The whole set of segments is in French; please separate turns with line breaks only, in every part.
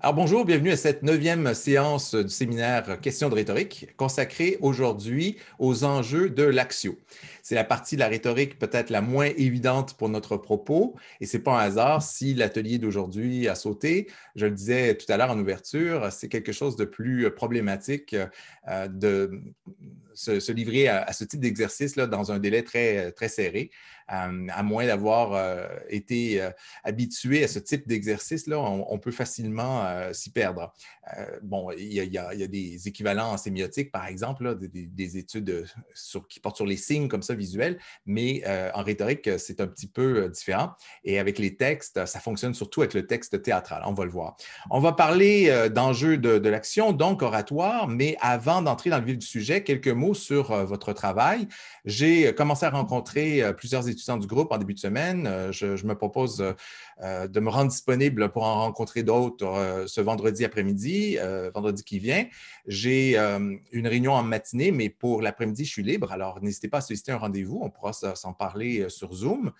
Alors bonjour, bienvenue à cette neuvième séance du séminaire Questions de rhétorique consacrée aujourd'hui aux enjeux de l'axio. C'est la partie de la rhétorique peut-être la moins évidente pour notre propos et c'est pas un hasard si l'atelier d'aujourd'hui a sauté. Je le disais tout à l'heure en ouverture, c'est quelque chose de plus problématique euh, de se, livrer à, ce type d'exercice-là dans un délai très, très serré, euh, à moins d'avoir euh, été euh, habitué à ce type d'exercice-là, on, peut facilement s'y perdre. bon, il y, a, des équivalents en sémiotique, par exemple, des, études qui portent sur les signes comme ça visuels, mais en rhétorique, c'est un petit peu différent. Et avec les textes, ça fonctionne surtout avec le texte théâtral, on va le voir. On va parler d'enjeux de l'action, donc oratoire, mais avant d'entrer dans le vif du sujet, quelques mots sur euh, votre travail. J'ai euh, commencé à rencontrer euh, plusieurs étudiants du groupe en début de semaine. je me propose euh, de me rendre disponible pour en rencontrer d'autres euh, ce vendredi après-midi, euh, vendredi qui vient. J'ai une réunion en matinée, mais pour l'après-midi, je suis libre. Alors, n'hésitez pas à solliciter un rendez-vous. On pourra s'en parler sur Zoom.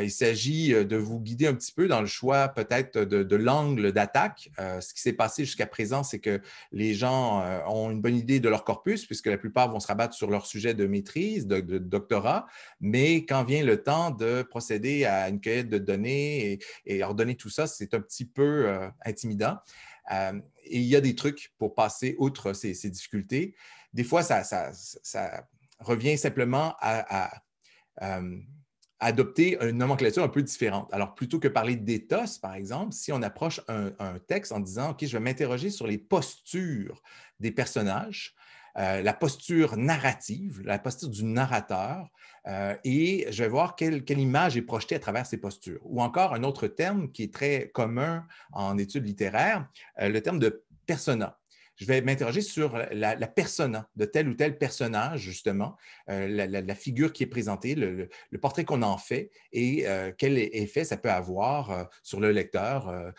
il s'agit de vous guider un petit peu dans le choix peut-être de, l'angle d'attaque. ce qui s'est passé jusqu'à présent, c'est que les gens ont une bonne idée de leur corpus, puisque la plupart vont se rabattre sur leur sujet de maîtrise, de, doctorat, mais quand vient le temps de procéder à une cueillette de données et et ordonner tout ça, c'est un petit peu euh, intimidant. Euh, et il y a des trucs pour passer outre ces, difficultés. Des fois, ça, revient simplement à, euh, adopter une nomenclature un peu différente. Alors, plutôt que parler d'éthos, par exemple, si on approche un, un, texte en disant, OK, je vais m'interroger sur les postures des personnages, euh, la posture narrative, la posture du narrateur, euh, et je vais voir quelle, image est projetée à travers ces postures. Ou encore un autre terme qui est très commun en études littéraires, euh, le terme de persona je vais m'interroger sur la, personne persona de tel ou tel personnage, justement, euh, la, figure qui est présentée, le, portrait qu'on en fait et euh, quel e-, effet ça peut avoir euh, sur le lecteur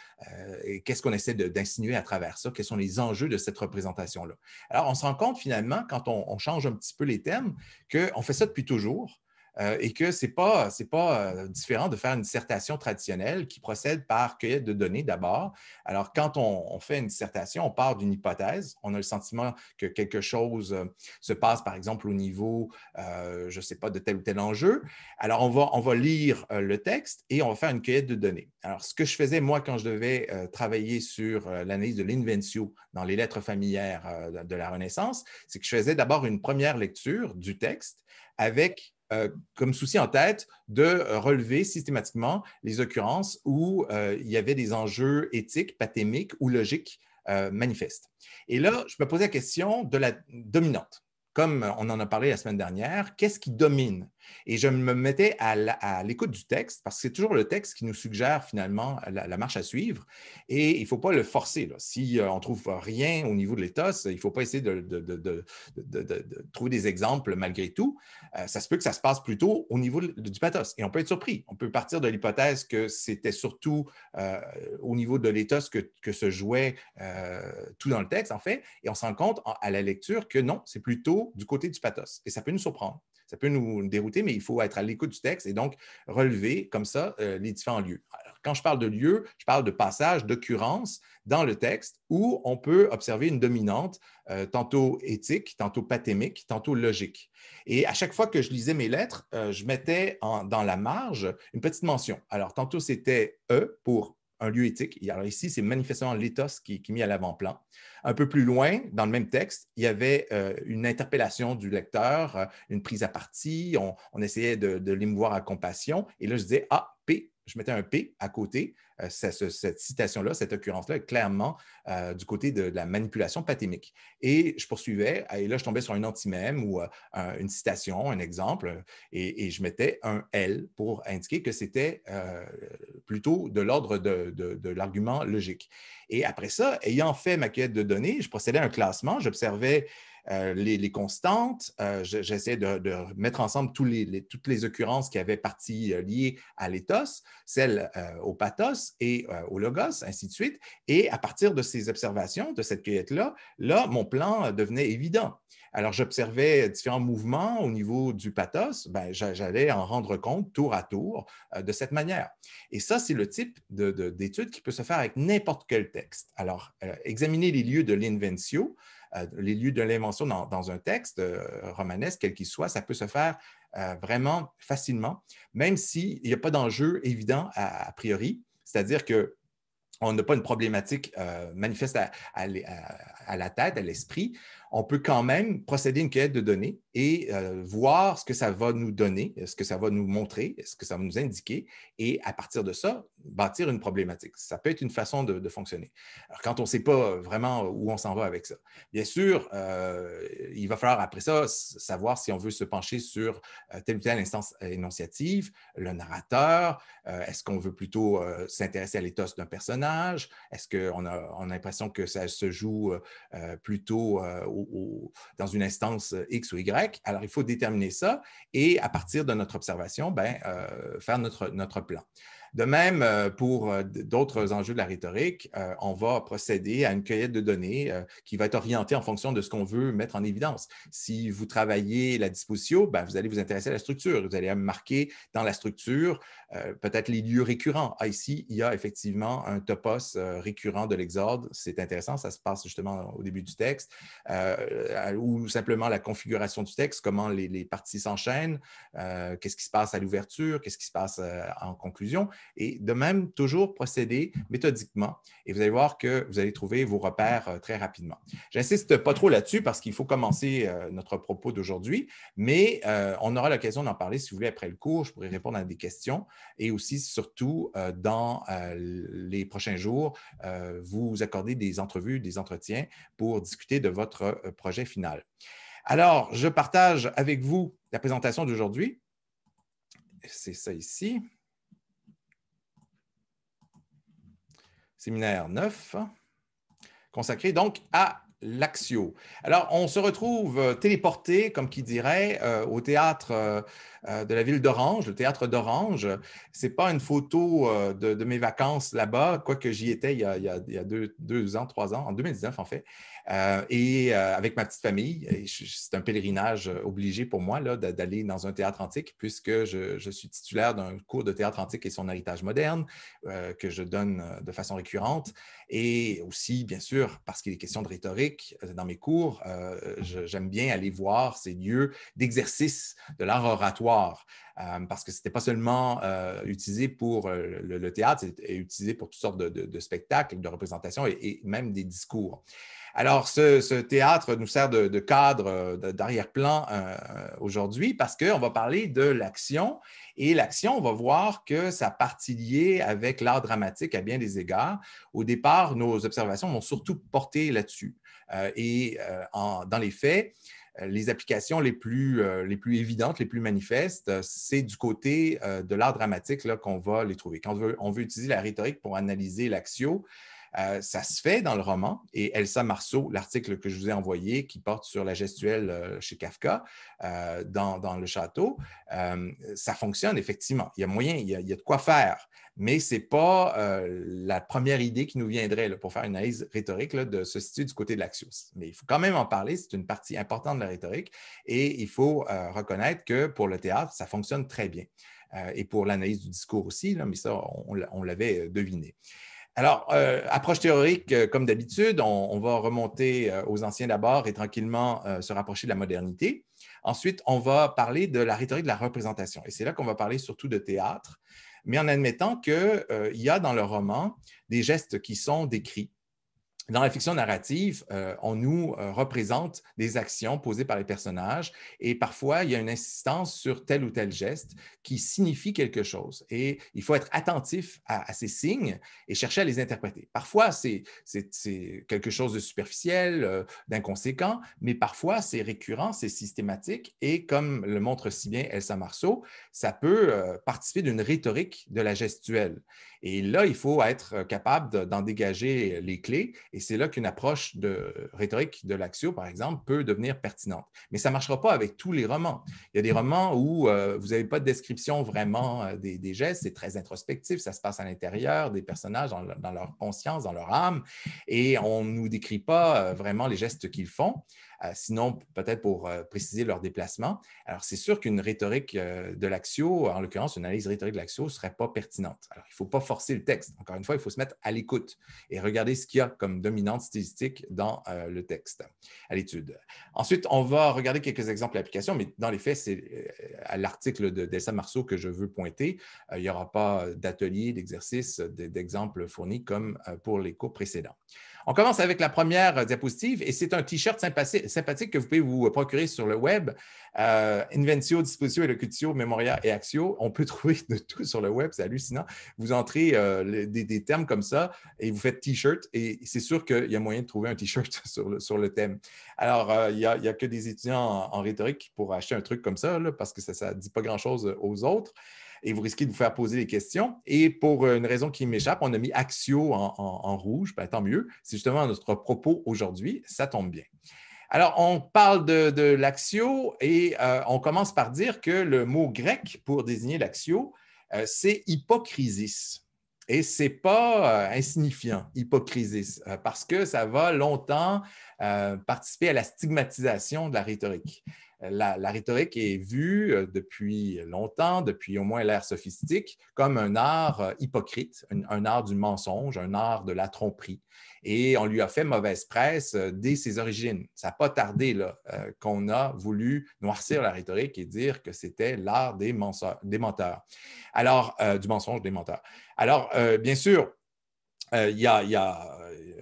et qu'est-ce qu'on essaie d'insinuer à travers ça, quels sont les enjeux de cette représentation-là. Alors, on se rend compte finalement, quand on, on change un petit peu les termes, qu'on fait ça depuis toujours. Euh, et que ce n'est pas, euh, différent de faire une dissertation traditionnelle qui procède par cueillette de données d'abord. Alors, quand on, fait une dissertation, on part d'une hypothèse, on a le sentiment que quelque chose euh, se passe, par exemple, au niveau, je ne sais pas, de tel ou tel enjeu. Alors, on va, lire le texte et on va faire une cueillette de données. Alors, ce que je faisais, moi, quand je devais travailler sur l'analyse de l'Inventio dans les lettres familières de la Renaissance, c'est que je faisais d'abord une première lecture du texte avec euh, comme souci en tête de euh, relever systématiquement les occurrences où euh, il y avait des enjeux éthiques, pathémiques ou logiques manifestes. Et là, je me posais la question de la dominante. Comme on en a parlé la semaine dernière, qu'est-ce qui domine et je me mettais à l'écoute du texte, parce que c'est toujours le texte qui nous suggère finalement la, marche à suivre. Et il ne faut pas le forcer. Si euh, on ne trouve rien au niveau de l'éthos, il ne faut pas essayer de, trouver des exemples malgré tout. Euh, ça se peut que ça se passe plutôt au niveau du pathos. Et on peut être surpris. On peut partir de l'hypothèse que c'était surtout euh, au niveau de l'éthos que, se jouait tout dans le texte, en fait. Et on se rend compte à la lecture que non, c'est plutôt du côté du pathos. Et ça peut nous surprendre ça peut nous, dérouter, mais il faut être à l'écoute du texte et donc relever comme ça euh, les différents lieux. quand je parle de lieu, je parle de passage, d'occurrence dans le texte où on peut observer une dominante euh, tantôt éthique, tantôt pathémique, tantôt logique. Et à chaque fois que je lisais mes lettres, euh, je mettais dans la marge une petite mention. Alors, tantôt c'était E pour un lieu éthique. alors ici, c'est manifestement l'éthos qui, est mis à l'avant-plan. Un peu plus loin, dans le même texte, il y avait euh, une interpellation du lecteur, euh, une prise à partie, on, essayait de, de l'émouvoir à compassion. Et là, je disais, ah, P, je mettais un P à côté. Euh, cette citation-là, cette occurrence-là est clairement euh, du côté de, la manipulation pathémique. Et je poursuivais, ah, et là, je tombais sur un antimème ou euh, une citation, un exemple, et, je mettais un L pour indiquer que c'était plutôt de l'ordre de, de l'argument logique. Et après ça, ayant fait ma quête de données, je procédais à un classement, j'observais euh, les, constantes. Euh, J'essaie de, mettre ensemble toutes les occurrences qui avaient partie euh, liées à l'éthos, celles euh, au pathos et au logos, ainsi de suite. Et à partir de ces observations, de cette cueillette-là, là, mon plan devenait évident. Alors, j'observais différents mouvements au niveau du pathos, ben, j'allais en rendre compte tour à tour de cette manière. Et ça, c'est le type d'étude qui peut se faire avec n'importe quel texte. Alors, examiner les lieux de l'inventio, euh, les lieux de l'invention dans, un texte euh, romanesque, quel qu'il soit, ça peut se faire euh, vraiment facilement, même s'il n'y a pas d'enjeu évident a, priori, c'est-à-dire que on n'a pas une problématique manifeste à, la tête, à l'esprit on peut quand même procéder à une quête de données et euh, voir ce que ça va nous donner, ce que ça va nous montrer, ce que ça va nous indiquer, et à partir de ça, bâtir une problématique. Ça peut être une façon de, fonctionner. quand on ne sait pas vraiment où on s'en va avec ça, bien sûr, euh, il va falloir après ça savoir si on veut se pencher sur euh, telle ou telle instance énonciative, le narrateur, est-ce qu'on veut plutôt s'intéresser à l'éthos d'un personnage, est-ce qu'on a, l'impression que ça se joue plutôt dans une instance euh, X ou Y. Alors, il faut déterminer ça et à partir de notre observation, ben, euh, faire notre, notre plan. De même, euh, pour euh, d'autres enjeux de la rhétorique, euh, on va procéder à une cueillette de données qui va être orientée en fonction de ce qu'on veut mettre en évidence. Si vous travaillez la disposition, ben, vous allez vous intéresser à la structure. Vous allez marquer dans la structure peut-être les lieux récurrents. Ah, ici, il y a effectivement un topos récurrent de l'Exode. C'est intéressant, ça se passe justement au début du texte. ou simplement la configuration du texte, comment les, parties s'enchaînent, qu'est-ce qui se passe à l'ouverture, qu'est-ce qui se passe en conclusion. Et de même, toujours procéder méthodiquement et vous allez voir que vous allez trouver vos repères euh, très rapidement. J'insiste pas trop là-dessus parce qu'il faut commencer euh, notre propos d'aujourd'hui, mais euh, on aura l'occasion d'en parler si vous voulez après le cours. Je pourrai répondre à des questions et aussi, surtout, dans les prochains jours, vous accorder des entrevues, des entretiens pour discuter de votre projet final. Alors, je partage avec vous la présentation d'aujourd'hui. C'est ça ici. séminaire 9, consacré donc à l'Axio. Alors, on se retrouve euh, téléporté, comme qui dirait, euh, au théâtre euh, de la ville d'Orange, le théâtre d'Orange. Ce n'est pas une photo de, mes vacances là-bas, quoique j'y étais il y a, deux, ans, trois ans, en 2019 en fait. Euh, et euh, avec ma petite famille, c'est un pèlerinage euh, obligé pour moi d'aller dans un théâtre antique, puisque je, suis titulaire d'un cours de théâtre antique et son héritage moderne que je donne de façon récurrente. Et aussi, bien sûr, parce qu'il est question de rhétorique dans mes cours, j'aime bien aller voir ces lieux d'exercice de l'art oratoire. parce que ce n'était pas seulement utilisé pour le, théâtre, c'était utilisé pour toutes sortes de, spectacles, de représentations et, même des discours. Alors, ce, théâtre nous sert de, cadre, euh, d'arrière-plan euh, aujourd'hui parce qu'on va parler de l'action. Et l'action, on va voir que ça partit lié avec l'art dramatique à bien des égards. Au départ, nos observations vont surtout porter là-dessus. Euh, et dans les faits, les applications les plus, évidentes, les plus manifestes, c'est du côté de l'art dramatique qu'on va les trouver. Quand on veut, on veut, utiliser la rhétorique pour analyser l'action. Euh, ça se fait dans le roman et Elsa Marceau, l'article que je vous ai envoyé qui porte sur la gestuelle euh, chez Kafka euh, dans, le château, ça fonctionne effectivement. Il y a moyen, il y a, de quoi faire, mais ce n'est pas la première idée qui nous viendrait pour faire une analyse rhétorique de se situer du côté de l'axios. Mais il faut quand même en parler, c'est une partie importante de la rhétorique et il faut reconnaître que pour le théâtre, ça fonctionne très bien. et pour l'analyse du discours aussi, mais ça, on l'avait deviné. Alors, euh, approche théorique, euh, comme d'habitude, on, va remonter euh, aux anciens d'abord et tranquillement se rapprocher de la modernité. Ensuite, on va parler de la rhétorique de la représentation. Et c'est là qu'on va parler surtout de théâtre, mais en admettant qu'il y a dans le roman des gestes qui sont décrits, dans la fiction narrative, euh, on nous euh, représente des actions posées par les personnages et parfois il y a une insistance sur tel ou tel geste qui signifie quelque chose. Et il faut être attentif à, ces signes et chercher à les interpréter. Parfois, c'est quelque chose de superficiel, euh, d'inconséquent, mais parfois, c'est récurrent, c'est systématique et comme le montre si bien Elsa Marceau, ça peut participer d'une rhétorique de la gestuelle. Et là, il faut être euh, capable d'en dégager les clés. Et c'est là qu'une approche de rhétorique de l'axio, par exemple, peut devenir pertinente. Mais ça ne marchera pas avec tous les romans. Il y a des romans où euh, vous n'avez pas de description vraiment euh, des, gestes. C'est très introspectif. Ça se passe à l'intérieur des personnages, dans, leur conscience, dans leur âme. Et on ne nous décrit pas vraiment les gestes qu'ils font. Euh, sinon peut-être pour euh, préciser leur déplacement. Alors, c'est sûr qu'une rhétorique euh, de l'Axio, en l'occurrence, une analyse rhétorique de l'Axio, ne serait pas pertinente. Alors, il ne faut pas forcer le texte. Encore une fois, il faut se mettre à l'écoute et regarder ce qu'il y a comme dominante stylistique dans le texte, à l'étude. Ensuite, on va regarder quelques exemples d'application, mais dans les faits, c'est à l'article de Dessa Marceau que je veux pointer. il n'y aura pas d'atelier, d'exercice, d'exemples fournis comme pour les cours précédents. On commence avec la première euh, diapositive et c'est un T-shirt sympathique que vous pouvez vous euh, procurer sur le web. Euh, Inventio, disposio, Elocutio, Memoria et Axio. On peut trouver de tout sur le web, c'est hallucinant. Vous entrez des, termes comme ça et vous faites T-shirt et c'est sûr qu'il y a moyen de trouver un T-shirt sur le, thème. Alors, il n'y a, que des étudiants en, rhétorique qui pourraient acheter un truc comme ça parce que ça ne dit pas grand-chose aux autres et vous risquez de vous faire poser des questions. Et pour euh, une raison qui m'échappe, on a mis Axio en, rouge. Ben, tant mieux. C'est justement notre propos aujourd'hui. Ça tombe bien. Alors, on parle de, l'axio et euh, on commence par dire que le mot grec pour désigner l'axio, euh, c'est hypocrisis. Et ce n'est pas insignifiant, hypocrisis, parce que ça va longtemps participer à la stigmatisation de la rhétorique. Euh, la, rhétorique est vue euh, depuis longtemps, depuis au moins l'ère sophistique, comme un art euh, hypocrite, un, art du mensonge, un art de la tromperie. Et on lui a fait mauvaise presse dès ses origines. Ça n'a pas tardé là, qu'on a voulu noircir la rhétorique et dire que c'était l'art des, menteurs. Alors, du mensonge des menteurs. Alors, bien sûr, il y a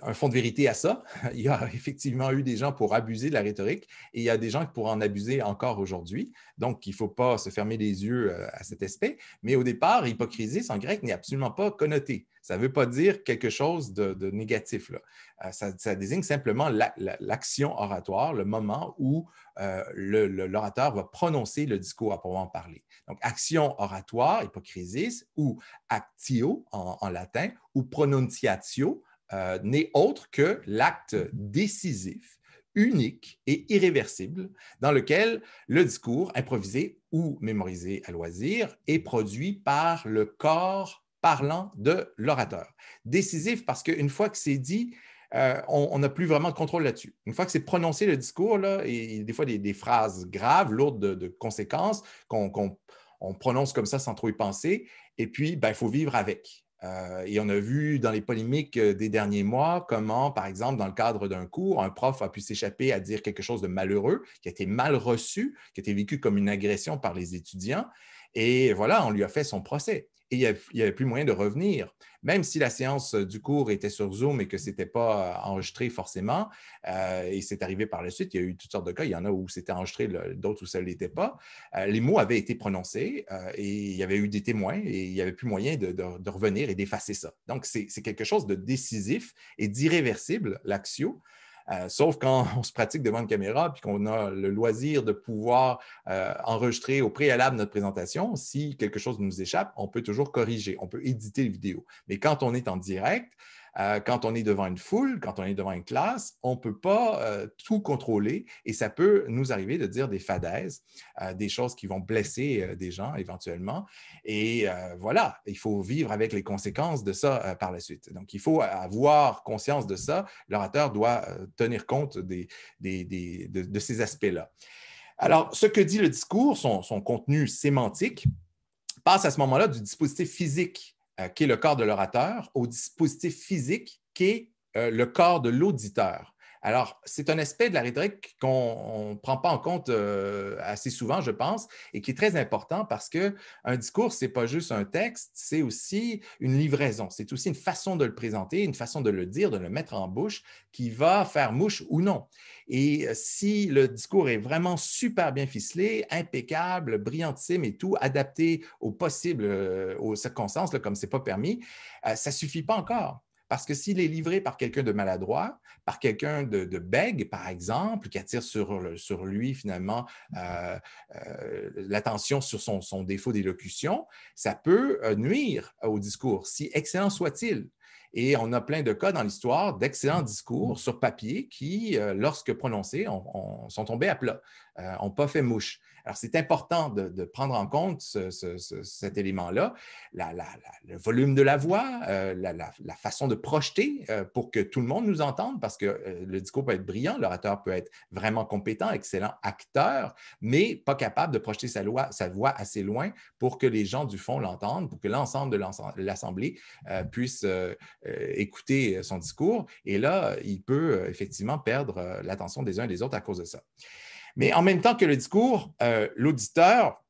un fond de vérité à ça. Il y a effectivement eu des gens pour abuser de la rhétorique et il y a des gens qui pour en abuser encore aujourd'hui. Donc, il ne faut pas se fermer les yeux euh, à cet aspect. Mais au départ, hypocrisie en grec n'est absolument pas connoté. Ça ne veut pas dire quelque chose de, négatif. Euh, ça, désigne simplement l'action oratoire, le moment où euh, l'orateur va prononcer le discours à pouvoir en parler. Donc, action oratoire, hypocrisis, ou actio en, latin, ou pronunciatio euh, n'est autre que l'acte décisif, unique et irréversible, dans lequel le discours, improvisé ou mémorisé à loisir, est produit par le corps parlant de l'orateur. Décisif parce qu'une fois que c'est dit, euh, on n'a plus vraiment de contrôle là-dessus. Une fois que c'est prononcé le discours, là, et, des fois des, phrases graves, lourdes de, conséquences, qu'on prononce comme ça sans trop y penser, et puis ben, il faut vivre avec. Euh, et on a vu dans les polémiques euh, des derniers mois comment, par exemple, dans le cadre d'un cours, un prof a pu s'échapper à dire quelque chose de malheureux, qui a été mal reçu, qui a été vécu comme une agression par les étudiants. Et voilà, on lui a fait son procès et il n'y avait, avait, plus moyen de revenir. Même si la séance euh, du cours était sur Zoom et que ce n'était pas euh, enregistré forcément, euh, et c'est arrivé par la suite, il y a eu toutes sortes de cas, il y en a où c'était enregistré, d'autres où ça ne l'était pas, les mots avaient été prononcés et il y avait eu des témoins et il n'y avait plus moyen de, de revenir et d'effacer ça. Donc, c'est quelque chose de décisif et d'irréversible, l'axio. Euh, sauf quand on se pratique devant une caméra puis qu'on a le loisir de pouvoir euh, enregistrer au préalable notre présentation, si quelque chose nous échappe, on peut toujours corriger, on peut éditer les vidéo. Mais quand on est en direct, euh, quand on est devant une foule, quand on est devant une classe, on ne peut pas euh, tout contrôler et ça peut nous arriver de dire des fadaises, euh, des choses qui vont blesser des gens éventuellement. Et voilà, il faut vivre avec les conséquences de ça par la suite. Donc, il faut avoir conscience de ça. L'orateur doit tenir compte de, ces aspects-là. Alors, ce que dit le discours, son contenu sémantique, passe à ce moment-là du dispositif physique euh, qui est le corps de l'orateur, au dispositif physique, qui est euh, le corps de l'auditeur. Alors, c'est un aspect de la rhétorique qu'on ne prend pas en compte euh, assez souvent, je pense, et qui est très important parce qu'un discours, ce n'est pas juste un texte, c'est aussi une livraison, c'est aussi une façon de le présenter, une façon de le dire, de le mettre en bouche qui va faire mouche ou non. Et euh, si le discours est vraiment super bien ficelé, impeccable, brillantissime et tout, adapté aux possibles, euh, aux circonstances, comme ce n'est pas permis, ça ne suffit pas encore. Parce que s'il est livré par quelqu'un de maladroit, par quelqu'un de, bègue, par exemple, qui attire sur, lui finalement mmh euh, euh, l'attention sur son, défaut d'élocution, ça peut euh, nuire au discours, si excellent soit-il. Et on a plein de cas dans l'histoire d'excellents mmh. discours sur papier qui, lorsque prononcés, sont tombés à plat, n'ont pas fait mouche. Alors, c'est important de, prendre en compte cet élément-là, le volume de la voix, euh, la, façon de projeter euh, pour que tout le monde nous entende, parce que euh, le discours peut être brillant, l'orateur peut être vraiment compétent, excellent acteur, mais pas capable de projeter sa, sa voix assez loin pour que les gens du fond l'entendent, pour que l'ensemble de l'Assemblée puisse écouter son discours. Et là, il peut effectivement perdre l'attention des uns et des autres à cause de ça. Mais en même temps que le discours, euh, l'auditeur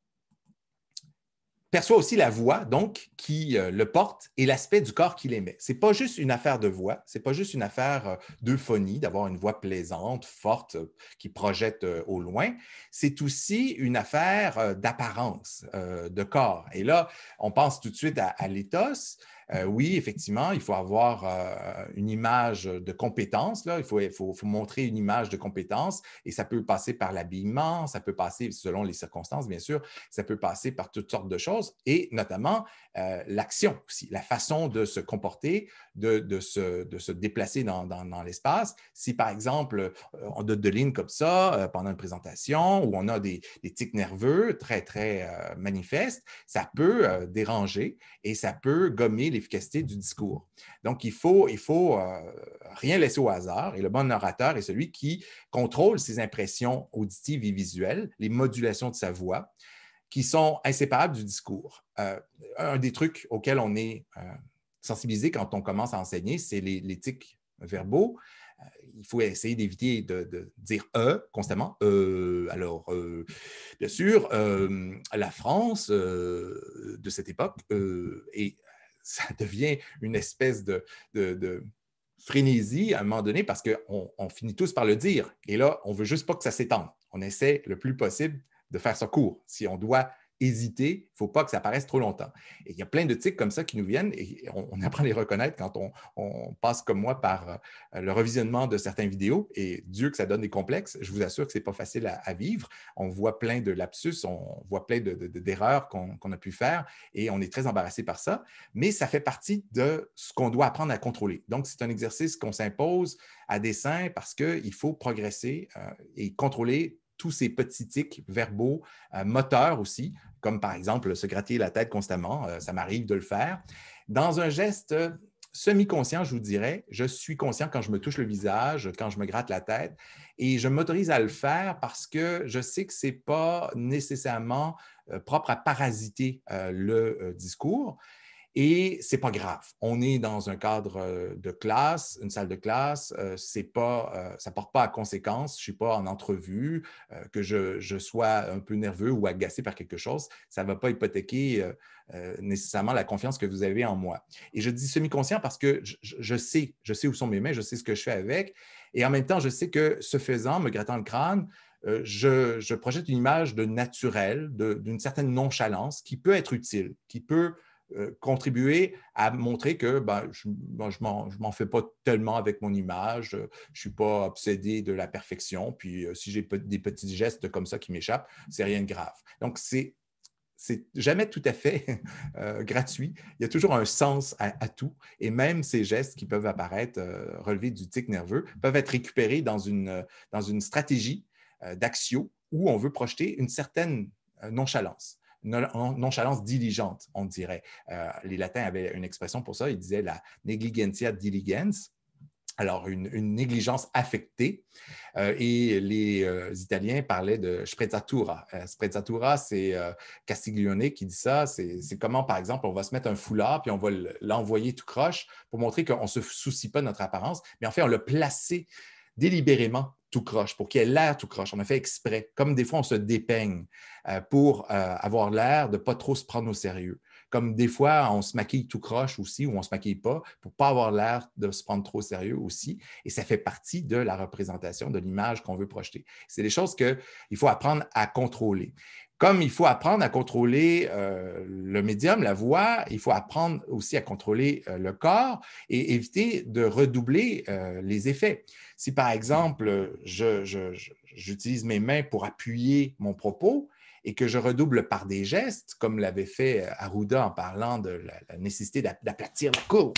perçoit aussi la voix, donc, qui euh, le porte et l'aspect du corps qu'il émet. Ce n'est pas juste une affaire de voix, ce n'est pas juste une affaire euh, d'euphonie, d'avoir une voix plaisante, forte, qui projette au loin. C'est aussi une affaire d'apparence, de corps. Et là, on pense tout de suite à, à l'éthos, euh, oui, effectivement, il faut avoir euh, une image de compétence. Il faut, montrer une image de compétence et ça peut passer par l'habillement, ça peut passer selon les circonstances, bien sûr, ça peut passer par toutes sortes de choses et notamment euh, l'action aussi, la façon de se comporter, de, se, déplacer dans, l'espace. Si, par exemple, on donne de lignes comme ça pendant une présentation ou on a des, des tics nerveux très, très manifestes, ça peut déranger et ça peut gommer l'efficacité du discours. Donc, il faut, il faut euh, rien laisser au hasard. Et le bon orateur est celui qui contrôle ses impressions auditives et visuelles, les modulations de sa voix, qui sont inséparables du discours. Euh, un des trucs auxquels on est euh, sensibilisé quand on commence à enseigner, c'est l'éthique verbaux. Il faut essayer d'éviter de, dire euh constamment. Euh, alors, bien sûr, la France de cette époque est ça devient une espèce de, frénésie à un moment donné parce qu'on finit tous par le dire. Et là, on ne veut juste pas que ça s'étende. On essaie le plus possible de faire ça court. Si on doit hésiter. Il ne faut pas que ça paraisse trop longtemps. Et il y a plein de tics comme ça qui nous viennent et on, apprend à les reconnaître quand on, passe comme moi par euh, le revisionnement de certaines vidéos. Et Dieu que ça donne des complexes, je vous assure que ce n'est pas facile à, vivre. On voit plein de lapsus, on voit plein d'erreurs qu'on a pu faire et on est très embarrassé par ça. Mais ça fait partie de ce qu'on doit apprendre à contrôler. Donc, c'est un exercice qu'on s'impose à dessein parce qu'il faut progresser euh, et contrôler tous ces petits tics verbaux, euh, moteurs aussi, comme par exemple se gratter la tête constamment, euh, ça m'arrive de le faire. Dans un geste euh, semi-conscient, je vous dirais, je suis conscient quand je me touche le visage, quand je me gratte la tête, et je m'autorise à le faire parce que je sais que ce n'est pas nécessairement euh, propre à parasiter le discours. Et c'est pas grave. On est dans un cadre euh, de classe, une salle de classe. Euh, c'est pas, euh, ça porte pas à conséquence. Je suis pas en entrevue, que je, sois un peu nerveux ou agacé par quelque chose. Ça ne va pas hypothéquer nécessairement la confiance que vous avez en moi. Et je dis semi-conscient parce que je, je, sais, je sais où sont mes mains, je sais ce que je fais avec. Et en même temps, je sais que ce faisant, me grattant le crâne, je projette une image de naturel, d'une certaine nonchalance qui peut être utile, qui peut euh, contribuer à montrer que ben, je ne ben, m'en fais pas tellement avec mon image, euh, je ne suis pas obsédé de la perfection, puis euh, si j'ai des petits gestes comme ça qui m'échappent, c'est rien de grave. Donc, c'est c'est jamais tout à fait gratuit. Il y a toujours un sens à, tout. Et même ces gestes qui peuvent apparaître relever relevés du tic nerveux peuvent être récupérés dans une, stratégie d'action où on veut projeter une certaine nonchalance nonchalance diligente, on dirait. Euh, les Latins avaient une expression pour ça, ils disaient la negligentia diligens, alors une, négligence affectée. Euh, et les euh, Italiens parlaient de sprezzatura. sprezzatura, c'est Castiglione qui dit ça. C'est comment, par exemple, on va se mettre un foulard puis on va l'envoyer tout croche pour montrer qu'on ne se soucie pas de notre apparence. Mais en fait, on l'a placé délibérément tout croche, pour qu'il y ait l'air tout croche. On a fait exprès, comme des fois on se dépeigne euh, pour euh, avoir l'air de ne pas trop se prendre au sérieux. Comme des fois on se maquille tout croche aussi, ou on se maquille pas, pour pas avoir l'air de se prendre trop sérieux aussi. Et ça fait partie de la représentation, de l'image qu'on veut projeter. C'est des choses qu'il faut apprendre à contrôler. Comme il faut apprendre à contrôler euh, le médium, la voix, il faut apprendre aussi à contrôler euh, le corps et éviter de redoubler euh, les effets. Si par exemple, j'utilise mes mains pour appuyer mon propos, et que je redouble par des gestes, comme l'avait fait Arruda en parlant de la, nécessité d'aplatir la courbe.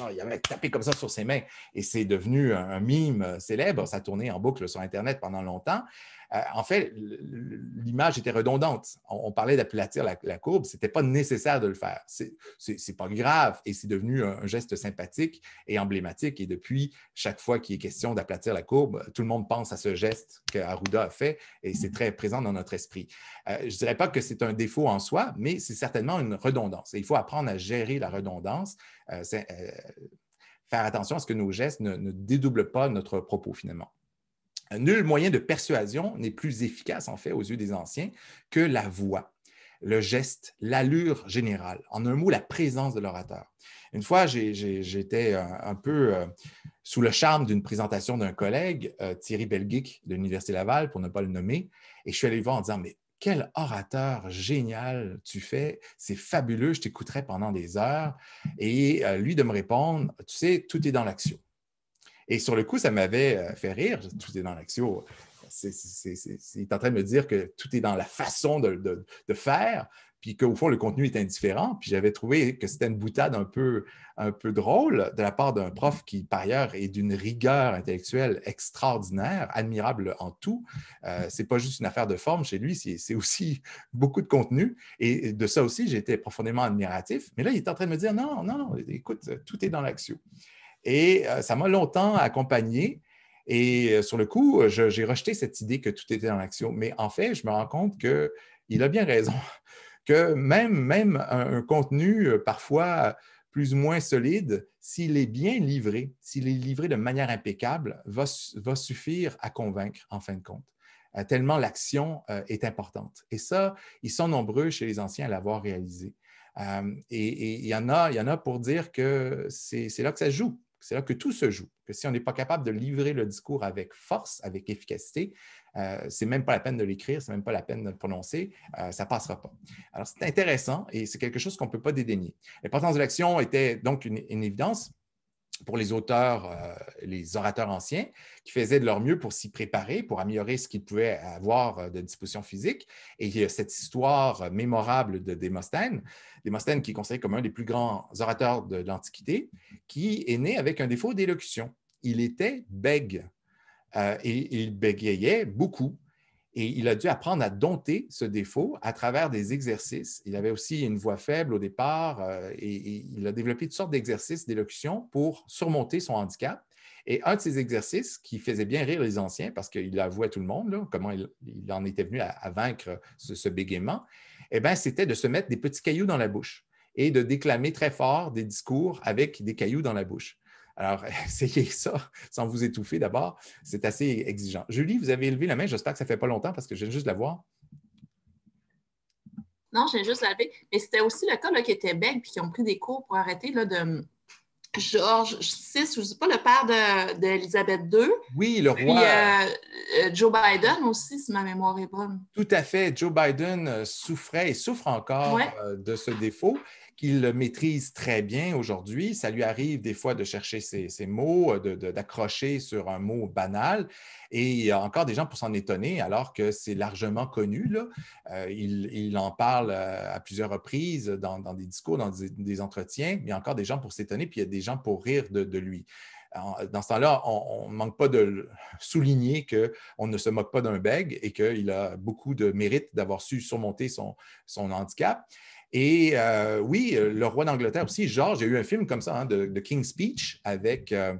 Ah, il avait tapé comme ça sur ses mains et c'est devenu un, un, mime célèbre. Ça tournait en boucle sur Internet pendant longtemps. Euh, en fait, l'image était redondante. On, parlait d'aplatir la, courbe, ce n'était pas nécessaire de le faire. Ce n'est pas grave et c'est devenu un, geste sympathique et emblématique. Et depuis, chaque fois qu'il est question d'aplatir la courbe, tout le monde pense à ce geste que a fait et c'est très présent dans notre esprit. Euh, je ne dirais pas que c'est un défaut en soi, mais c'est certainement une redondance. il faut apprendre à gérer la redondance. Euh, faire attention à ce que nos gestes ne dédoublent pas notre propos finalement. Nul moyen de persuasion n'est plus efficace, en fait, aux yeux des anciens, que la voix, le geste, l'allure générale, en un mot, la présence de l'orateur. Une fois, j'étais euh, un, peu euh, sous le charme d'une présentation d'un collègue, euh, Thierry Belgique, de l'Université Laval, pour ne pas le nommer, et je suis allé voir en disant, mais quel orateur génial tu fais, c'est fabuleux, je t'écouterai pendant des heures. Et lui de me répondre, tu sais, tout est dans l'action. Et sur le coup, ça m'avait euh, fait rire. Tout est dans l'axio. Il est en train de me dire que tout est dans la façon de, faire, puis qu'au fond, le contenu est indifférent. Puis j'avais trouvé que c'était une boutade un peu, un peu drôle de la part d'un prof qui, par ailleurs, est d'une rigueur intellectuelle extraordinaire, admirable en tout. Euh, Ce n'est pas juste une affaire de forme chez lui, c'est, c'est aussi beaucoup de contenu. Et de ça aussi, j'étais profondément admiratif. Mais là, il est en train de me dire non, non, écoute, tout est dans l'action. Et euh, ça m'a longtemps accompagné. Et euh, sur le coup, euh, j'ai rejeté cette idée que tout était dans l'action. Mais en fait, je me rends compte qu'il a bien raison, que même, même un, contenu parfois plus ou moins solide, s'il est bien livré, s'il est livré de manière impeccable, va, suffire à convaincre en fin de compte. tellement l'action est importante. Et ça, ils sont nombreux chez les anciens à l'avoir réalisé. et il y, en a, y en a pour dire que c'est là que ça joue c'est là que tout se joue, que si on n'est pas capable de livrer le discours avec force, avec efficacité, euh, c'est même pas la peine de l'écrire, c'est même pas la peine de le prononcer, ça euh, ça passera pas. Alors c'est intéressant et c'est quelque chose qu'on ne peut pas dédaigner. L'importance de l'action était donc une évidence pour les auteurs, euh, les orateurs anciens, qui faisaient de leur mieux pour s'y préparer, pour améliorer ce qu'ils pouvaient avoir euh, de disposition physique. Et il y a cette histoire mémorable de Démosthène, Démosthène qui est considéré comme un des plus grands orateurs de, l'Antiquité, qui est né avec un défaut d'élocution. Il était bègue euh, et il bégayait beaucoup. Et il a dû apprendre à dompter ce défaut à travers des exercices. Il avait aussi une voix faible au départ euh, et, il a développé toutes sortes d'exercices d'élocution pour surmonter son handicap. Et un de ces exercices qui faisait bien rire les anciens, parce qu'il avouait tout le monde, comment il, en était venu à, vaincre ce, bégaiement, eh c'était de se mettre des petits cailloux dans la bouche et de déclamer très fort des discours avec des cailloux dans la bouche. Alors, essayez ça sans vous étouffer d'abord. C'est assez exigeant. Julie, vous avez élevé la main. J'espère que ça ne fait pas longtemps parce que viens juste la voir.
Non, j'ai juste la levé. Mais c'était aussi le cas qui était bègue puis qui ont pris des cours pour arrêter de hum, Georges VI, je ne sais pas, le père d'Elisabeth de, II.
Oui, le roi. Euh,
euh, Joe Biden aussi, si ma mémoire
est bonne. Tout à fait. Joe Biden euh, souffrait et souffre encore de ce défaut le maîtrise très bien aujourd'hui. Ça lui arrive des fois de chercher ses, mots, euh, d'accrocher sur un mot banal. Et il y a encore des gens pour s'en étonner, alors que c'est largement connu. Euh, il, en parle euh, à plusieurs reprises dans, des discours, dans des, entretiens. Il y a encore des gens pour s'étonner, puis il y a des gens pour rire de, lui dans ce temps-là, on ne manque pas de souligner qu'on ne se moque pas d'un bègue et qu'il a beaucoup de mérite d'avoir su surmonter son handicap. Et euh, oui, euh, le roi d'Angleterre aussi, George, il y a eu un film comme ça, hein, de, King's Speech, avec euh,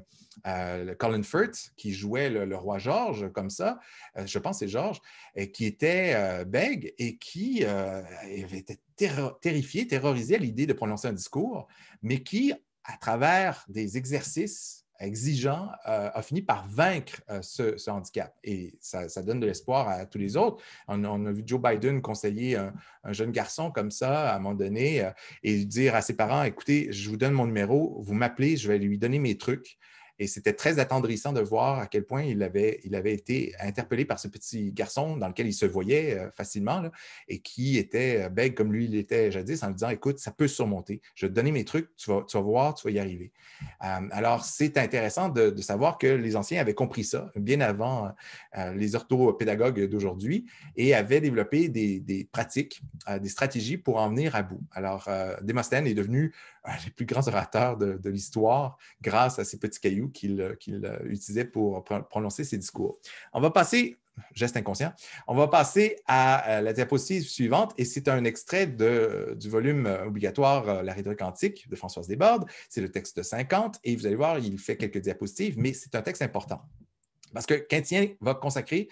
Colin Firth, qui jouait le, roi George, comme ça, je pense que c'est George, et qui était bègue et qui était terrifié, terrorisé à l'idée de prononcer un discours, mais qui, à travers des exercices exigeant, euh, a fini par vaincre euh, ce, handicap. Et ça, donne de l'espoir à tous les autres. On, a vu Joe Biden conseiller un, jeune garçon comme ça à un moment donné euh, et dire à ses parents, écoutez, je vous donne mon numéro, vous m'appelez, je vais lui donner mes trucs. Et c'était très attendrissant de voir à quel point il avait, été interpellé par ce petit garçon dans lequel il se voyait euh, facilement et qui était euh, bègue comme lui il était jadis en lui disant Écoute, ça peut surmonter. Je vais te donner mes trucs, tu vas, tu vas voir, tu vas y arriver. Euh, alors, c'est intéressant de, savoir que les anciens avaient compris ça bien avant les orthopédagogues d'aujourd'hui et avaient développé des, pratiques, des stratégies pour en venir à bout. Alors, Demosthène est devenu euh, les plus grands orateurs de, l'histoire grâce à ces petits cailloux qu'il euh, euh, utilisait pour prononcer ses discours. On va passer, geste inconscient, on va passer à la diapositive suivante et c'est un extrait du volume obligatoire La rhétorique antique de Françoise Desbordes. C'est le texte de 50 et vous allez voir, il fait quelques diapositives, mais c'est un texte important. Parce que Quintien va consacrer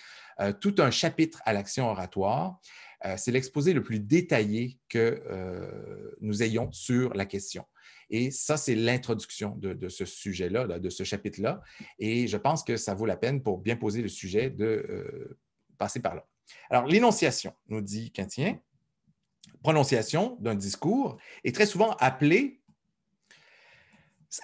tout un chapitre à l'action oratoire euh, c'est l'exposé le plus détaillé que euh, nous ayons sur la question. Et ça, c'est l'introduction de, ce sujet-là, de ce chapitre-là. Et je pense que ça vaut la peine pour bien poser le sujet de euh, passer par là. Alors, l'énonciation, nous dit Quintien, prononciation d'un discours est très souvent appelée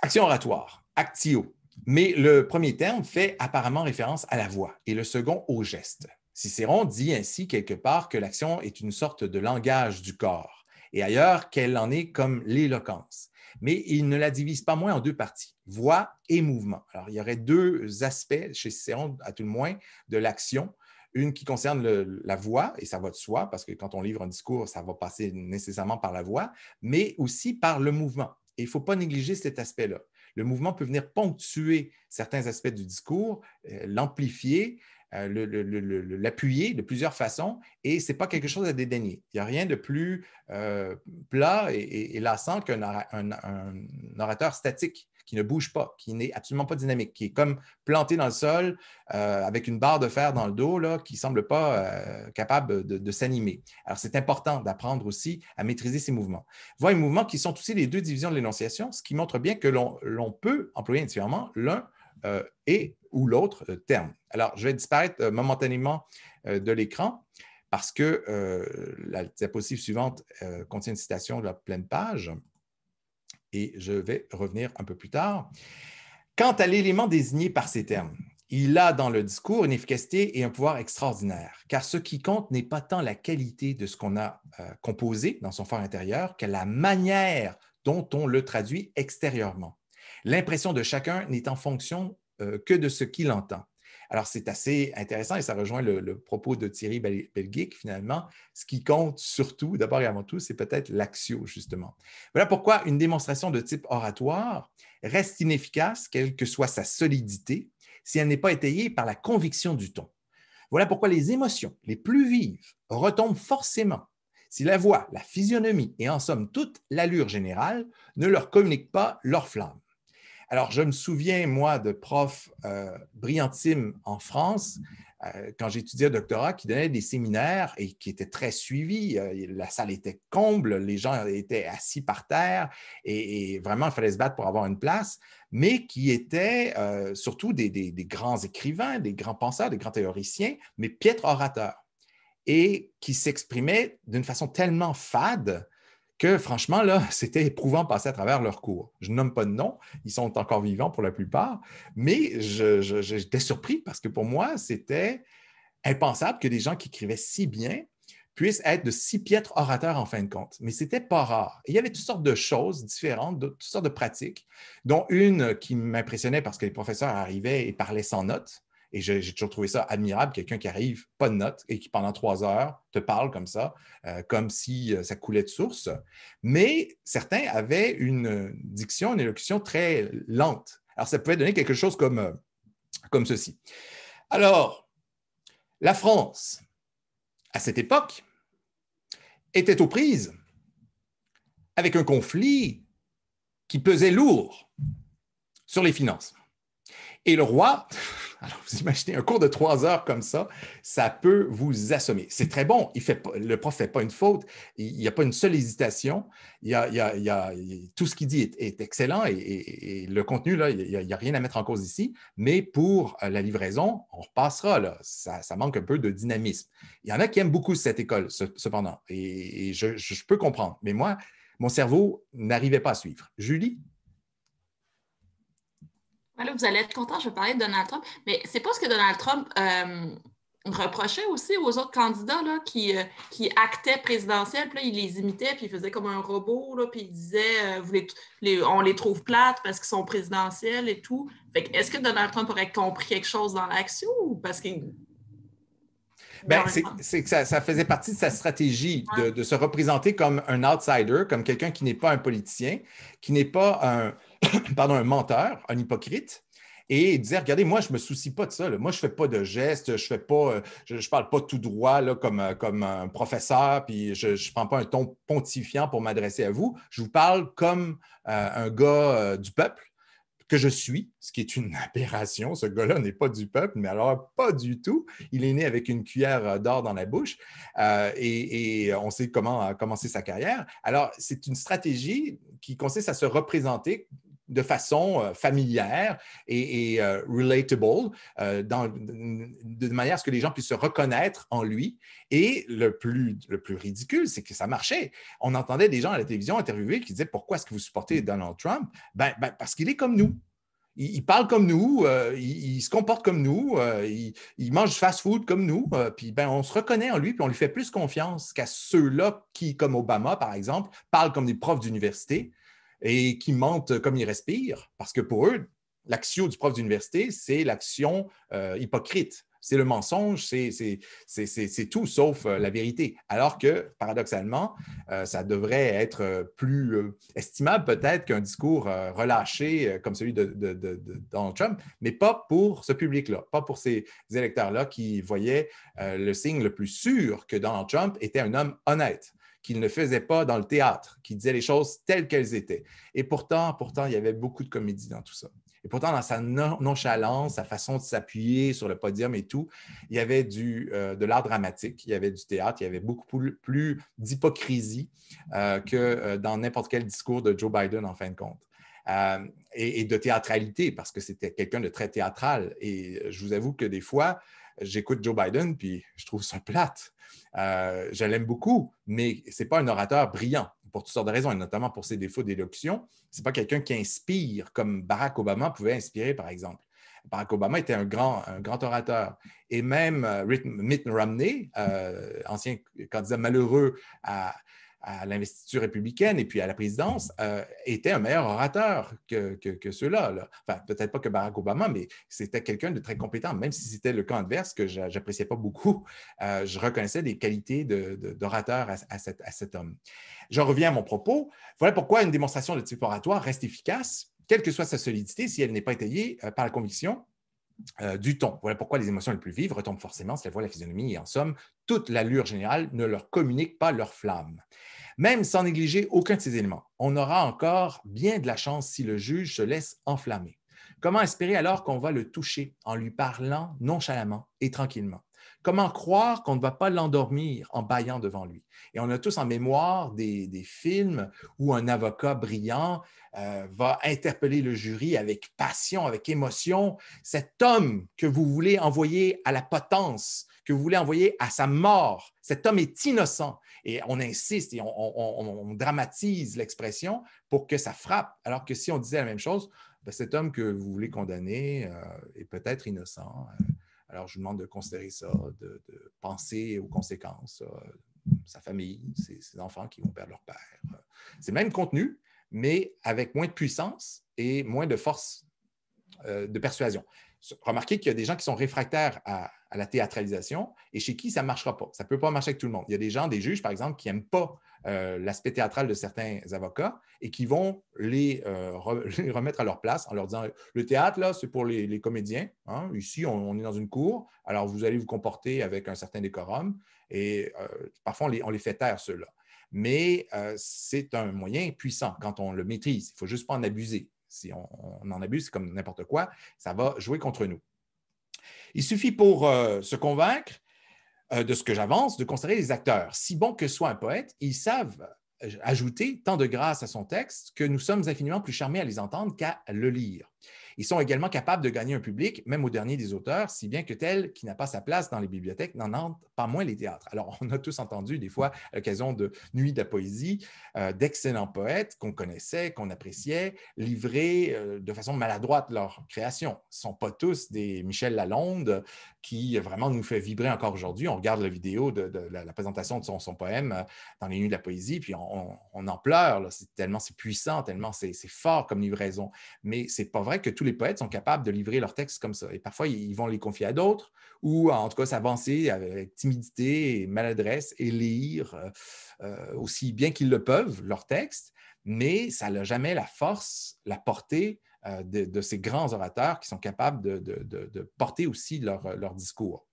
action oratoire, actio. Mais le premier terme fait apparemment référence à la voix et le second au geste. Cicéron dit ainsi quelque part que l'action est une sorte de langage du corps, et ailleurs qu'elle en est comme l'éloquence. Mais il ne la divise pas moins en deux parties, voix et mouvement. Alors, il y aurait deux aspects chez Cicéron, à tout le moins, de l'action. Une qui concerne la voix, et ça va de soi, parce que quand on livre un discours, ça va passer nécessairement par la voix, mais aussi par le mouvement. Et il ne faut pas négliger cet aspect-là. Le mouvement peut venir ponctuer certains aspects du discours, euh, l'amplifier, euh, l'appuyer de plusieurs façons et ce n'est pas quelque chose à dédaigner. Il n'y a rien de plus euh, plat et, lassant qu'un orateur statique qui ne bouge pas, qui n'est absolument pas dynamique, qui est comme planté dans le sol euh, avec une barre de fer dans le dos qui ne semble pas capable de, s'animer. Alors, c'est important d'apprendre aussi à maîtriser ces mouvements. Voir les mouvements qui sont aussi les deux divisions de l'énonciation, ce qui montre bien que l'on peut employer indifféremment l'un euh, et ou l'autre euh, terme. Alors, je vais disparaître euh, momentanément de l'écran parce que la diapositive suivante contient une citation de la pleine page et je vais revenir un peu plus tard. Quant à l'élément désigné par ces termes, il a dans le discours une efficacité et un pouvoir extraordinaire, car ce qui compte n'est pas tant la qualité de ce qu'on a composé dans son fort intérieur que la manière dont on le traduit extérieurement. L'impression de chacun n'est en fonction euh, que de ce qu'il entend. Alors, c'est assez intéressant et ça rejoint le, propos de Thierry Belgique, finalement. Ce qui compte surtout, d'abord et avant tout, c'est peut-être l'axio, justement. Voilà pourquoi une démonstration de type oratoire reste inefficace, quelle que soit sa solidité, si elle n'est pas étayée par la conviction du ton. Voilà pourquoi les émotions les plus vives retombent forcément si la voix, la physionomie et en somme toute l'allure générale ne leur communiquent pas leur flamme. Alors, je me souviens, moi, de profs euh, brillantimes en France, euh, quand j'étudiais doctorat, qui donnaient des séminaires et qui étaient très suivis. Euh, la salle était comble, les gens étaient assis par terre et, vraiment, il fallait se battre pour avoir une place, mais qui étaient euh, surtout des, grands écrivains, des grands penseurs, des grands théoriciens, mais piètre orateurs et qui s'exprimaient d'une façon tellement fade que franchement, là, c'était éprouvant passer à travers leur cours. Je nomme pas de nom, ils sont encore vivants pour la plupart, mais j'étais surpris parce que pour moi, c'était impensable que des gens qui écrivaient si bien puissent être de si piètres orateurs en fin de compte. Mais c'était pas rare. il y avait toutes sortes de choses différentes, toutes sortes de pratiques, dont une qui m'impressionnait parce que les professeurs arrivaient et parlaient sans notes. Et j'ai toujours trouvé ça admirable, quelqu'un qui arrive, pas de notes, et qui pendant trois heures te parle comme ça, euh, comme si euh, ça coulait de source. Mais certains avaient une euh, diction, une élocution très lente. Alors, ça pouvait donner quelque chose comme, comme ceci. Alors, la France, à cette époque, était aux prises avec un conflit qui pesait lourd sur les finances. Et le roi, Alors, vous imaginez, un cours de trois heures comme ça, ça peut vous assommer. C'est très bon. Il fait le prof ne fait pas une faute. Il n'y a pas une seule hésitation. tout ce qu'il dit est, excellent et, le contenu, il n'y a, rien à mettre en cause ici. Mais pour euh, la livraison, on repassera. Là. Ça, manque un peu de dynamisme. Il y en a qui aiment beaucoup cette école, cependant. Et, je peux comprendre. Mais moi, mon cerveau n'arrivait pas à suivre. Julie,
vous allez être content, je vais parler de Donald Trump, mais c'est pas ce que Donald Trump euh, reprochait aussi aux autres candidats là, qui, euh, qui actaient présidentiels. puis il les imitait, puis il faisait comme un robot, là, puis il disait euh, les, on les trouve plates parce qu'ils sont présidentiels et tout. est-ce que Donald Trump aurait compris quelque chose dans l'action ou parce qu'il
ben, c'est que ça, faisait partie de sa stratégie de se représenter comme un outsider, comme quelqu'un qui n'est pas un politicien, qui n'est pas un, pardon, un menteur, un hypocrite, et dire Regardez, moi, je ne me soucie pas de ça. Moi, je ne fais pas de gestes, je fais pas, euh, je, parle pas tout droit là, comme, euh, comme un professeur, puis je ne prends pas un ton pontifiant pour m'adresser à vous. Je vous parle comme euh, un gars du peuple que je suis, ce qui est une aberration. Ce gars-là n'est pas du peuple, mais alors pas du tout. Il est né avec une cuillère d'or dans la bouche et, et, on sait comment a commencé sa carrière. Alors, c'est une stratégie qui consiste à se représenter de façon euh, familière et, euh, relatable, euh, de manière à ce que les gens puissent se reconnaître en lui. Et le plus, ridicule, c'est que ça marchait. On entendait des gens à la télévision interviewer qui disaient Pourquoi est-ce que vous supportez Donald Trump ben, ben, Parce qu'il est comme nous. Il, parle comme nous, il, se comporte comme nous, il, mange fast-food comme nous, puis ben, on se reconnaît en lui, puis on lui fait plus confiance qu'à ceux-là qui, comme Obama, par exemple, parlent comme des profs d'université, et qui mentent comme ils respirent, parce que pour eux, l'action du prof d'université, c'est l'action euh, hypocrite. C'est le mensonge, c'est tout sauf euh, la vérité. Alors que, paradoxalement, euh, ça devrait être plus estimable peut-être qu'un discours relâché comme celui de, Donald Trump, mais pas pour ce public-là, pas pour ces électeurs-là qui voyaient le signe le plus sûr que Donald Trump était un homme honnête qu'il ne faisait pas dans le théâtre, qui disait les choses telles qu'elles étaient. Et pourtant, pourtant, il y avait beaucoup de comédie dans tout ça. Et pourtant, dans sa nonchalance, sa façon de s'appuyer sur le podium et tout, il y avait du, euh, de l'art dramatique, il y avait du théâtre, il y avait beaucoup plus, d'hypocrisie euh, que euh, dans n'importe quel discours de Joe Biden, en fin de compte. Et, et, de théâtralité, parce que c'était quelqu'un de très théâtral. Et je vous avoue que des fois, j'écoute Joe Biden, puis je trouve ça plate. Euh, je l'aime beaucoup, mais ce n'est pas un orateur brillant pour toutes sortes de raisons, et notamment pour ses défauts d'élocution. Ce n'est pas quelqu'un qui inspire comme Barack Obama pouvait inspirer, par exemple. Barack Obama était un grand, un grand orateur. Et même euh, Mitt Romney, euh, ancien candidat malheureux à, à l'investiture républicaine et puis à la présidence euh, était un meilleur orateur que, que, ceux-là. Enfin, peut-être pas que Barack Obama, mais c'était quelqu'un de très compétent, même si c'était le camp adverse que j'appréciais pas beaucoup. Euh, je reconnaissais des qualités d'orateur à, cet, à cet homme. Je reviens à mon propos. Voilà pourquoi une démonstration de type oratoire reste efficace, quelle que soit sa solidité, si elle n'est pas étayée euh, par la conviction euh, du ton. Voilà pourquoi les émotions les plus vives retombent forcément sur la voix, la physionomie et en somme, toute l'allure générale ne leur communique pas leur flamme. Même sans négliger aucun de ces éléments, on aura encore bien de la chance si le juge se laisse enflammer. Comment espérer alors qu'on va le toucher en lui parlant nonchalamment et tranquillement? Comment croire qu'on ne va pas l'endormir en baillant devant lui? Et on a tous en mémoire des, films où un avocat brillant euh, va interpeller le jury avec passion, avec émotion. Cet homme que vous voulez envoyer à la potence, que vous voulez envoyer à sa mort, cet homme est innocent. Et on insiste et on, dramatise l'expression pour que ça frappe. Alors que si on disait la même chose, ben, cet homme que vous voulez condamner euh, est peut-être innocent. Euh, alors, je vous demande de considérer ça, de, penser aux conséquences, sa famille, ses, enfants qui vont perdre leur père. C'est le même contenu, mais avec moins de puissance et moins de force euh, de persuasion. Remarquez qu'il y a des gens qui sont réfractaires à à la théâtralisation et chez qui ça ne marchera pas. Ça ne peut pas marcher avec tout le monde. Il y a des gens, des juges, par exemple, qui n'aiment pas euh, l'aspect théâtral de certains avocats et qui vont euh, les, remettre à leur place en leur disant le théâtre, là, c'est pour les, comédiens. Hein. Ici, on, est dans une cour, alors vous allez vous comporter avec un certain décorum et euh, parfois on les, fait taire, ceux-là. Mais c'est un moyen puissant quand on le maîtrise. Il ne faut juste pas en abuser. Si on, on en abuse, c'est comme n'importe quoi, ça va jouer contre nous. Il suffit pour euh, se convaincre euh, de ce que j'avance de considérer les acteurs. Si bon que soit un poète, ils savent euh, ajouter tant de grâce à son texte que nous sommes infiniment plus charmés à les entendre qu'à le lire. Ils sont également capables de gagner un public, même au dernier des auteurs, si bien que tel qui n'a pas sa place dans les bibliothèques n'en entre pas moins les théâtres. Alors, on a tous entendu des fois, à l'occasion de Nuits de la poésie, euh, d'excellents poètes qu'on connaissait, qu'on appréciait, livrer euh, de façon maladroite leur création. Ce ne sont pas tous des Michel Lalonde qui euh, vraiment nous fait vibrer encore aujourd'hui. On regarde la vidéo de, la, présentation de son, poème dans les Nuits de la poésie, puis on, en pleure, C'est tellement c'est puissant, tellement c'est fort comme livraison. Mais c'est pas vrai que tous les poètes sont capables de livrer leurs textes comme ça. Et parfois, ils vont les confier à d'autres ou en tout cas s'avancer avec timidité et maladresse et lire euh, euh, aussi bien qu'ils le peuvent leurs textes, mais ça n'a jamais la force, la portée euh, de, ces grands orateurs qui sont capables de, porter aussi leur, leur discours.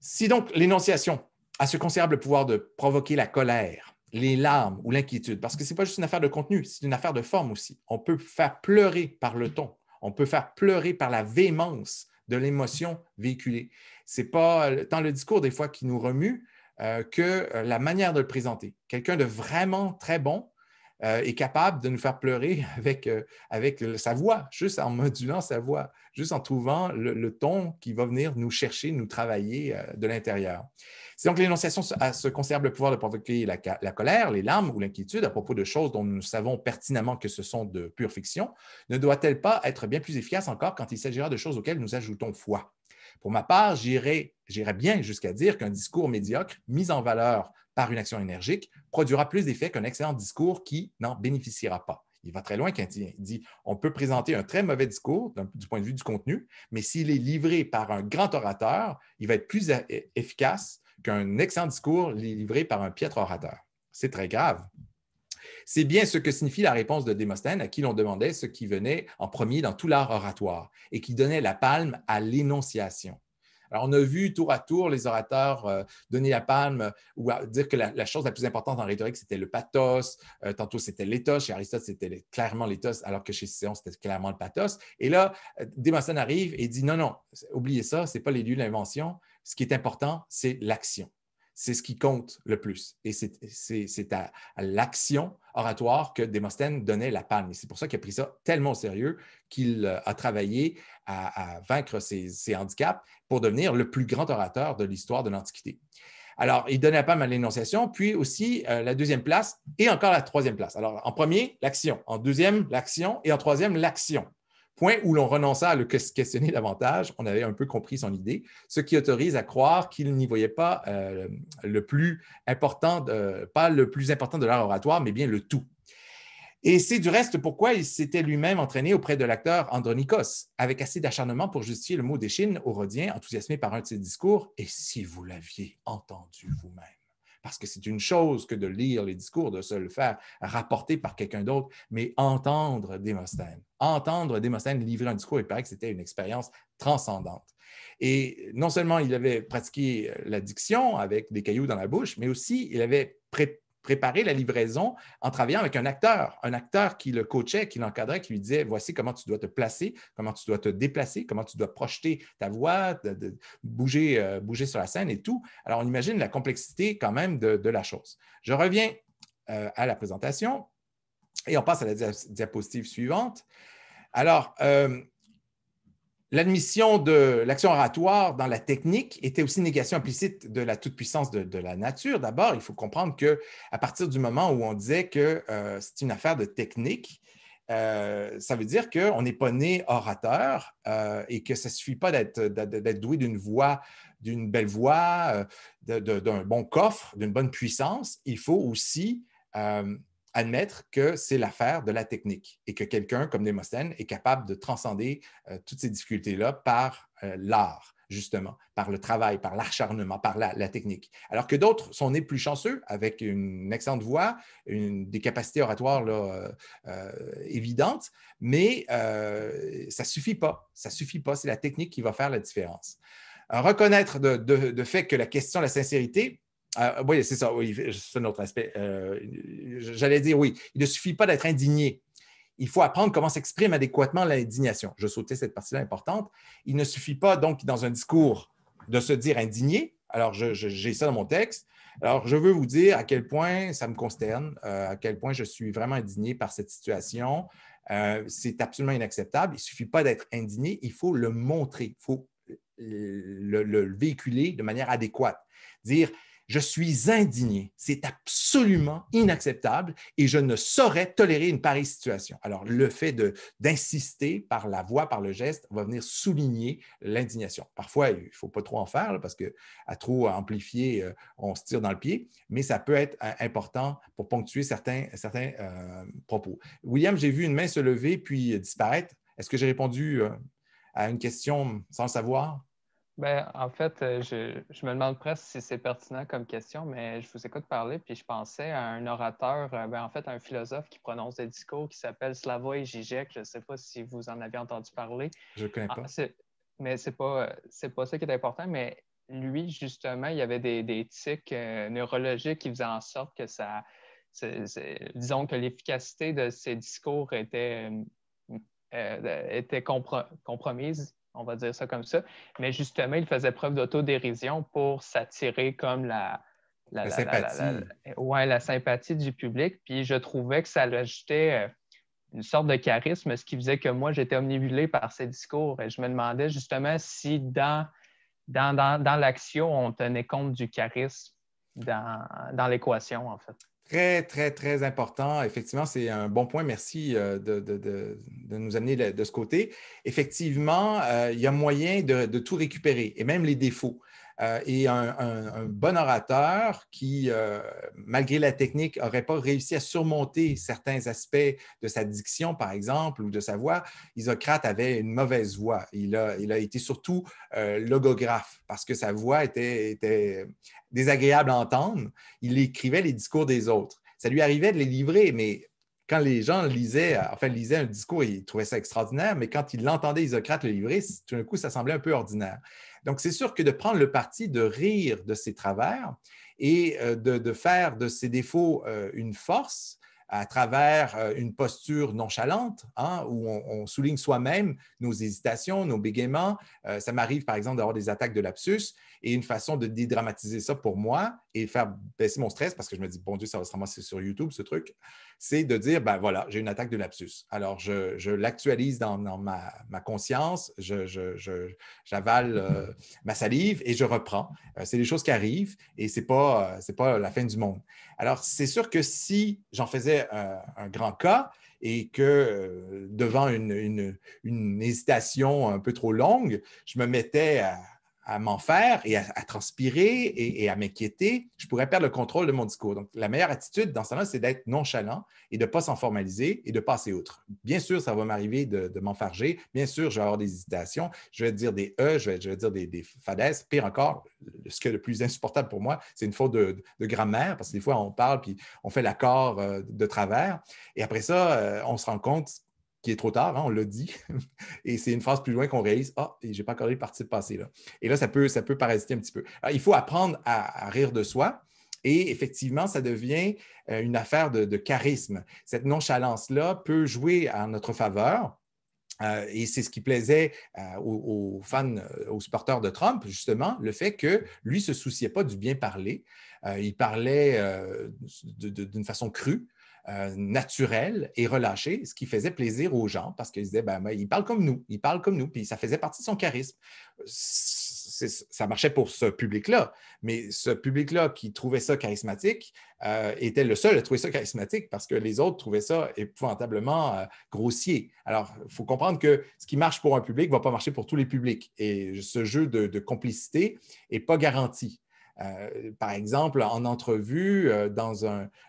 Si donc l'énonciation a ce considérable pouvoir de provoquer la colère, les larmes ou l'inquiétude, parce que ce n'est pas juste une affaire de contenu, c'est une affaire de forme aussi. On peut faire pleurer par le ton, on peut faire pleurer par la véhémence de l'émotion véhiculée. Ce n'est pas tant euh, le discours des fois qui nous remue euh, que euh, la manière de le présenter. Quelqu'un de vraiment très bon euh, est capable de nous faire pleurer avec, euh, sa voix, juste en modulant sa voix, juste en trouvant le, ton qui va venir nous chercher, nous travailler euh, de l'intérieur. C'est donc l'énonciation se conserve le pouvoir de provoquer la, la colère, les larmes ou l'inquiétude à propos de choses dont nous savons pertinemment que ce sont de pure fiction. Ne doit-elle pas être bien plus efficace encore quand il s'agira de choses auxquelles nous ajoutons foi? Pour ma part, j'irais bien jusqu'à dire qu'un discours médiocre mis en valeur par une action énergique produira plus d'effet qu'un excellent discours qui n'en bénéficiera pas. Il va très loin quand il dit on peut présenter un très mauvais discours du point de vue du contenu, mais s'il est livré par un grand orateur, il va être plus e, e, efficace qu'un excellent discours livré par un piètre orateur. C'est très grave. C'est bien ce que signifie la réponse de Démosthène, à qui l'on demandait ce qui venait en premier dans tout l'art oratoire et qui donnait la palme à l'énonciation. Alors, on a vu tour à tour les orateurs euh, donner la palme ou dire que la, chose la plus importante en rhétorique, c'était le pathos. Euh, tantôt, c'était l'éthos. Chez Aristote, c'était clairement l'éthos, alors que chez Cicéron, c'était clairement le pathos. Et là, euh, Démosthène arrive et dit non, non, oubliez ça, ce n'est pas les lieux de l'invention. Ce qui est important, c'est l'action c'est ce qui compte le plus. Et c'est à, l'action oratoire que Démosthène donnait la palme. Et c'est pour ça qu'il a pris ça tellement au sérieux qu'il euh, a travaillé à, vaincre ses, handicaps pour devenir le plus grand orateur de l'histoire de l'Antiquité. Alors, il donnait la palme à l'énonciation, puis aussi euh, la deuxième place et encore la troisième place. Alors, en premier, l'action. En deuxième, l'action. Et en troisième, l'action. Point où l'on renonça à le questionner davantage, on avait un peu compris son idée, ce qui autorise à croire qu'il n'y voyait pas euh, le plus important, pas le plus important de l'art oratoire, mais bien le tout. Et c'est du reste pourquoi il s'était lui-même entraîné auprès de l'acteur Andronikos, avec assez d'acharnement pour justifier le mot d'échine au Rodien, enthousiasmé par un de ses discours, et si vous l'aviez entendu vous-même. Parce que c'est une chose que de lire les discours, de se le faire rapporter par quelqu'un d'autre, mais entendre Démosthène, entendre Démosthène livrer un discours, il paraît que c'était une expérience transcendante. Et non seulement il avait pratiqué euh, l'addiction avec des cailloux dans la bouche, mais aussi il avait préparé préparer la livraison en travaillant avec un acteur, un acteur qui le coachait, qui l'encadrait, qui lui disait voici comment tu dois te placer, comment tu dois te déplacer, comment tu dois projeter ta voix, de, bouger, euh, bouger sur la scène et tout. Alors, on imagine la complexité quand même de, la chose. Je reviens euh, à la présentation et on passe à la diapositive suivante. Alors, euh, L'admission de l'action oratoire dans la technique était aussi une négation implicite de la toute-puissance de, la nature. D'abord, il faut comprendre que à partir du moment où on disait que euh, c'est une affaire de technique, euh, ça veut dire qu'on n'est pas né orateur euh, et que ça ne suffit pas d'être doué d'une voix, d'une belle voix, d'un bon coffre, d'une bonne puissance. Il faut aussi admettre que c'est l'affaire de la technique et que quelqu'un comme Démosthène est capable de transcender euh, toutes ces difficultés-là par euh, l'art justement, par le travail, par l'acharnement, par la, technique. Alors que d'autres sont nés plus chanceux, avec une excellente voix, une, des capacités oratoires là, euh, évidentes, mais ça ne suffit pas. Ça suffit pas. C'est la technique qui va faire la différence. reconnaître de, de fait que la question de la sincérité ah, oui, c'est ça, c'est un autre aspect. Euh, j'allais dire, oui, il ne suffit pas d'être indigné. Il faut apprendre comment s'exprime adéquatement l'indignation. Je sautais cette partie-là importante. Il ne suffit pas, donc, dans un discours, de se dire indigné. Alors, j'ai ça dans mon texte. Alors, je veux vous dire à quel point ça me consterne, euh, à quel point je suis vraiment indigné par cette situation. Euh, c'est absolument inacceptable. Il ne suffit pas d'être indigné, il faut le montrer, il faut le, le véhiculer de manière adéquate. Dire, je suis indigné. C'est absolument inacceptable et je ne saurais tolérer une pareille situation. Alors, le fait d'insister par la voix, par le geste, va venir souligner l'indignation. Parfois, il ne faut pas trop en faire parce qu'à trop amplifier, euh, on se tire dans le pied, mais ça peut être euh, important pour ponctuer certains, certains euh, propos. William, j'ai vu une main se lever puis disparaître. Est-ce que j'ai répondu à une question sans le savoir?
Ben, en fait, euh, je, me demande presque si c'est pertinent comme question, mais je vous écoute parler, puis je pensais à un orateur, euh, ben, en fait, à un philosophe qui prononce des discours qui s'appelle Slavoj Žižek. Je ne sais pas si vous en avez entendu parler. Je ne connais ah, pas. mais ce n'est pas, ça qui est important, mais lui, justement, il y avait des, des tics euh, neurologiques qui faisaient en sorte que ça. disons que l'efficacité de ses discours était, était compromise on va dire ça comme ça. Mais justement, il faisait preuve d'autodérision pour s'attirer comme la, la, sympathie. du public. Puis je trouvais que ça ajoutait euh, une sorte de charisme, ce qui faisait que moi, j'étais omnibulé par ses discours. Et je me demandais justement si dans, l'action, on tenait compte du charisme dans l'équation, en fait.
Très, très, très important. Effectivement, c'est un bon point. Merci euh, de, nous amener de ce côté. Effectivement, euh, il y a moyen de, tout récupérer et même les défauts. Euh, et un, bon orateur qui, euh, malgré la technique, n'aurait pas réussi à surmonter certains aspects de sa diction, par exemple, ou de sa voix, Isocrate avait une mauvaise voix. Il a, été surtout euh, logographe parce que sa voix était, était désagréable à entendre. Il écrivait les discours des autres. Ça lui arrivait de les livrer, mais quand les gens lisaient, enfin, lisaient un discours, ils trouvaient ça extraordinaire, mais quand ils l'entendaient Isocrate le livrer, tout d'un coup, ça semblait un peu ordinaire. Donc, c'est sûr que de prendre le parti de rire de ses travers et euh, de, faire de ses défauts euh, une force, à travers euh, une posture nonchalante, hein, où on, souligne soi-même nos hésitations, nos bégaiements. ça m'arrive, par exemple, d'avoir des attaques de lapsus et une façon de dédramatiser ça pour moi et faire baisser mon stress, parce que je me dis, bon Dieu, ça va se ramasser sur YouTube, ce truc, c'est de dire, ben voilà, j'ai une attaque de lapsus. Alors, je, je l'actualise dans, dans ma, ma, conscience, j'avale je, je, euh, ma salive et je reprends. Euh, c'est des choses qui arrivent et ce n'est pas, euh, pas la fin du monde. Alors, c'est sûr que si j'en faisais un grand cas, et que devant une, une, une, hésitation un peu trop longue, je me mettais à, à m'en faire et à, transpirer et, à m'inquiéter, je pourrais perdre le contrôle de mon discours. Donc, la meilleure attitude dans ce là c'est d'être nonchalant et de ne pas s'en formaliser et de passer outre. Bien sûr, ça va m'arriver de, m'enfarger. Bien sûr, je vais avoir des hésitations. Je vais dire des E, je vais, dire des, des, Pire encore, ce qui est le plus insupportable pour moi, c'est une faute de, de, grammaire parce que des fois, on parle puis on fait l'accord euh, de travers. Et après ça, euh, on se rend compte qui est trop tard, hein, on l'a dit. et c'est une phrase plus loin qu'on réalise Ah, et j'ai pas encore le de passé. Là. Et là, ça peut, ça peut parasiter un petit peu. il faut apprendre à, rire de soi. Et effectivement, ça devient euh, une affaire de, charisme. Cette nonchalance-là peut jouer en notre faveur. Euh, et c'est ce qui plaisait euh, aux, fans, aux supporters de Trump, justement, le fait que lui ne se souciait pas du bien parler. il parlait d'une façon crue, euh, naturel et relâché, ce qui faisait plaisir aux gens parce qu'ils disaient, ben, ben, il parle comme nous, il parle comme nous, puis ça faisait partie de son charisme. Euh, ça marchait pour ce public-là, mais ce public-là qui trouvait ça charismatique euh, était le seul à trouver ça charismatique parce que les autres trouvaient ça épouvantablement grossier. Alors, il faut comprendre que ce qui marche pour un public ne va pas marcher pour tous les publics et ce jeu de, de complicité n'est pas garanti. Euh, par exemple, en entrevue, euh, dans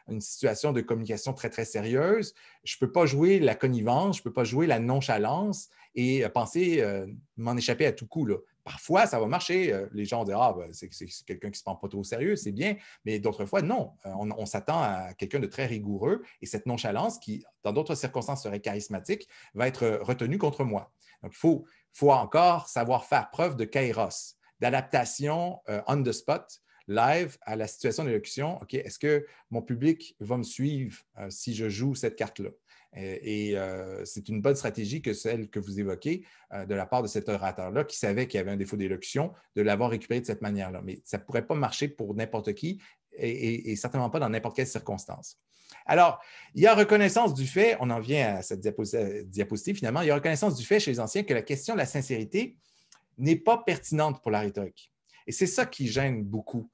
une situation de communication très, très sérieuse, je ne peux pas jouer la connivence, je ne peux pas jouer la nonchalance et euh, penser m'en échapper à tout coup. Parfois, ça va marcher. Les gens vont dire Ah, ben, c'est quelqu'un qui ne se prend pas trop au sérieux, c'est bien. Mais d'autres fois, non. On, s'attend à quelqu'un de très rigoureux et cette nonchalance, qui dans d'autres circonstances serait charismatique, va être retenue contre moi. Donc, il faut, faut encore savoir faire preuve de kairos d'adaptation euh, on the spot, live, à la situation d'élocution. OK, est-ce que mon public va me suivre euh, si je joue cette carte-là? Euh, et, c'est une bonne stratégie que celle que vous évoquez de la part de cet orateur-là qui savait qu'il y avait un défaut d'élocution, de l'avoir récupéré de cette manière-là. Mais ça ne pourrait pas marcher pour n'importe qui et, certainement pas dans n'importe quelle circonstance. Alors, il y a reconnaissance du fait, on en vient à cette diapositive, finalement, il y a reconnaissance du fait chez les anciens que la question de la sincérité n'est pas pertinente pour la rhétorique. Et c'est ça qui gêne beaucoup.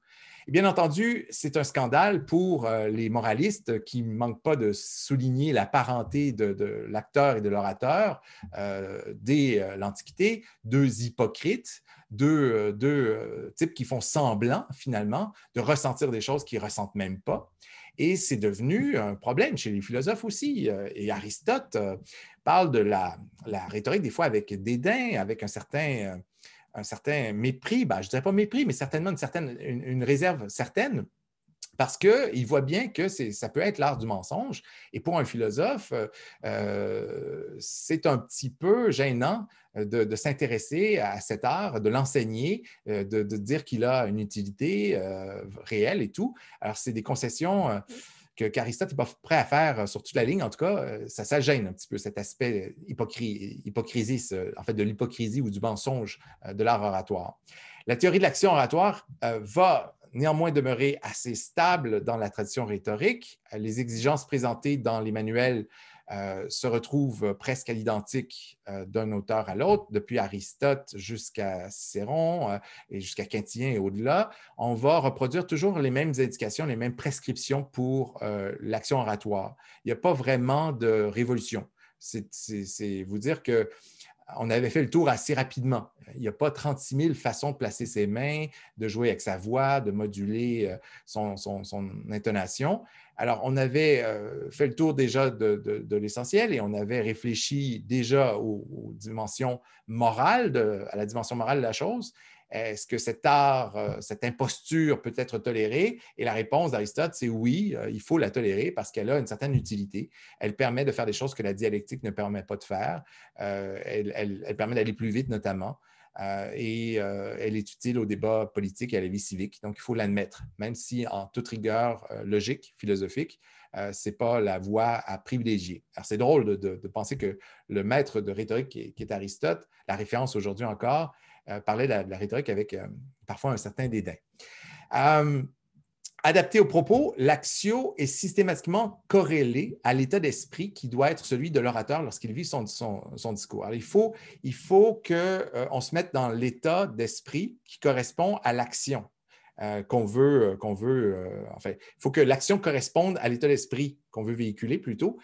bien entendu, c'est un scandale pour euh, les moralistes qui ne manquent pas de souligner la parenté de, l'acteur et de l'orateur euh, dès euh, l'Antiquité, deux hypocrites, deux, deux types qui font semblant finalement de ressentir des choses qu'ils ne ressentent même pas. Et c'est devenu un problème chez les philosophes aussi. Euh, et Aristote euh, parle de la, rhétorique des fois avec dédain, avec un certain, euh, mépris, ben, je ne dirais pas mépris, mais certainement une, une réserve certaine parce qu'il voit bien que ça peut être l'art du mensonge. Et pour un philosophe, euh, c'est un petit peu gênant euh, de, s'intéresser à cet art, de l'enseigner, euh, de, dire qu'il a une utilité réelle et tout. Alors, c'est des concessions. que qu'Aristote n'est pas prêt à faire sur toute la ligne. En tout cas, ça, ça gêne un petit peu cet aspect en fait, de l'hypocrisie ou du mensonge de l'art oratoire. La théorie de l'action oratoire va néanmoins demeuré assez stable dans la tradition rhétorique. Les exigences présentées dans les manuels euh, se retrouvent presque à l'identique euh, d'un auteur à l'autre, depuis Aristote jusqu'à Cicéron euh, et jusqu'à Quintilien et au-delà. On va reproduire toujours les mêmes indications, les mêmes prescriptions pour l'action oratoire. Il n'y a pas vraiment de révolution. C'est vous dire que on avait fait le tour assez rapidement. Il n'y a pas 36 000 façons de placer ses mains, de jouer avec sa voix, de moduler euh, son, intonation. Alors, on avait euh, fait le tour déjà de, l'essentiel et on avait réfléchi déjà aux, dimensions morales, à la dimension morale de la chose. Est-ce que cet art, euh, cette imposture peut être tolérée? Et la réponse d'Aristote, c'est oui, euh, il faut la tolérer parce qu'elle a une certaine utilité. Elle permet de faire des choses que la dialectique ne permet pas de faire. Euh, elle, permet d'aller plus vite, notamment. et elle est utile au débat politique et à la vie civique. Donc, il faut l'admettre, même si en toute rigueur logique, philosophique, ce n'est pas la voie à privilégier. Alors, c'est drôle de, penser que le maître de rhétorique qui est Aristote, la référence aujourd'hui encore, euh, Parler de la, rhétorique avec euh, parfois un certain dédain. Euh, adapté au propos, l'axio est systématiquement corrélé à l'état d'esprit qui doit être celui de l'orateur lorsqu'il vit son, discours. il faut, qu'on se mette dans l'état d'esprit qui correspond à l'action euh, qu'on veut, euh, qu'on veut euh, enfin, il faut que l'action corresponde à l'état d'esprit qu'on veut véhiculer plutôt.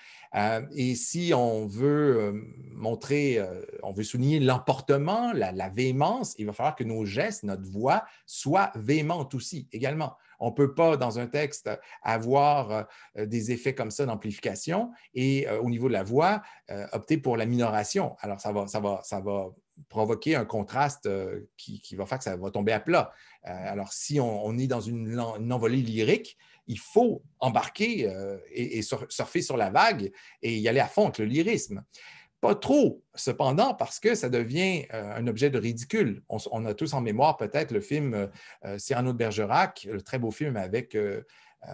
et si on veut montrer, on veut souligner l'emportement, la, véhémence, il va falloir que nos gestes, notre voix soient véhémentes aussi, également. On ne peut pas, dans un texte, avoir des effets comme ça d'amplification et au niveau de la voix, opter pour la minoration. Alors, ça va, ça va, ça va provoquer un contraste euh, qui, va faire que ça va tomber à plat. Euh, alors, si on, est dans une, envolée lyrique, il faut embarquer euh, et, surfer sur la vague et y aller à fond avec le lyrisme. Pas trop, cependant, parce que ça devient un objet de ridicule. On, a tous en mémoire peut-être le film Cyrano de Bergerac, le très beau film avec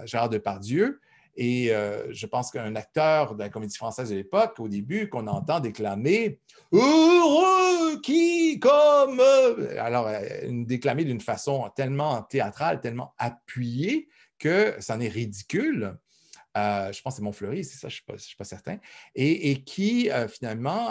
Gérard Depardieu, et euh, je pense qu'un acteur de la comédie française de l'époque, au début, qu'on entend déclamer Heureux qui comme. Euh, Alors, euh, déclamer d'une façon tellement théâtrale, tellement appuyée que ça est ridicule. je pense que c'est Montfleury, c'est ça, je ne suis, pas certain. Et, qui, finalement,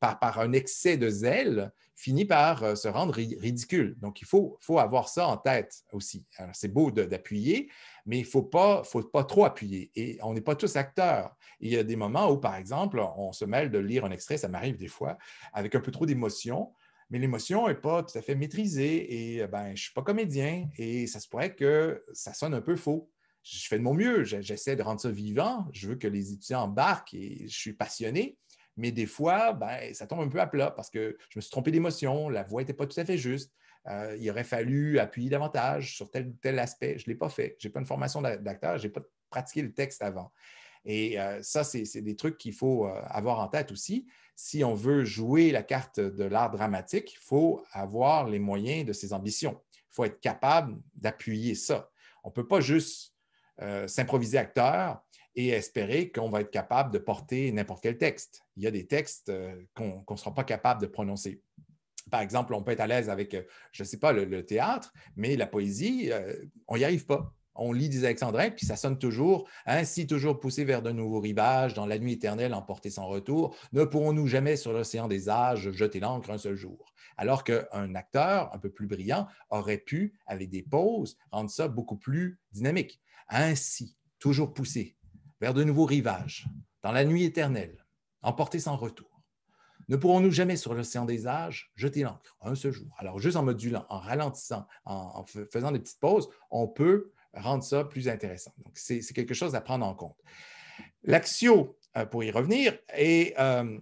par, un excès de zèle, finit par se rendre ridicule. Donc, il faut, faut avoir ça en tête aussi. C'est beau d'appuyer, mais il ne faut pas, trop appuyer. Et on n'est pas tous acteurs. il y a des moments où, par exemple, on se mêle de lire un extrait, ça m'arrive des fois, avec un peu trop d'émotion, mais l'émotion n'est pas tout à fait maîtrisée et eh ben, je ne suis pas comédien et ça se pourrait que ça sonne un peu faux. Je fais de mon mieux, j'essaie de rendre ça vivant, je veux que les étudiants embarquent et je suis passionné, mais des fois, ben, ça tombe un peu à plat parce que je me suis trompé d'émotion, la voix n'était pas tout à fait juste. Euh, il aurait fallu appuyer davantage sur tel ou tel aspect. Je ne l'ai pas fait. Je n'ai pas une formation d'acteur, je n'ai pas pratiqué le texte avant. Et euh, ça, c'est des trucs qu'il faut euh, avoir en tête aussi. Si on veut jouer la carte de l'art dramatique, il faut avoir les moyens de ses ambitions. Il faut être capable d'appuyer ça. On ne peut pas juste s'improviser acteur et espérer qu'on va être capable de porter n'importe quel texte. Il y a des textes qu'on ne sera pas capable de prononcer par exemple, on peut être à l'aise avec, euh, je ne sais pas, le, théâtre, mais la poésie, euh, on n'y arrive pas. On lit des Alexandrins, puis ça sonne toujours ainsi, hein, toujours poussé vers de nouveaux rivages, dans la nuit éternelle, emporté sans retour, ne pourrons-nous jamais sur l'océan des âges jeter l'ancre un seul jour. Alors qu'un acteur un peu plus brillant aurait pu, avec des pauses, rendre ça beaucoup plus dynamique. Ainsi, toujours poussé vers de nouveaux rivages, dans la nuit éternelle, emporté sans retour. Ne pourrons-nous jamais sur l'océan des âges jeter l'encre un seul jour? Alors, juste en modulant, en ralentissant, en, faisant des petites pauses, on peut rendre ça plus intéressant. Donc, c'est quelque chose à prendre en compte. L'axio, euh, pour y revenir, est euh,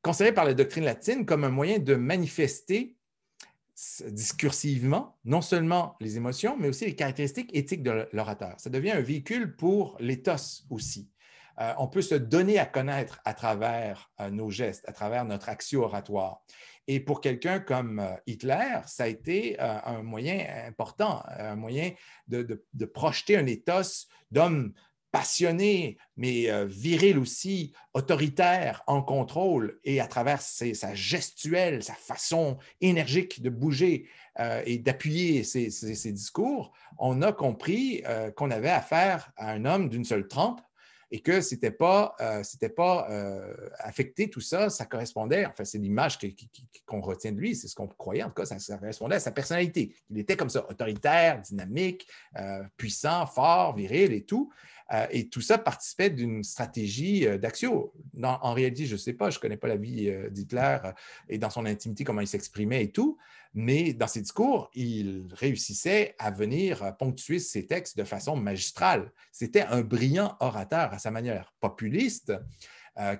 considéré par la doctrine latine comme un moyen de manifester discursivement non seulement les émotions, mais aussi les caractéristiques éthiques de l'orateur. Ça devient un véhicule pour l'éthos aussi. Euh, on peut se donner à connaître à travers euh, nos gestes, à travers notre action oratoire. Et pour quelqu'un comme euh, Hitler, ça a été un moyen important, un moyen de, projeter un éthos d'homme passionné, mais viril aussi, autoritaire, en contrôle, et à travers sa gestuelle, sa façon énergique de bouger et d'appuyer ses, discours, on a compris qu'on avait affaire à un homme d'une seule trempe et que c'était pas, euh, pas euh, affecté tout ça, ça correspondait, enfin c'est l'image qu'on retient de lui, c'est ce qu'on croyait en tout cas, ça, correspondait à sa personnalité. Il était comme ça, autoritaire, dynamique, euh, puissant, fort, viril et tout. Euh, et tout ça participait d'une stratégie euh, d'Axio. En réalité, je ne sais pas, je ne connais pas la vie euh, d'Hitler et dans son intimité, comment il s'exprimait et tout, mais dans ses discours, il réussissait à venir ponctuer ses textes de façon magistrale. C'était un brillant orateur à sa manière, populiste,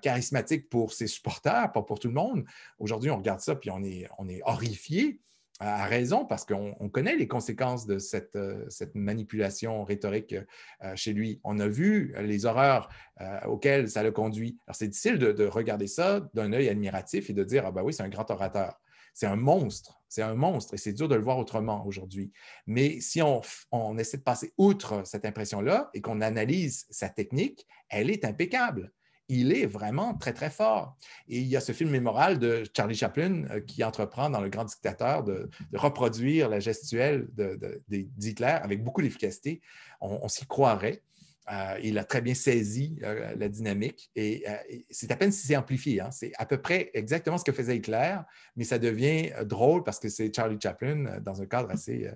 charismatique pour ses supporters, pas pour tout le monde. Aujourd'hui, on regarde ça puis on est, on est horrifié. A raison parce qu'on connaît les conséquences de cette, euh, manipulation rhétorique euh, chez lui. On a vu les horreurs euh, auxquelles ça le conduit. Alors, c'est difficile de, regarder ça d'un œil admiratif et de dire Ah, ben oui, c'est un grand orateur. C'est un monstre, c'est un monstre et c'est dur de le voir autrement aujourd'hui. Mais si on essaie de passer outre cette impression-là et qu'on analyse sa technique, elle est impeccable il est vraiment très, très fort. Et il y a ce film mémoral de Charlie Chaplin euh, qui entreprend dans Le Grand Dictateur de, reproduire la gestuelle d'Hitler de, avec beaucoup d'efficacité. On, s'y croirait. Euh, il a très bien saisi euh, la dynamique et, c'est à peine si c'est amplifié. Hein. C'est à peu près exactement ce que faisait Hitler, mais ça devient drôle parce que c'est Charlie Chaplin dans un cadre assez,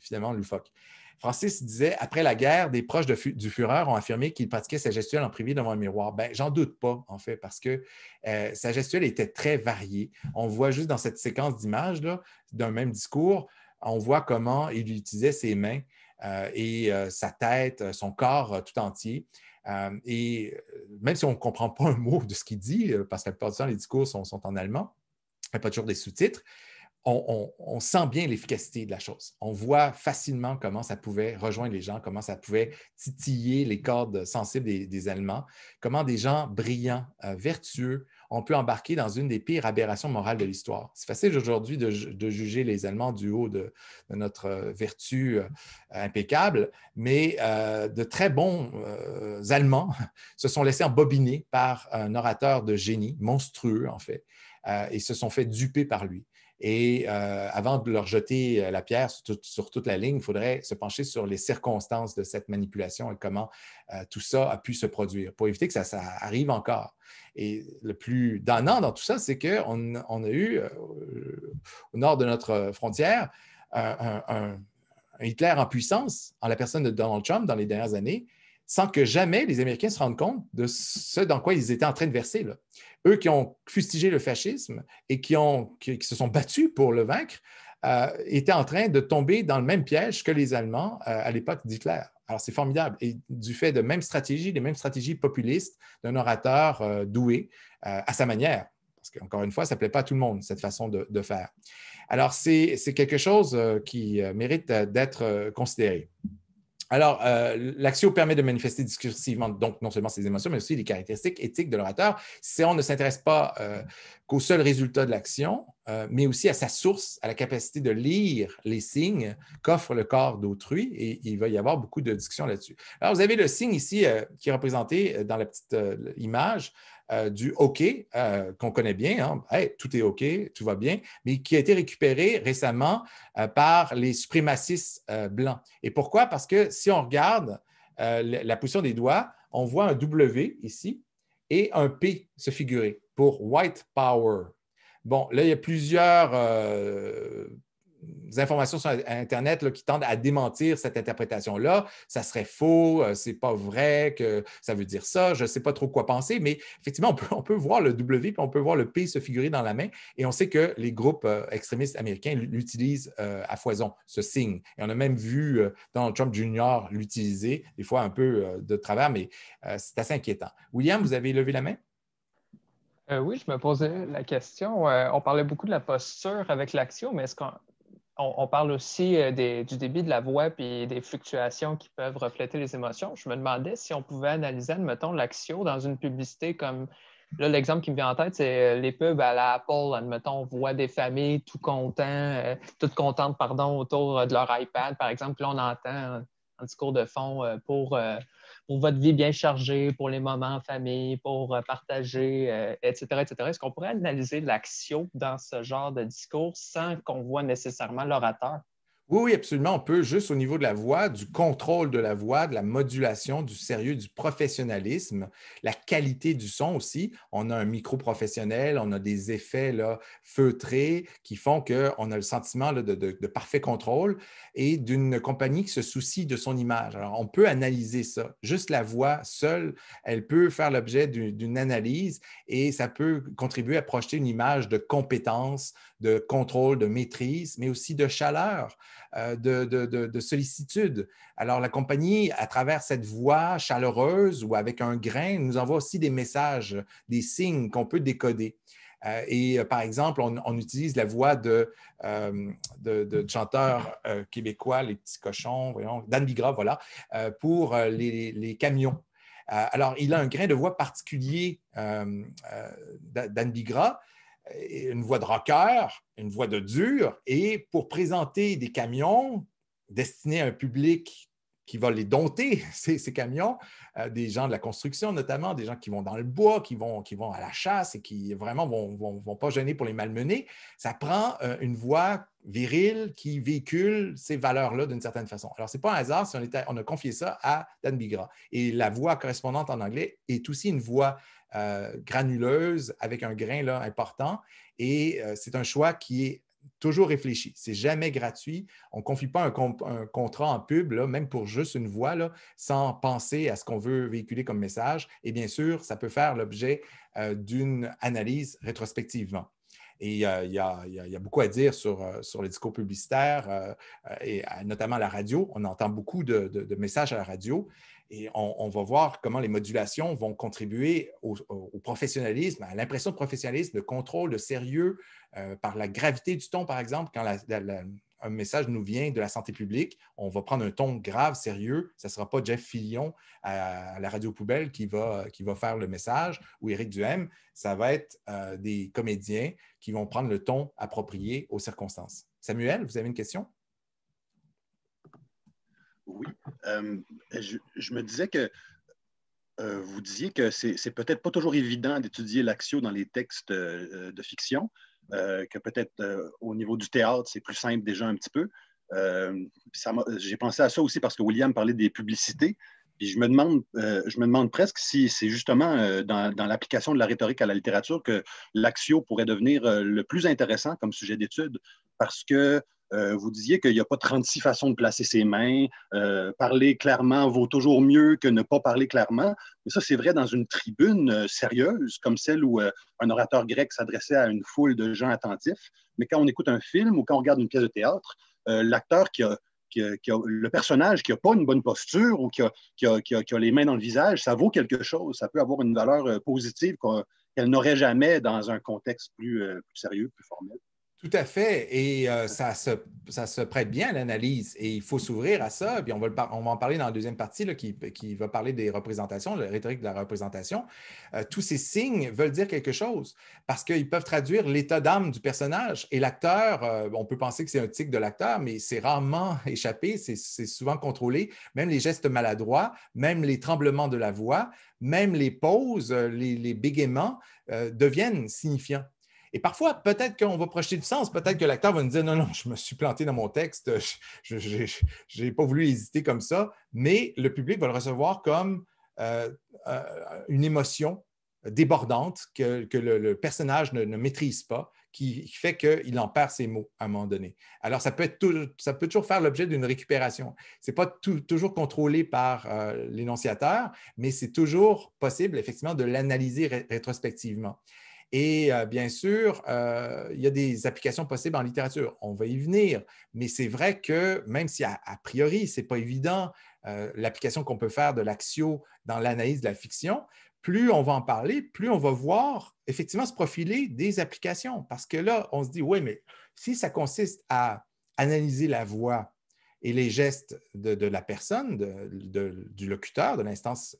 finalement, loufoque. Francis disait, après la guerre, des proches du Führer ont affirmé qu'il pratiquait sa gestuelle en privé devant un miroir. Ben, j'en doute pas, en fait, parce que euh, sa gestuelle était très variée. On voit juste dans cette séquence d'images, d'un même discours, on voit comment il utilisait ses mains euh, et euh, sa tête, son corps tout entier. et même si on ne comprend pas un mot de ce qu'il dit, parce que la plupart du temps, les discours sont, sont en allemand, il n'y a pas toujours des sous-titres, on, sent bien l'efficacité de la chose. On voit facilement comment ça pouvait rejoindre les gens, comment ça pouvait titiller les cordes sensibles des, Allemands, comment des gens brillants, euh, vertueux, ont pu embarquer dans une des pires aberrations morales de l'histoire. C'est facile aujourd'hui de, juger les Allemands du haut de, notre euh, vertu euh, impeccable, mais de très bons Allemands se sont laissés embobiner par un orateur de génie, monstrueux en fait, et se sont fait duper par lui. Et euh, avant de leur jeter euh, la pierre sur, toute la ligne, il faudrait se pencher sur les circonstances de cette manipulation et comment euh, tout ça a pu se produire pour éviter que ça, arrive encore. Et le plus d'annant dans tout ça, c'est qu'on on a eu au nord de notre frontière un Hitler en puissance en la personne de Donald Trump dans les dernières années sans que jamais les Américains se rendent compte de ce dans quoi ils étaient en train de verser. Eux qui ont fustigé le fascisme et qui, se sont battus pour le vaincre euh, étaient en train de tomber dans le même piège que les Allemands euh, à l'époque d'Hitler. Alors c'est formidable. Et du fait de même stratégie, des mêmes stratégies populistes d'un orateur euh, doué à sa manière. Parce encore une fois, ça ne plaît pas à tout le monde, cette façon de faire. Alors c'est quelque chose qui mérite d'être considéré. Alors, euh, l'action permet de manifester discursivement, donc non seulement ses émotions, mais aussi les caractéristiques éthiques de l'orateur. Si on ne s'intéresse pas euh, qu'au seul résultat de l'action, euh, mais aussi à sa source, à la capacité de lire les signes qu'offre le corps d'autrui, et il va y avoir beaucoup de discussions là-dessus. Alors, vous avez le signe ici euh, qui est représenté euh, dans la petite image du OK, qu'on connaît bien, hein. tout est OK, tout va bien, mais qui a été récupéré récemment par les suprémacistes blancs. Et pourquoi? Parce que si on regarde la position des doigts, on voit un W ici et un P se figurer pour White Power. Bon, là, il y a plusieurs euh, informations sur Internet qui tendent à démentir cette interprétation-là. Ça serait faux, euh, c'est pas vrai que ça veut dire ça, je ne sais pas trop quoi penser, mais effectivement, on peut, on peut, voir le W puis on peut voir le P se figurer dans la main et on sait que les groupes euh, extrémistes américains l'utilisent à foison, ce signe. Et on a même vu Donald Trump Jr. l'utiliser, des fois un peu de travers, mais c'est assez inquiétant. William, vous avez levé la main?
Euh, oui, je me posais la question. Euh, on parlait beaucoup de la posture avec l'action, mais est-ce qu'on on, parle aussi euh, du débit de la voix et des fluctuations qui peuvent refléter les émotions? Je me demandais si on pouvait analyser, admettons, l'action dans une publicité comme. Là, l'exemple qui me vient en tête, c'est les pubs à la Apple, admettons, on voit des familles tout contents, toutes contentes, pardon, autour de leur iPad, par exemple. là, on entend un discours de fond pour pour votre vie bien chargée, pour les moments en famille, pour euh, partager, etc., euh, etc. Est-ce qu'on pourrait analyser l'action dans ce genre
de discours sans qu'on voit nécessairement l'orateur? Oui, oui, absolument. On peut juste au niveau de la voix, du contrôle de la voix, de la modulation, du sérieux, du professionnalisme, la qualité du son aussi. On a un micro professionnel, on a des effets feutrés qui font qu'on a le sentiment de, de, parfait contrôle et d'une compagnie qui se soucie de son image. Alors, on peut analyser ça. Juste la voix seule, elle peut faire l'objet d'une analyse et ça peut contribuer à projeter une image de compétence, de contrôle, de maîtrise, mais aussi de chaleur. Euh, de, sollicitude. Alors, la compagnie, à travers cette voix chaleureuse ou avec un grain, nous envoie aussi des messages, des signes qu'on peut décoder. Euh, et euh, par exemple, on, utilise la voix de, chanteurs québécois, les petits cochons, voyons, Dan Bigra, voilà, pour les, les, camions. alors, il a un grain de voix particulier, Dan Bigra, une voix de rocker, une voix de dur, et pour présenter des camions destinés à un public qui va les dompter, ces, camions, euh, des gens de la construction notamment, des gens qui vont dans le bois, qui vont, qui vont à la chasse et qui vraiment ne vont, pas gêner pour les malmener, ça prend euh, une voix virile qui véhicule ces valeurs-là d'une certaine façon. Alors, ce n'est pas un hasard si on, on a confié ça à Dan Bigra. Et la voix correspondante en anglais est aussi une voix euh, granuleuse avec un grain là, important. Et euh, c'est un choix qui est toujours réfléchi. C'est jamais gratuit. On ne confie pas un, contrat en pub, là, même pour juste une voix, sans penser à ce qu'on veut véhiculer comme message. Et bien sûr, ça peut faire l'objet euh, d'une analyse rétrospectivement. Et il y, y, a beaucoup à dire sur, les discours publicitaires, et notamment la radio. On entend beaucoup de messages à la radio. Et on, va voir comment les modulations vont contribuer au, professionnalisme, à l'impression de professionnalisme, de contrôle, de sérieux, euh, par la gravité du ton, par exemple, quand un message nous vient de la santé publique, on va prendre un ton grave, sérieux. Ce ne sera pas Jeff Fillion à, la radio poubelle qui va, faire le message ou Éric Duhem. Ça va être euh, des comédiens qui vont prendre le ton approprié aux circonstances. Samuel, vous avez une question? Oui. Euh, je, me disais que euh, vous disiez que c'est peut-être pas toujours évident d'étudier l'axio dans les textes euh, de fiction, que peut-être au niveau du théâtre, c'est plus simple déjà un petit peu. J'ai pensé à ça aussi parce que William parlait des publicités. Puis je me demande, je me demande presque si c'est justement dans, dans l'application de la rhétorique à la littérature que l'axio pourrait devenir le plus intéressant comme sujet d'étude, parce que euh, vous disiez qu'il n'y a pas 36 façons de placer ses mains. Euh, parler clairement vaut toujours mieux que ne pas parler clairement. Mais ça, c'est vrai dans une tribune euh, sérieuse, comme celle où un orateur grec s'adressait à une foule de gens attentifs. Mais quand on écoute un film ou quand on regarde une pièce de théâtre, l'acteur qui a, le personnage qui n'a pas une bonne posture ou qui a, qui a, les mains dans le visage, ça vaut quelque chose. Ça peut avoir une valeur positive qu'elle n'aurait jamais dans un contexte plus sérieux, plus formel. Tout à fait. Et euh, ça, se, prête bien à l'analyse. Et il faut s'ouvrir à ça. Puis on va, on va en parler dans la deuxième partie qui, va parler des représentations, la rhétorique de la représentation. Euh, tous ces signes veulent dire quelque chose parce qu'ils peuvent traduire l'état d'âme du personnage. Et l'acteur, euh, on peut penser que c'est un tic de l'acteur, mais c'est rarement échappé. C'est souvent contrôlé. Même les gestes maladroits, même les tremblements de la voix, même les pauses, les, les bégaiements deviennent signifiants. Et parfois, peut-être qu'on va projeter du sens, peut-être que l'acteur va nous dire non, non, je me suis planté dans mon texte, je n'ai pas voulu hésiter comme ça, mais le public va le recevoir comme euh, euh, une émotion débordante que, le, personnage ne, maîtrise pas, qui fait qu'il en perd ses mots à un moment donné. Alors, ça peut, ça peut toujours faire l'objet d'une récupération. Ce n'est pas toujours contrôlé par euh, l'énonciateur, mais c'est toujours possible, effectivement, de l'analyser rétrospectivement. Et euh, bien sûr, euh, il y a des applications possibles en littérature. On va y venir. Mais c'est vrai que même si a, priori, ce n'est pas évident euh, l'application qu'on peut faire de l'axio dans l'analyse de la fiction, plus on va en parler, plus on va voir effectivement se profiler des applications. Parce que là, on se dit, oui, mais si ça consiste à analyser la voix et les gestes de, la personne, du locuteur, de l'instance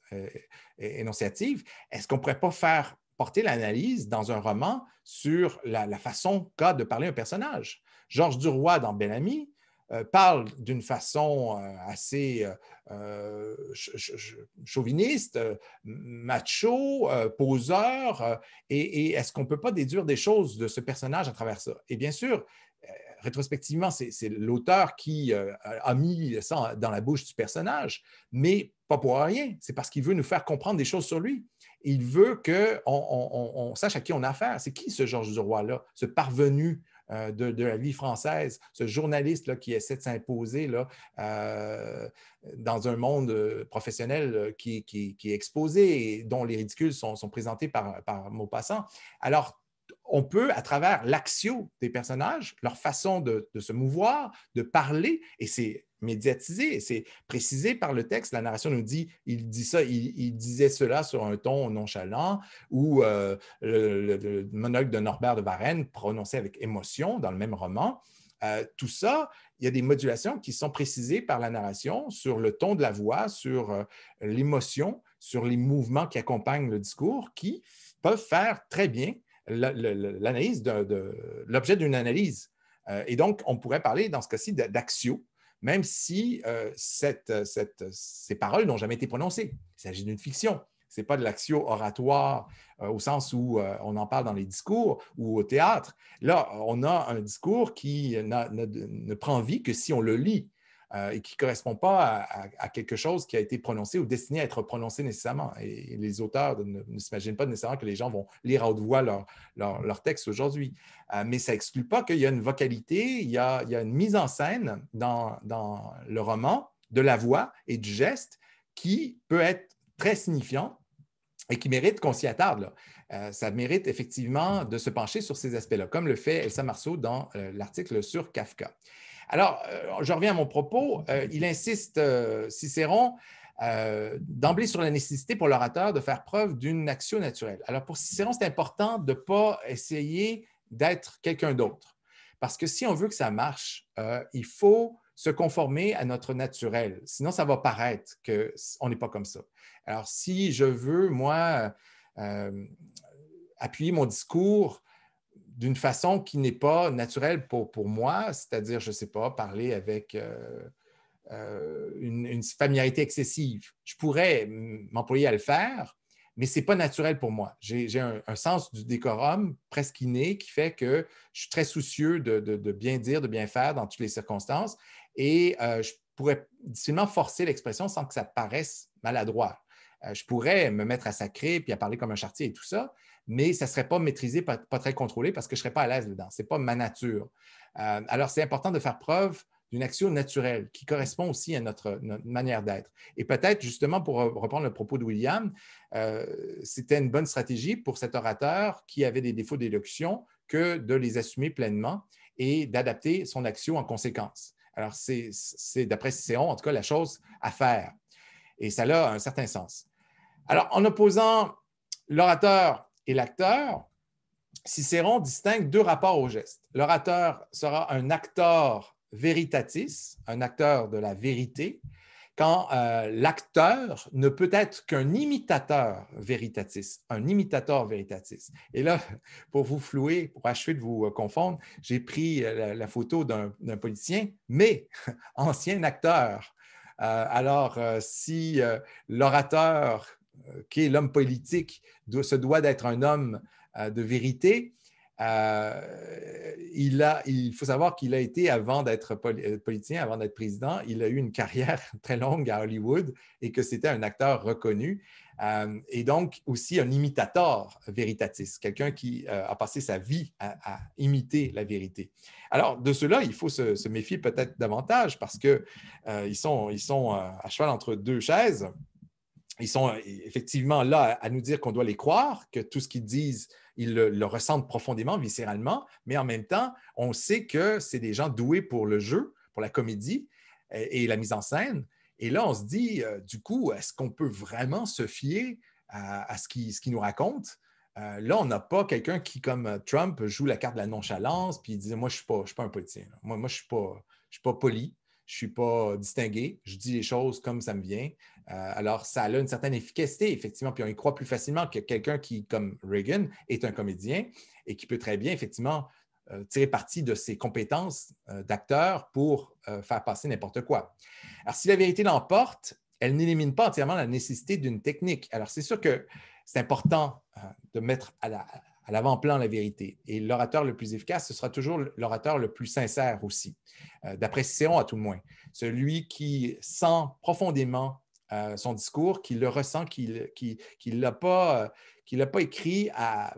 énonciative, est-ce qu'on ne pourrait pas faire porter l'analyse dans un roman sur la, façon qu'a de parler un personnage. Georges Duroy dans Bellamy ami, euh, parle d'une façon euh, assez euh, chauviniste, macho, poseur, et, et est-ce qu'on ne peut pas déduire des choses de ce personnage à travers ça? Et bien sûr, rétrospectivement, c'est l'auteur qui a mis ça dans la bouche du personnage, mais pas pour rien, c'est parce qu'il veut nous faire comprendre des choses sur lui il veut qu'on on, sache à qui on a affaire. C'est qui ce Georges Duroy-là, ce parvenu euh, de, la vie française, ce journaliste qui essaie de s'imposer euh, dans un monde euh, professionnel qui, est exposé et dont les ridicules sont, présentés par, par Maupassant. Alors, on peut, à travers l'axio des personnages, leur façon de, se mouvoir, de parler, et c'est médiatisé, c'est précisé par le texte. La narration nous dit, il dit ça, il, disait cela sur un ton nonchalant, ou euh, le, monologue de Norbert de Varenne prononcé avec émotion dans le même roman. Euh, tout ça, il y a des modulations qui sont précisées par la narration sur le ton de la voix, sur euh, l'émotion, sur les mouvements qui accompagnent le discours, qui peuvent faire très bien l'analyse de, l'objet d'une analyse. Euh, et donc, on pourrait parler dans ce cas-ci d'axio, même si euh, ces paroles n'ont jamais été prononcées. Il s'agit d'une fiction. Ce n'est pas de l'axio oratoire euh, au sens où on en parle dans les discours ou au théâtre. Là, on a un discours qui ne prend vie que si on le lit. Euh, et qui ne correspond pas à, quelque chose qui a été prononcé ou destiné à être prononcé nécessairement. Et, les auteurs ne, s'imaginent pas nécessairement que les gens vont lire à haute voix leur, texte aujourd'hui. Euh, mais ça n'exclut pas qu'il y a une vocalité, il y a, y a une mise en scène dans, le roman de la voix et du geste qui peut être très signifiant et qui mérite qu'on s'y attarde. Euh, ça mérite effectivement de se pencher sur ces aspects-là, comme le fait Elsa Marceau dans l'article sur Kafka. Alors, euh, je reviens à mon propos. Euh, il insiste, euh, Cicéron, d'emblée sur la nécessité pour l'orateur de faire preuve d'une action naturelle. Alors, pour Cicéron, c'est important de ne pas essayer d'être quelqu'un d'autre. Parce que si on veut que ça marche, il faut se conformer à notre naturel. Sinon, ça va paraître qu'on n'est pas comme ça. Alors, si je veux, moi, appuyer mon discours d'une façon qui n'est pas naturelle pour, pour moi, c'est-à-dire, je ne sais pas, parler avec euh, euh, une, familiarité excessive. Je pourrais m'employer à le faire, mais ce n'est pas naturel pour moi. J'ai un, un, sens du décorum presque inné qui fait que je suis très soucieux de, de, bien dire, de bien faire dans toutes les circonstances et euh, je pourrais difficilement forcer l'expression sans que ça paraisse maladroit. je pourrais me mettre à sacrer puis à parler comme un chartier et tout ça, mais ça ne serait pas maîtrisé, pas, très contrôlé parce que je ne serais pas à l'aise dedans. Ce n'est pas ma nature. Euh, alors, c'est important de faire preuve d'une action naturelle qui correspond aussi à notre, manière d'être. Et peut-être, justement, pour reprendre le propos de William, euh, c'était une bonne stratégie pour cet orateur qui avait des défauts d'élocution que de les assumer pleinement et d'adapter son action en conséquence. Alors, c'est d'après Cicéron, en tout cas, la chose à faire. Et ça a un certain sens. Alors, en opposant l'orateur et l'acteur, Cicéron distingue deux rapports au geste. L'orateur sera un acteur veritatis, un acteur de la vérité, quand euh, l'acteur ne peut être qu'un imitateur veritatis, un imitateur veritatis. Et là, pour vous flouer, pour achever de vous euh, confondre, j'ai pris euh, la, la, photo d'un politicien, mais ancien acteur. alors, si l'orateur euh, qui est l'homme politique, se doit d'être un homme euh, de vérité. Euh, il, faut savoir qu'il a été, avant d'être politicien, avant d'être président, il a eu une carrière très longue à Hollywood et que c'était un acteur reconnu. et donc aussi un imitateur véritatiste, quelqu'un qui a passé sa vie à, imiter la vérité. Alors, de cela, il faut se, méfier peut-être davantage parce qu'ils ils sont à cheval entre deux chaises ils sont euh, effectivement là à nous dire qu'on doit les croire, que tout ce qu'ils disent, ils le, ressentent profondément, viscéralement, mais en même temps, on sait que c'est des gens doués pour le jeu, pour la comédie et, la mise en scène. Et là, on se dit, euh, du coup, est-ce qu'on peut vraiment se fier à, ce qu'ils nous racontent? Euh, là, on n'a pas quelqu'un qui, comme Trump, joue la carte de la nonchalance, puis il dit, moi, je ne suis, pas, un politicien. Moi, je ne suis, pas, suis pas poli je ne suis pas distingué, je dis les choses comme ça me vient. Euh, alors, ça a une certaine efficacité, effectivement, puis on y croit plus facilement que quelqu'un qui, comme Reagan, est un comédien et qui peut très bien, effectivement, euh, tirer parti de ses compétences euh, d'acteur pour faire passer n'importe quoi. Alors, si la vérité l'emporte, elle n'élimine pas entièrement la nécessité d'une technique. Alors, c'est sûr que c'est important de mettre à l'avant-plan la, vérité. Et l'orateur le plus efficace, ce sera toujours l'orateur le plus sincère aussi, d'après Cicéron à tout le moins, celui qui sent profondément son discours, qu'il le ressent, qu'il ne euh, l'a pas, écrit à,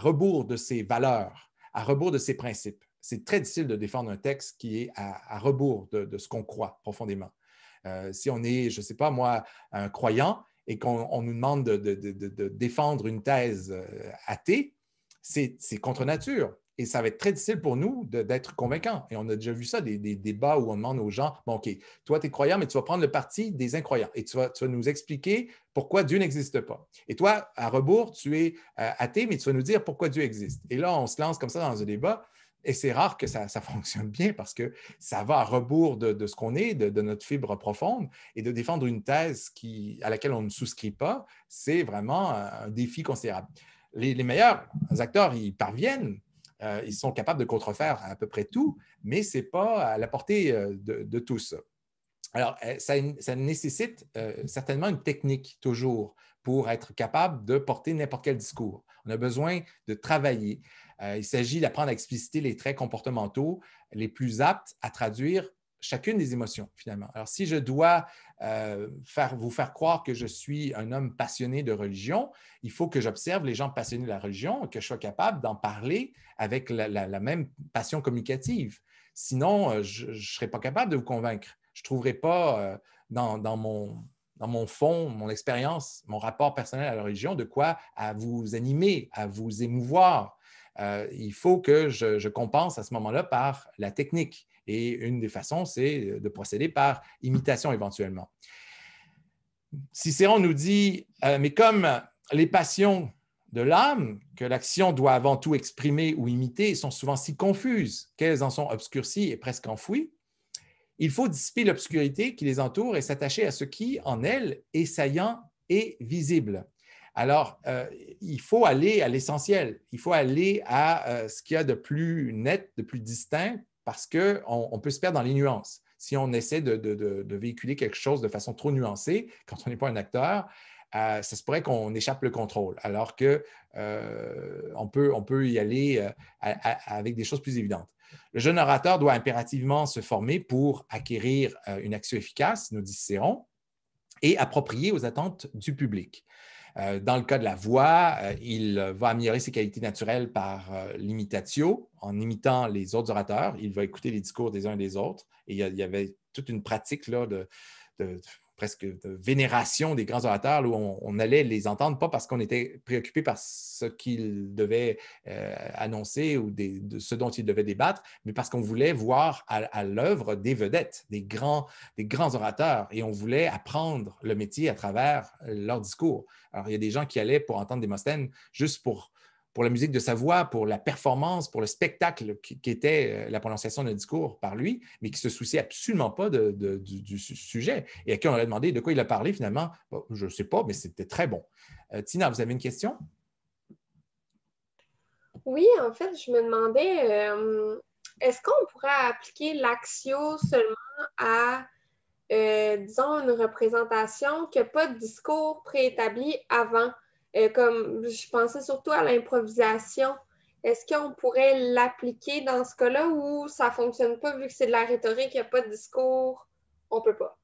rebours de ses valeurs, à rebours de ses principes. C'est très difficile de défendre un texte qui est à, rebours de, ce qu'on croit profondément. Euh, si on est, je ne sais pas moi, un croyant et qu'on nous demande de, de, défendre une thèse euh, athée, c'est contre nature et ça va être très difficile pour nous d'être convaincants. Et on a déjà vu ça, des, débats où on demande aux gens Bon, OK, toi, tu es croyant, mais tu vas prendre le parti des incroyants et tu vas, nous expliquer pourquoi Dieu n'existe pas. Et toi, à rebours, tu es euh, athée, mais tu vas nous dire pourquoi Dieu existe. Et là, on se lance comme ça dans un débat. Et c'est rare que ça, fonctionne bien parce que ça va à rebours de, ce qu'on est, de, notre fibre profonde, et de défendre une thèse à laquelle on ne souscrit pas, c'est vraiment un défi considérable. Les, les meilleurs acteurs, ils parviennent euh, ils sont capables de contrefaire à peu près tout, mais ce n'est pas à la portée euh, de, tous. Alors, euh, ça, nécessite certainement une technique toujours pour être capable de porter n'importe quel discours. On a besoin de travailler. il s'agit d'apprendre à expliciter les traits comportementaux les plus aptes à traduire chacune des émotions, finalement. Alors, si je dois euh, faire, vous faire croire que je suis un homme passionné de religion, il faut que j'observe les gens passionnés de la religion, que je sois capable d'en parler avec la, même passion communicative. Sinon, euh, je ne serai pas capable de vous convaincre. Je ne trouverai pas euh, dans, mon, dans mon fond, mon expérience, mon rapport personnel à la religion, de quoi à vous animer, à vous émouvoir. il faut que je compense à ce moment-là par la technique. Et une des façons, c'est de procéder par imitation éventuellement. Cicéron nous dit, euh, mais comme les passions de l'âme, que l'action doit avant tout exprimer ou imiter, sont souvent si confuses qu'elles en sont obscurcies et presque enfouies, il faut dissiper l'obscurité qui les entoure et s'attacher à ce qui, en elle, est saillant et visible. Alors, euh, il faut aller à l'essentiel, il faut aller à euh, ce qu'il y a de plus net, de plus distinct parce qu'on on peut se perdre dans les nuances. Si on essaie de, véhiculer quelque chose de façon trop nuancée, quand on n'est pas un acteur, euh, ça se pourrait qu'on échappe le contrôle, alors qu'on euh, peut, on peut y aller euh, avec des choses plus évidentes. Le jeune orateur doit impérativement se former pour acquérir une action efficace, nous dit et appropriée aux attentes du public. Euh, dans le cas de la voix, euh, il euh, va améliorer ses qualités naturelles par l'imitatio. En imitant les autres orateurs, il va écouter les discours des uns et des autres. Et il y, avait toute une pratique là, de, presque de vénération des grands orateurs, où on, allait les entendre, pas parce qu'on était préoccupé par ce qu'ils devaient euh, annoncer ou de ce dont ils devaient débattre, mais parce qu'on voulait voir à, l'œuvre des vedettes, des grands, des grands orateurs, et on voulait apprendre le métier à travers leur discours. Alors, il y a des gens qui allaient pour entendre Démosthène juste pour pour la musique de sa voix, pour la performance, pour le spectacle qui, était euh, la prononciation d'un discours par lui, mais qui se souciait absolument pas du, sujet. Et à qui on a demandé de quoi il a parlé finalement, je ne sais pas, mais c'était très bon. Euh, Tina, vous avez une question?
Oui, en fait, je me demandais, euh, est-ce qu'on pourrait appliquer l'axio seulement à, disons, une représentation qui n'a pas de discours préétabli avant? Euh, comme je pensais surtout à l'improvisation. Est-ce qu'on pourrait l'appliquer dans ce cas-là ou ça ne fonctionne pas vu que c'est de la rhétorique, il n'y a pas de discours, on ne peut pas?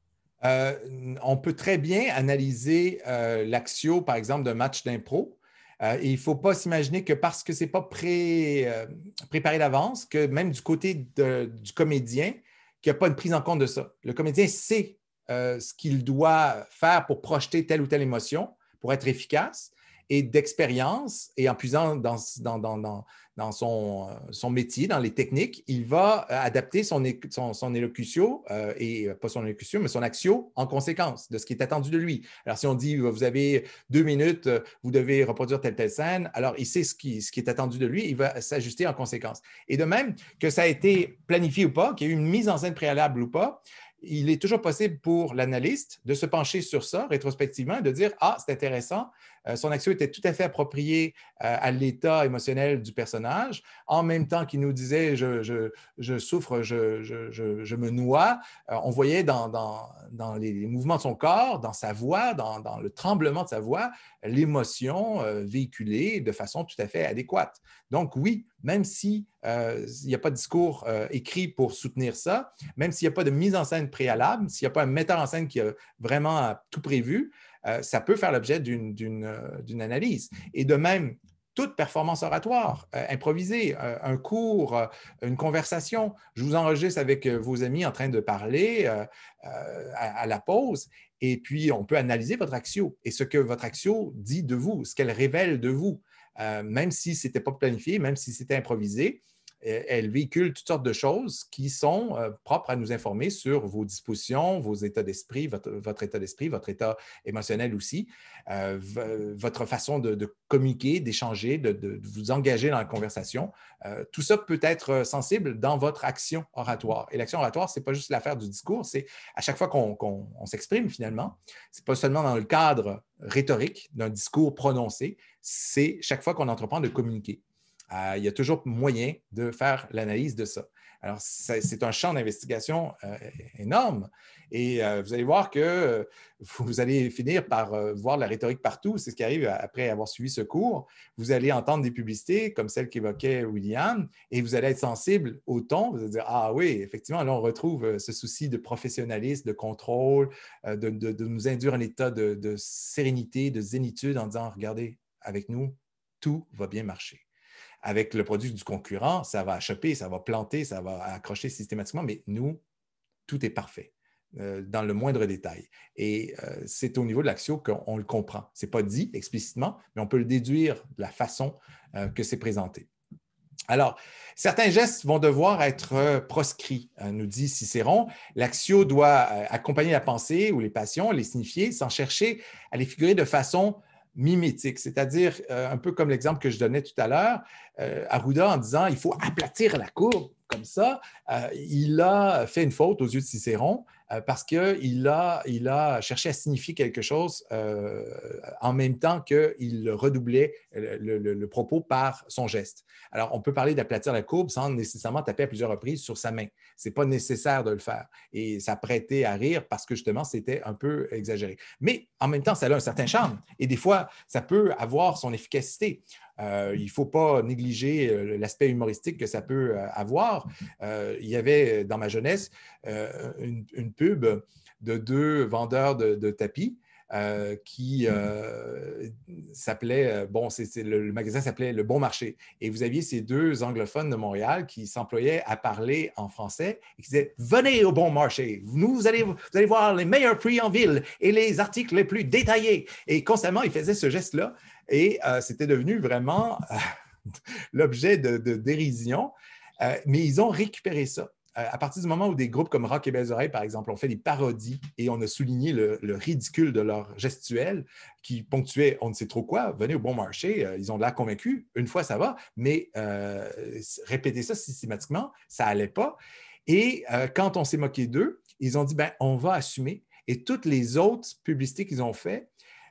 Euh, on peut très bien analyser euh, l'axio, par exemple, d'un match d'impro. Euh, il ne faut pas s'imaginer que parce que ce n'est pas préparé d'avance, que même du côté du comédien, qu'il n'y a pas une prise en compte de ça. Le comédien sait ce qu'il doit faire pour projeter telle ou telle émotion, pour être efficace et d'expérience et en puisant dans, dans, dans, dans son, euh, son, métier, dans les techniques, il va euh, adapter son, son, son élocution, euh, et pas son élocution, mais son axio en conséquence de ce qui est attendu de lui. Alors, si on dit, vous avez deux minutes, vous devez reproduire telle, telle scène, alors il sait ce qui, est attendu de lui, il va s'ajuster en conséquence. Et de même, que ça a été planifié ou pas, qu'il y ait eu une mise en scène préalable ou pas, il est toujours possible pour l'analyste de se pencher sur ça rétrospectivement et de dire Ah, c'est intéressant, euh, son action était tout à fait appropriée euh, à l'état émotionnel du personnage, en même temps qu'il nous disait je, souffre, je, me noie. Euh, on voyait dans, les mouvements de son corps, dans sa voix, dans, le tremblement de sa voix, l'émotion véhiculée de façon tout à fait adéquate. Donc oui, même s'il n'y a pas de discours écrit pour soutenir ça, même s'il n'y a pas de mise en scène préalable, s'il n'y a pas un metteur en scène qui a vraiment tout prévu, euh, ça peut faire l'objet euh, d'une analyse. Et de même, toute performance oratoire, euh, improvisée, un cours, une conversation. Je vous enregistre avec vos amis en train de parler à, la pause. Et puis, on peut analyser votre action et ce que votre action dit de vous, ce qu'elle révèle de vous, même si ce n'était pas planifié, même si c'était improvisé elle véhicule toutes sortes de choses qui sont euh, propres à nous informer sur vos dispositions, vos états d'esprit, votre, état d'esprit, votre état émotionnel aussi, euh, votre façon de, communiquer, d'échanger, de, vous engager dans la conversation. Euh, tout ça peut être sensible dans votre action oratoire. Et l'action oratoire, ce n'est pas juste l'affaire du discours, c'est à chaque fois qu'on, s'exprime finalement, ce n'est pas seulement dans le cadre rhétorique d'un discours prononcé, c'est chaque fois qu'on entreprend de communiquer. Euh, il y a toujours moyen de faire l'analyse de ça. Alors, c'est un champ d'investigation euh, énorme. Et euh, vous allez voir que vous allez finir par voir la rhétorique partout. C'est ce qui arrive après avoir suivi ce cours. Vous allez entendre des publicités comme celle qu'évoquait William et vous allez être sensible au ton. Vous allez dire Ah oui, effectivement, là, on retrouve ce souci de professionnalisme, de contrôle, de, nous induire un état de, de sérénité, de zénitude en disant Regardez, avec nous, tout va bien marcher. Avec le produit du concurrent, ça va choper, ça va planter, ça va accrocher systématiquement, mais nous, tout est parfait euh, dans le moindre détail. Et euh, c'est au niveau de l'axio qu'on le comprend. Ce n'est pas dit explicitement, mais on peut le déduire de la façon euh, que c'est présenté. Alors, certains gestes vont devoir être proscrits, nous dit Cicéron. L'axio doit accompagner la pensée ou les passions, les signifier, sans chercher à les figurer de façon mimétique, c'est-à-dire euh, un peu comme l'exemple que je donnais tout à l'heure, euh, Arruda en disant il faut aplatir la courbe comme ça, euh, il a fait une faute aux yeux de Cicéron euh, parce qu'il a, il a cherché à signifier quelque chose euh, en même temps qu'il redoublait le, le, propos par son geste. Alors, on peut parler d'aplatir la courbe sans nécessairement taper à plusieurs reprises sur sa main. Ce n'est pas nécessaire de le faire. Et ça prêtait à rire parce que justement, c'était un peu exagéré. Mais en même temps, ça a un certain charme. Et des fois, ça peut avoir son efficacité. Euh, il ne faut pas négliger euh, l'aspect humoristique que ça peut euh, avoir. il y avait dans ma jeunesse une, pub de deux vendeurs de, tapis. qui s'appelaient mmh. s'appelait, bon, le, magasin s'appelait Le Bon Marché. Et vous aviez ces deux anglophones de Montréal qui s'employaient à parler en français et qui disaient Venez au Bon Marché, nous, allez, vous allez voir les meilleurs prix en ville et les articles les plus détaillés. Et constamment, ils faisaient ce geste-là. Et euh, c'était devenu vraiment euh, l'objet de, dérision. Euh, mais ils ont récupéré ça. à partir du moment où des groupes comme Rock et Belles Oreilles, par exemple, ont fait des parodies et on a souligné le, ridicule de leur gestuelle qui ponctuait on ne sait trop quoi, venez au bon marché, ils ont l'air convaincus, une fois ça va, mais répéter ça systématiquement, ça n'allait pas. Et quand on s'est moqué d'eux, ils ont dit ben, on va assumer. Et toutes les autres publicités qu'ils ont faites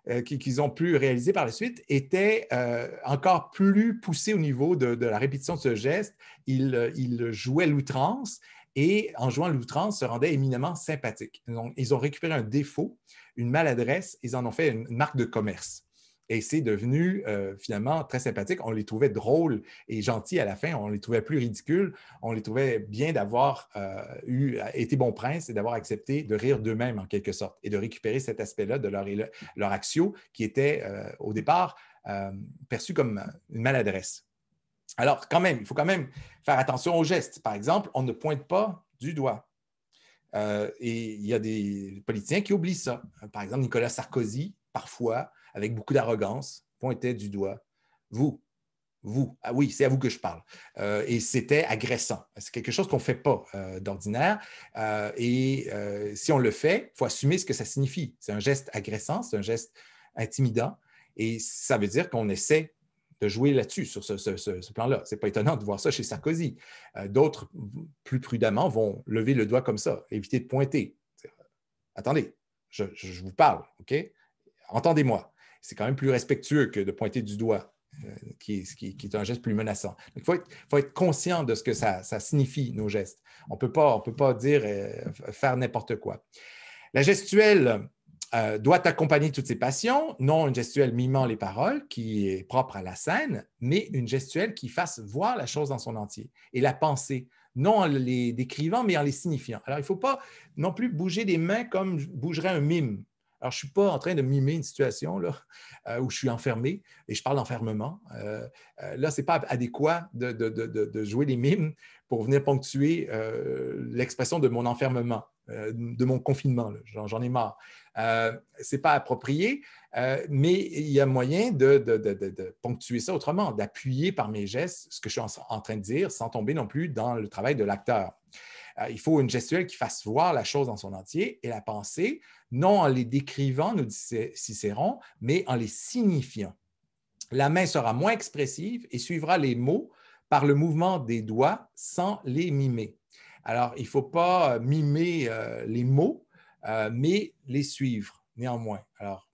euh, qu'ils ont pu réaliser par la suite était euh, encore plus poussé au niveau de, la répétition de ce geste. Ils il euh, jouaient l'outrance et en jouant l'outrance, se rendaient éminemment sympathiques. ils ont récupéré un défaut, une maladresse, ils en ont fait une marque de commerce. Et c'est devenu euh, finalement très sympathique. On les trouvait drôles et gentils à la fin. On les trouvait plus ridicules. On les trouvait bien d'avoir euh, été bon prince et d'avoir accepté de rire d'eux-mêmes en quelque sorte et de récupérer cet aspect-là de leur, axio qui était euh, au départ perçu comme une maladresse. Alors, quand même, il faut quand même faire attention aux gestes. Par exemple, on ne pointe pas du doigt. et il y a des politiciens qui oublient ça. Par exemple, Nicolas Sarkozy, parfois, avec beaucoup d'arrogance, pointait du doigt vous, vous, ah oui, c'est à vous que je parle. Euh, et c'était agressant. C'est quelque chose qu'on ne fait pas euh, d'ordinaire. Euh, et si on le fait, il faut assumer ce que ça signifie. C'est un geste agressant, c'est un geste intimidant. Et ça veut dire qu'on essaie de jouer là-dessus, sur ce, plan-là. Ce n'est pas étonnant de voir ça chez Sarkozy. D'autres, plus prudemment, vont lever le doigt comme ça, éviter de pointer. Attendez, je, je vous parle, OK? Entendez-moi c'est quand même plus respectueux que de pointer du doigt, euh, qui, est un geste plus menaçant. il faut, être, conscient de ce que ça, signifie, nos gestes. On ne peut pas dire euh, faire n'importe quoi. La gestuelle euh, doit accompagner toutes ses passions, non une gestuelle mimant les paroles, qui est propre à la scène, mais une gestuelle qui fasse voir la chose dans son entier et la pensée non en les décrivant, mais en les signifiant. Alors, il ne faut pas non plus bouger les mains comme bougerait un mime. Alors, je ne suis pas en train de mimer une situation là, euh, où je suis enfermé et je parle d'enfermement. Euh, euh, là, ce n'est pas adéquat de, de, jouer les mimes pour venir ponctuer l'expression de mon enfermement, de mon confinement. J'en ai marre. ce n'est pas approprié, mais il y a moyen de, ponctuer ça autrement, d'appuyer par mes gestes ce que je suis en, en, train de dire sans tomber non plus dans le travail de l'acteur. il faut une gestuelle qui fasse voir la chose dans son entier et la pensée non en les décrivant, nous dit Cicéron, mais en les signifiant. La main sera moins expressive et suivra les mots par le mouvement des doigts sans les mimer. Alors, il ne faut pas euh, mimer euh, les mots, euh, mais les suivre néanmoins. Alors,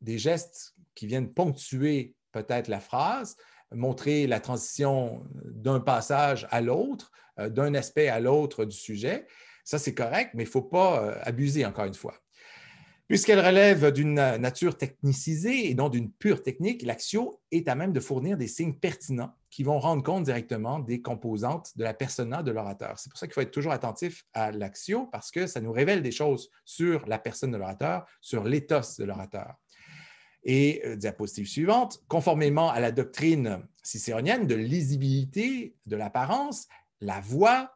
des gestes qui viennent ponctuer peut-être la phrase, montrer la transition d'un passage à l'autre, d'un aspect à l'autre du sujet, ça c'est correct, mais il ne faut pas abuser encore une fois. Puisqu'elle relève d'une nature technicisée et donc d'une pure technique, l'Axio est à même de fournir des signes pertinents qui vont rendre compte directement des composantes de la persona de l'orateur. C'est pour ça qu'il faut être toujours attentif à l'Axio parce que ça nous révèle des choses sur la personne de l'orateur, sur l'éthos de l'orateur. Et euh, diapositive suivante, conformément à la doctrine cicéronienne de lisibilité de l'apparence, la voix,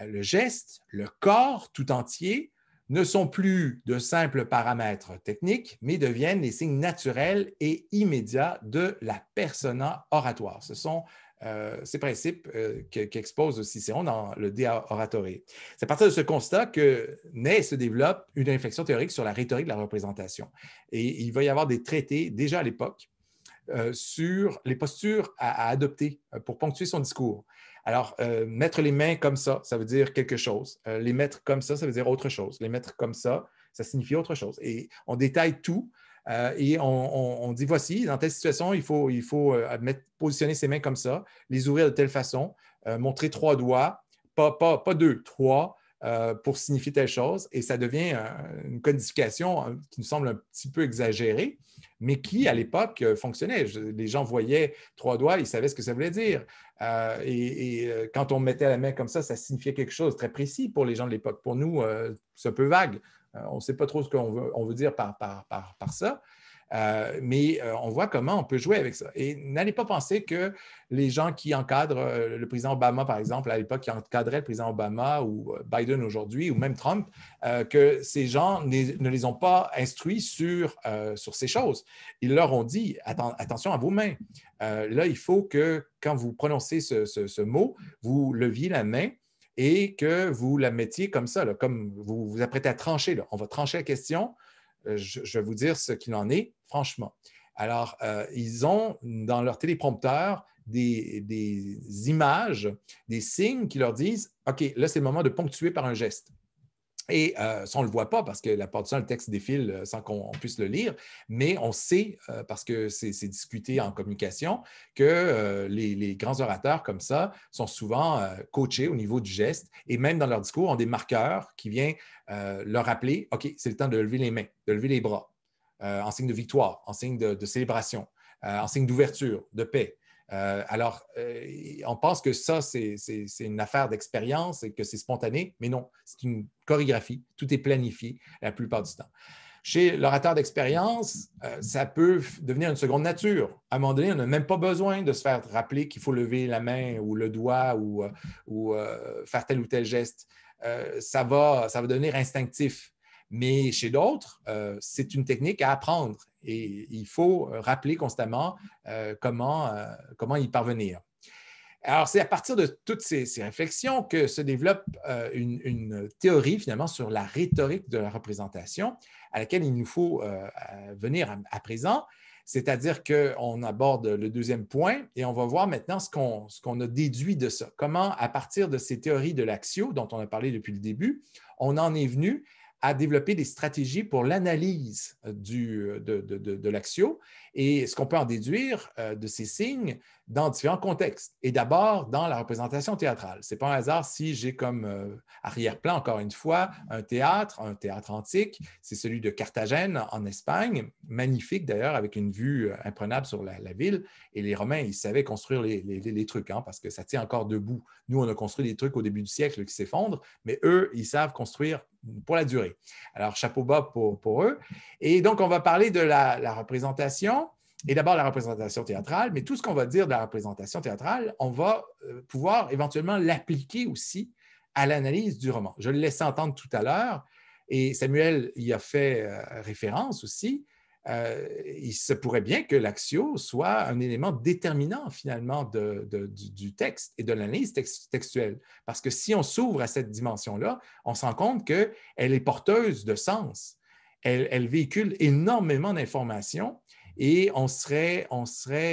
euh, le geste, le corps tout entier ne sont plus de simples paramètres techniques, mais deviennent les signes naturels et immédiats de la persona oratoire. Ce sont euh, ces principes euh, qu'expose Cicéron dans le De Oratore. C'est à partir de ce constat que naît et se développe une réflexion théorique sur la rhétorique de la représentation. Et il va y avoir des traités déjà à l'époque euh, sur les postures à adopter pour ponctuer son discours. Alors, euh, mettre les mains comme ça, ça veut dire quelque chose. Euh, les mettre comme ça, ça veut dire autre chose. Les mettre comme ça, ça signifie autre chose. Et on détaille tout. Euh, et on, dit voici, dans telle situation, il faut, positionner ses mains comme ça, les ouvrir de telle façon, montrer trois doigts, pas, pas, pas deux, trois, euh, pour signifier telle chose, et ça devient euh, une codification euh, qui nous semble un petit peu exagérée, mais qui, à l'époque, fonctionnait. les gens voyaient trois doigts, ils savaient ce que ça voulait dire. et, quand on mettait la main comme ça, ça signifiait quelque chose de très précis pour les gens de l'époque. Pour nous, c'est un peu vague. on ne sait pas trop ce qu'on veut, dire par, par, par ça. Euh, mais euh, on voit comment on peut jouer avec ça. Et n'allez pas penser que les gens qui encadrent euh, le président Obama, par exemple, à l'époque, qui encadraient le président Obama ou Biden aujourd'hui, ou même Trump, que ces gens ne les ont pas instruits sur, ces choses. Ils leur ont dit attention à vos mains. là, il faut que quand vous prononcez ce, mot, vous leviez la main et que vous la mettiez comme ça, comme vous vous apprêtez à trancher. On va trancher la question, euh, je, vais vous dire ce qu'il en est, franchement. Alors, euh, ils ont dans leur téléprompteur des, des, images, des signes qui leur disent OK, là, c'est le moment de ponctuer par un geste. Et euh, on ne le voit pas parce que la part du le texte défile euh, sans qu'on puisse le lire, mais on sait, euh, parce que c'est discuté en communication, que les, grands orateurs comme ça sont souvent coachés au niveau du geste et même dans leur discours ont des marqueurs qui viennent leur rappeler OK, c'est le temps de lever les mains, de lever les bras, en signe de victoire, en signe de célébration, en signe d'ouverture, de paix. Euh, alors, euh, on pense que ça, c'est une affaire d'expérience et que c'est spontané, mais non, c'est une chorégraphie, tout est planifié la plupart du temps. Chez l'orateur d'expérience, euh, ça peut devenir une seconde nature. À un moment donné, on n'a même pas besoin de se faire rappeler qu'il faut lever la main ou le doigt ou, faire tel ou tel geste. ça, va, ça va devenir instinctif. Mais chez d'autres, c'est une technique à apprendre et il faut rappeler constamment euh, comment, euh, comment y parvenir. Alors, c'est à partir de toutes ces, réflexions que se développe euh, une, théorie finalement sur la rhétorique de la représentation à laquelle il nous faut venir à, présent. C'est-à-dire qu'on aborde le deuxième point et on va voir maintenant ce qu'on a déduit de ça. Comment, à partir de ces théories de l'axio dont on a parlé depuis le début, on en est venu à développer des stratégies pour l'analyse euh, euh, de, de, de, de l'axio et ce qu'on peut en déduire euh, de ces signes dans différents contextes. Et d'abord, dans la représentation théâtrale. Ce n'est pas un hasard si j'ai comme euh, arrière-plan, encore une fois, un théâtre, un théâtre antique. C'est celui de Carthagène en Espagne, magnifique d'ailleurs, avec une vue euh, imprenable sur la, ville. Et les Romains, ils savaient construire les, trucs, hein, parce que ça tient encore debout. Nous, on a construit des trucs au début du siècle qui s'effondrent, mais eux, ils savent construire pour la durée. Alors, chapeau bas pour, eux. Et donc, on va parler de la représentation et d'abord la représentation théâtrale, mais tout ce qu'on va dire de la représentation théâtrale, on va euh, pouvoir éventuellement l'appliquer aussi à l'analyse du roman. Je le laissais entendre tout à l'heure, et Samuel y a fait euh, référence aussi. Euh, il se pourrait bien que l'axio soit un élément déterminant finalement du, texte et de l'analyse textuelle. Parce que si on s'ouvre à cette dimension-là, on se rend compte qu'elle est porteuse de sens. elle véhicule énormément d'informations et on serait,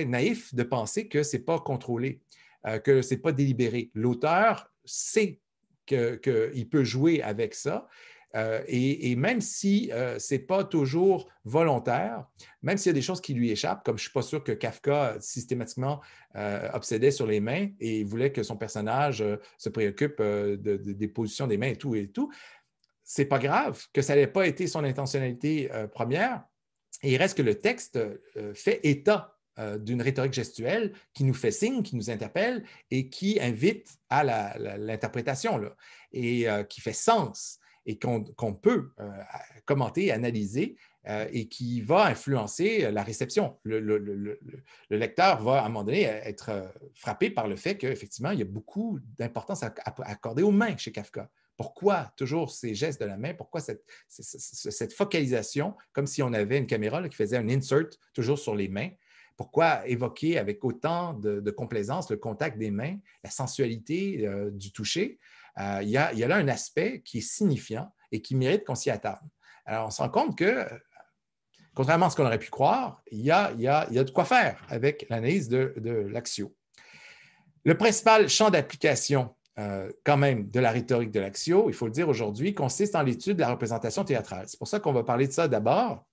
naïf de penser que ce n'est pas contrôlé, euh, que ce n'est pas délibéré. L'auteur sait qu'il peut jouer avec ça. Euh, et, même si euh, ce n'est pas toujours volontaire, même s'il y a des choses qui lui échappent, comme je ne suis pas sûr que Kafka systématiquement obsédait sur les mains et voulait que son personnage se préoccupe des positions des mains et tout et tout, c'est pas grave que ça n'ait pas été son intentionnalité première, il reste que le texte euh, fait état euh, d'une rhétorique gestuelle qui nous fait signe, qui nous interpelle et qui invite à l'interprétation, et euh, qui fait sens et qu'on peut commenter, analyser et qui va influencer la réception. Le, lecteur va à un moment donné être frappé par le fait qu'effectivement, il y a beaucoup d'importance à, accorder aux mains chez Kafka. Pourquoi toujours ces gestes de la main? Pourquoi cette, focalisation, comme si on avait une caméra qui faisait un insert toujours sur les mains? Pourquoi évoquer avec autant de, complaisance le contact des mains, la sensualité euh, du toucher? Euh, il, y a, là un aspect qui est signifiant et qui mérite qu'on s'y attarde. Alors, on se rend compte que contrairement à ce qu'on aurait pu croire, il y, a, de quoi faire avec l'analyse de, de l'Axio. Le principal champ d'application euh, quand même de la rhétorique de l'axio, il faut le dire aujourd'hui, consiste en l'étude de la représentation théâtrale. C'est pour ça qu'on va parler de ça d'abord.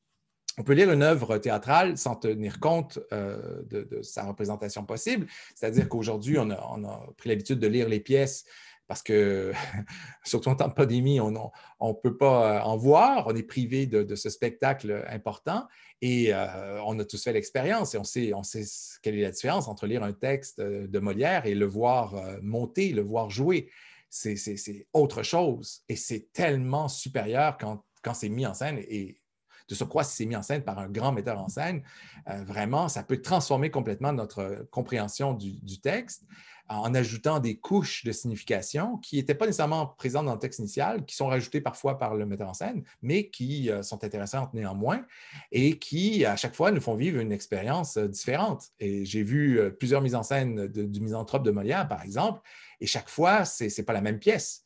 On peut lire une œuvre théâtrale sans tenir compte euh, de, sa représentation possible, c'est-à-dire qu'aujourd'hui, on a, pris l'habitude de lire les pièces parce que, surtout en temps de pandémie, on ne peut pas euh, en voir, on est privé de, ce spectacle important et euh, on a tous fait l'expérience et on sait, quelle est la différence entre lire un texte euh, de Molière et le voir monter, le voir jouer. C'est autre chose et c'est tellement supérieur quand, c'est mis en scène et de surcroît, si c'est mis en scène par un grand metteur en scène, vraiment, ça peut transformer complètement notre compréhension du texte en ajoutant des couches de signification qui n'étaient pas nécessairement présentes dans le texte initial, qui sont rajoutées parfois par le metteur en scène, mais qui euh, sont intéressantes néanmoins et qui, à chaque fois, nous font vivre une expérience euh, différente. Et j'ai vu euh, plusieurs mises en scène de, du misanthrope de Molière, par exemple, et chaque fois, ce n'est pas la même pièce.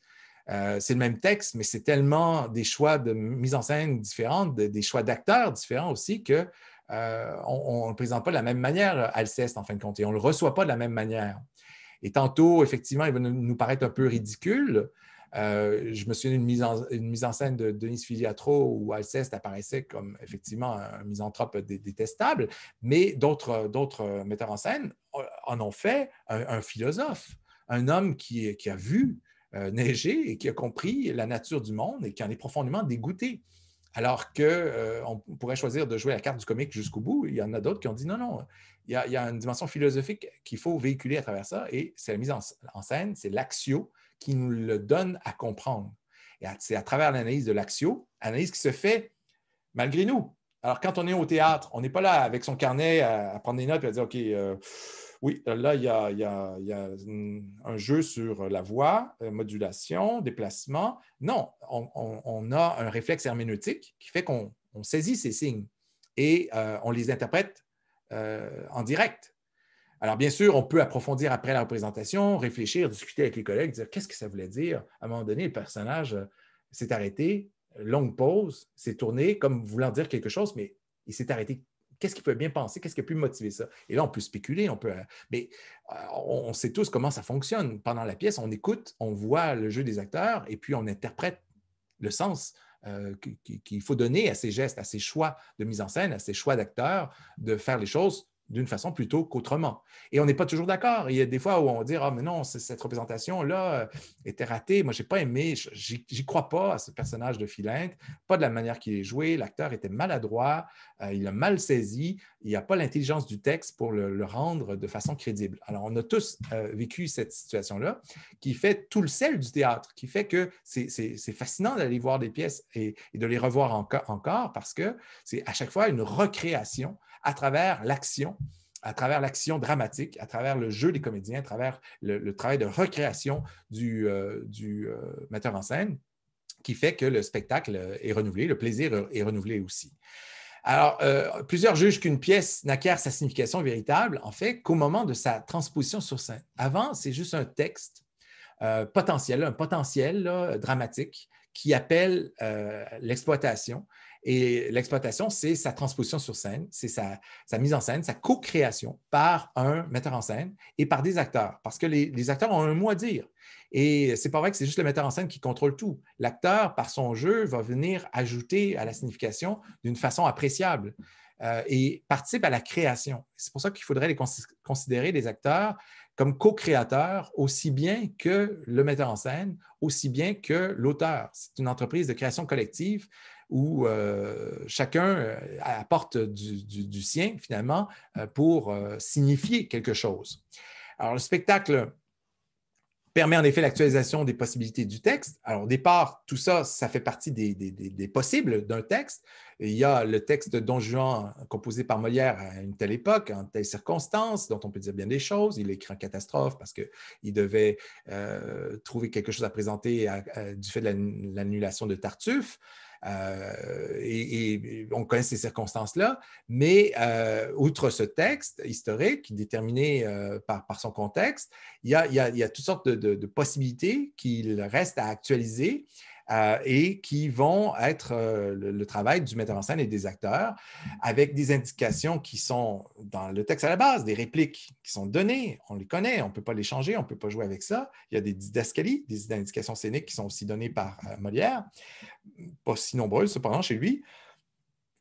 c'est le même texte, mais c'est tellement des choix de mise en scène différentes, des choix d'acteurs différents aussi que on ne présente pas de la même manière, Alceste, en fin de compte, et on ne le reçoit pas de la même manière. Et tantôt, effectivement, il va nous paraître un peu ridicule. Euh, je me souviens d'une mise, en, scène de Denis Filiatro où Alceste apparaissait comme effectivement un misanthrope détestable, mais d'autres metteurs en scène euh, en ont fait un, philosophe, un homme qui, a vu euh, neiger et qui a compris la nature du monde et qui en est profondément dégoûté. Alors qu'on pourrait choisir de jouer la carte du comique jusqu'au bout, il y en a d'autres qui ont dit non, non, il y, a, une dimension philosophique qu'il faut véhiculer à travers ça, et c'est la mise en, scène, c'est l'axio qui nous le donne à comprendre. Et c'est à travers l'analyse de l'axio, analyse qui se fait malgré nous. Alors, quand on est au théâtre, on n'est pas là avec son carnet à, prendre des notes et à dire, OK, euh, oui, là, il y, a, un jeu sur la voix, euh, modulation, déplacement. Non, on, a un réflexe herméneutique qui fait qu'on saisit ces signes et euh, on les interprète euh, en direct. Alors, bien sûr, on peut approfondir après la représentation, réfléchir, discuter avec les collègues, dire qu'est-ce que ça voulait dire. À un moment donné, le personnage euh, s'est arrêté, longue pause, s'est tourné comme voulant dire quelque chose, mais il s'est arrêté. Qu'est-ce qu'il peut bien penser? Qu'est-ce qui a pu motiver ça? Et là, on peut spéculer, on peut. Euh, mais on sait tous comment ça fonctionne. Pendant la pièce, on écoute, on voit le jeu des acteurs et puis on interprète le sens euh, qu'il faut donner à ces gestes, à ces choix de mise en scène, à ces choix d'acteurs de faire les choses d'une façon plutôt qu'autrement. Et on n'est pas toujours d'accord. Il y a des fois où on dit Ah, mais non, cette représentation-là euh, était ratée. Moi, je n'ai pas aimé, j'y crois pas à ce personnage de Philinte, pas de la manière qu'il est joué. L'acteur était maladroit, euh, il a mal saisi, il n'y a pas l'intelligence du texte pour le, rendre de façon crédible. Alors, on a tous euh, vécu cette situation-là qui fait tout le sel du théâtre, qui fait que c'est fascinant d'aller voir des pièces et, de les revoir encore parce que c'est à chaque fois une recréation à travers l'action, à travers l'action dramatique, à travers le jeu des comédiens, à travers le, travail de recréation du, euh, euh, metteur en scène, qui fait que le spectacle euh, est renouvelé, le plaisir est renouvelé aussi. Alors, plusieurs jugent qu'une pièce n'acquiert sa signification véritable, en fait, qu'au moment de sa transposition sur scène. Avant, c'est juste un texte potentiel, un potentiel dramatique qui appelle l'exploitation et l'exploitation, c'est sa transposition sur scène, c'est sa, mise en scène, sa co-création par un metteur en scène et par des acteurs, parce que les, acteurs ont un mot à dire. Et c'est pas vrai que c'est juste le metteur en scène qui contrôle tout. L'acteur, par son jeu, va venir ajouter à la signification d'une façon appréciable euh, et participe à la création. C'est pour ça qu'il faudrait les considérer les acteurs comme co-créateurs aussi bien que le metteur en scène, aussi bien que l'auteur. C'est une entreprise de création collective où euh, chacun euh, apporte du, sien, finalement, euh, pour signifier quelque chose. Alors, le spectacle permet en effet l'actualisation des possibilités du texte. Alors, au départ, tout ça, ça fait partie des, possibles d'un texte. Il y a le texte de Don Juan, composé par Molière à une telle époque, en telle circonstance, dont on peut dire bien des choses. Il écrit en catastrophe parce qu'il devait trouver quelque chose à présenter du fait de l'annulation de Tartuffe. Euh, et, on connaît ces circonstances-là, mais euh, outre ce texte historique déterminé euh, par, son contexte, il y a, toutes sortes de possibilités qu'il reste à actualiser euh, et qui vont être euh, le, travail du metteur en scène et des acteurs avec des indications qui sont dans le texte à la base, des répliques qui sont données, on les connaît, on ne peut pas les changer, on ne peut pas jouer avec ça. Il y a des didascalies, des indications scéniques qui sont aussi données par euh, Molière, pas si nombreuses cependant chez lui,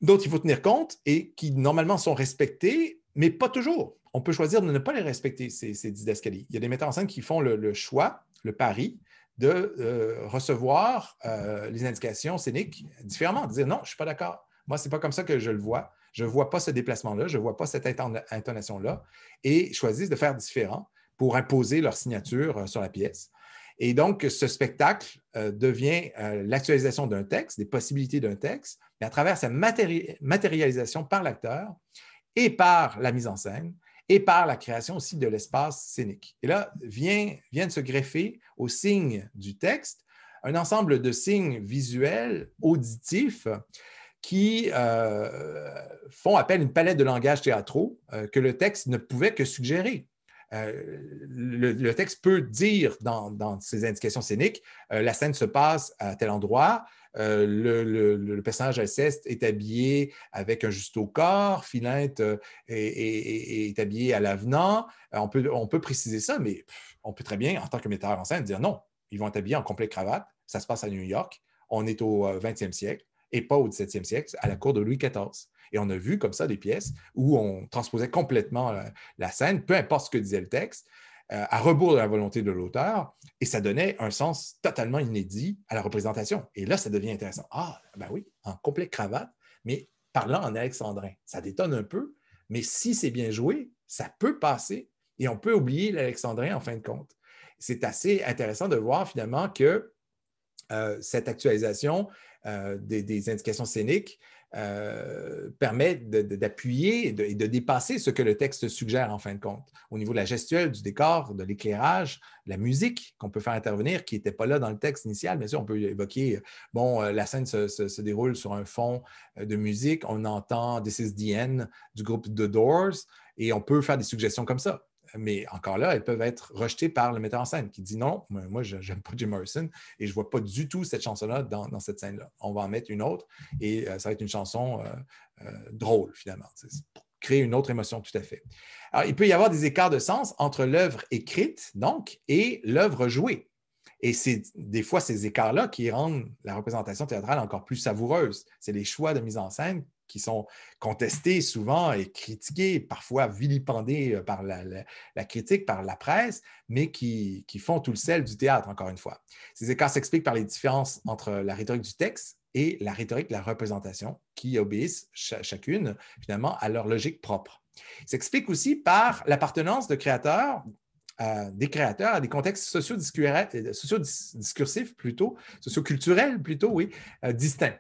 d'autres il faut tenir compte et qui normalement sont respectées, mais pas toujours. On peut choisir de ne pas les respecter, ces, ces didascalies. Il y a des metteurs en scène qui font le choix, le pari, de euh, recevoir euh, les indications scéniques différemment, de dire non, je ne suis pas d'accord. Moi, ce n'est pas comme ça que je le vois. Je ne vois pas ce déplacement-là, je ne vois pas cette intonation-là, et choisissent de faire différent pour imposer leur signature euh, sur la pièce. Et donc, ce spectacle devient l'actualisation d'un texte, des possibilités d'un texte, mais à travers sa matérialisation par l'acteur et par la mise en scène, et par la création aussi de l'espace scénique. Et là, vient, vient de se greffer au signe du texte un ensemble de signes visuels, auditifs, qui euh, font appel à une palette de langages théâtraux euh, que le texte ne pouvait que suggérer. Euh, le, texte peut dire dans, dans ses indications scéniques, la scène se passe à tel endroit, euh, le, personnage Alceste est habillé avec un juste au corps, Philinte euh, est, habillé à l'avenant. Euh, on peut, préciser ça, mais on peut très bien, en tant que metteur en scène, dire non, ils vont être habillés en complet cravate. Ça se passe à New York. On est au 20e siècle et pas au 17e siècle, à la cour de Louis XIV. Et on a vu comme ça des pièces où on transposait complètement la scène, peu importe ce que disait le texte. Euh, à rebours de la volonté de l'auteur, et ça donnait un sens totalement inédit à la représentation. Et là, ça devient intéressant. Ah, ben oui, en complet cravate, mais parlant en alexandrin. Ça détonne un peu, mais si c'est bien joué, ça peut passer et on peut oublier l'alexandrin en fin de compte. C'est assez intéressant de voir finalement que euh, cette actualisation euh, des, indications scéniques euh, permet d'appuyer et, de dépasser ce que le texte suggère en fin de compte, au niveau de la gestuelle, du décor, de l'éclairage, la musique qu'on peut faire intervenir, qui n'était pas là dans le texte initial. Bien sûr, on peut évoquer, euh, bon, euh, la scène se, se déroule sur un fond de musique, on entend This is the end du groupe The Doors, et on peut faire des suggestions comme ça mais encore là, elles peuvent être rejetées par le metteur en scène qui dit non, moi, je n'aime pas Jim Morrison et je ne vois pas du tout cette chanson-là dans, cette scène-là. On va en mettre une autre et euh, ça va être une chanson euh, euh, drôle, finalement, créer une autre émotion tout à fait. Alors, il peut y avoir des écarts de sens entre l'œuvre écrite, donc, et l'œuvre jouée. Et c'est des fois ces écarts-là qui rendent la représentation théâtrale encore plus savoureuse. C'est les choix de mise en scène qui sont contestés souvent et critiqués, parfois vilipendés euh, par la, critique, par la presse, mais qui, qui font tout le sel du théâtre, encore une fois. Ces écarts s'expliquent par les différences entre la rhétorique du texte et la rhétorique de la représentation, qui obéissent chacune, finalement, à leur logique propre. S'explique aussi par l'appartenance de créateurs, euh, des créateurs à des contextes sociodiscursifs, euh, plutôt, socioculturels plutôt, oui, distincts.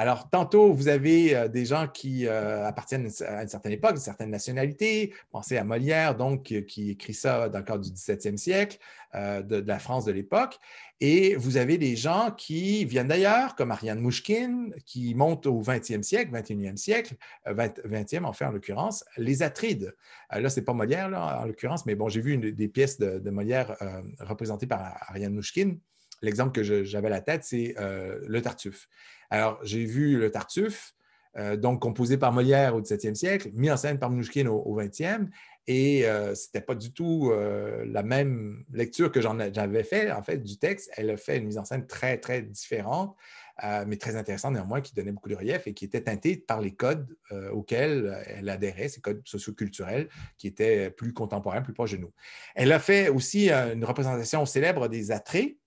Alors, tantôt, vous avez euh, des gens qui euh, appartiennent à une certaine époque, une certaine nationalité. Pensez à Molière, donc, euh, qui, écrit ça dans le cadre du 17e siècle, de, la France de l'époque. Et vous avez des gens qui viennent d'ailleurs, comme Ariane Mouchkine, qui monte au 20e siècle, 21e siècle, 20, e en fait, en l'occurrence, les Atrides. là, ce n'est pas Molière, en l'occurrence, mais bon, j'ai vu des pièces de, de Molière représentées par Ariane Mouchkine. L'exemple que j'avais à la tête, c'est Le Tartuffe. Alors, j'ai vu le Tartuffe, euh, donc composé par Molière au 17e siècle, mis en scène par Mnouchkine au XXe, et euh, ce n'était pas du tout euh, la même lecture que j'avais fait, en fait, du texte. Elle a fait une mise en scène très, très différente, euh, mais très intéressante néanmoins, qui donnait beaucoup de relief et qui était teintée par les codes auxquels elle adhérait, ces codes socioculturels qui étaient plus contemporains, plus proches de nous. Elle a fait aussi une représentation célèbre des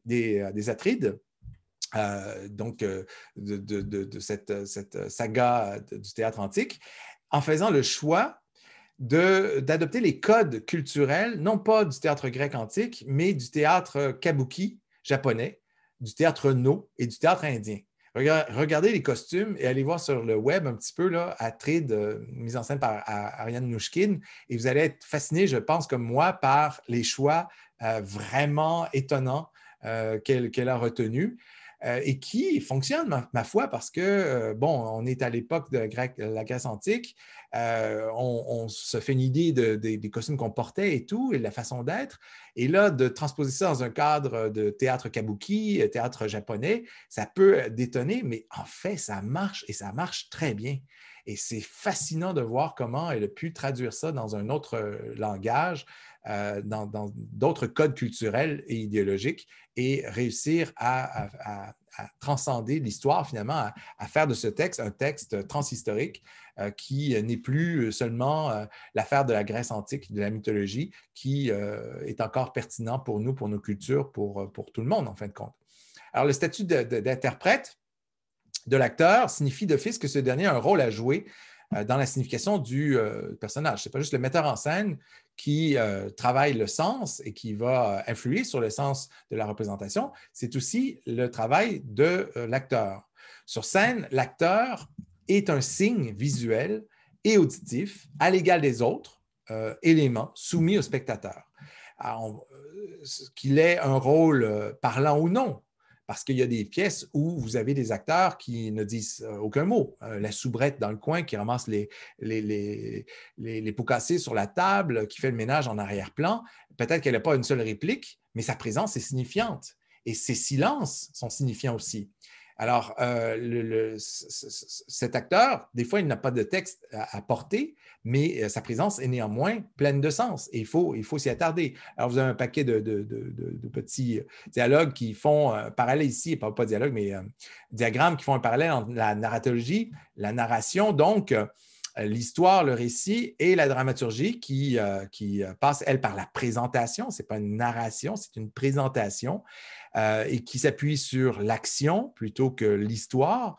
des Atrides, euh, donc euh, de, cette, euh, saga du théâtre antique, en faisant le choix d'adopter les codes culturels, non pas du théâtre grec antique, mais du théâtre kabuki japonais, du théâtre no et du théâtre indien. Regardez les costumes et allez voir sur le web un petit peu là, à Trade, mise en scène par Ariane Nouchkin, et vous allez être fasciné, je pense, comme moi, par les choix vraiment étonnants qu'elle a retenus. Euh, et qui fonctionne, ma, foi, parce que, euh, bon, on est à l'époque de la Grèce antique, euh, on, se fait une idée des costumes qu'on portait et tout, et de la façon d'être. Et là, de transposer ça dans un cadre de théâtre kabuki, théâtre japonais, ça peut détonner, mais en fait, ça marche et ça marche très bien. Et c'est fascinant de voir comment elle a pu traduire ça dans un autre langage euh, dans d'autres codes culturels et idéologiques et réussir à, transcender l'histoire finalement, à, faire de ce texte un texte transhistorique euh, qui n'est plus seulement euh, l'affaire de la Grèce antique, de la mythologie, qui est encore pertinent pour nous, pour nos cultures, pour, pour tout le monde en fin de compte. Alors le statut d'interprète de, de l'acteur signifie d'office que ce dernier a un rôle à jouer dans la signification du personnage. Ce n'est pas juste le metteur en scène qui euh, travaille le sens et qui va euh, influer sur le sens de la représentation, c'est aussi le travail de euh, l'acteur. Sur scène, l'acteur est un signe visuel et auditif à l'égal des autres éléments soumis au spectateur. Qu'il ait un rôle parlant ou non, parce qu'il y a des pièces où vous avez des acteurs qui ne disent euh, aucun mot. Euh, la soubrette dans le coin qui ramasse les, les, les pots cassés sur la table, qui fait le ménage en arrière-plan, peut-être qu'elle n'a pas une seule réplique, mais sa présence est signifiante. Et ses silences sont signifiants aussi. Alors, euh, cet acteur, des fois, il n'a pas de texte à, porter, mais euh, sa présence est néanmoins pleine de sens et il faut, il faut s'y attarder. Alors, vous avez un paquet de, petits euh, dialogues qui font un parallèle ici, pas, pas dialogue, mais diagrammes qui font un parallèle entre la narratologie, la narration, donc euh, l'histoire, le récit et la dramaturgie qui, euh, qui euh, passe, elle, par la présentation. Ce n'est pas une narration, c'est une présentation et qui s'appuie sur l'action plutôt que l'histoire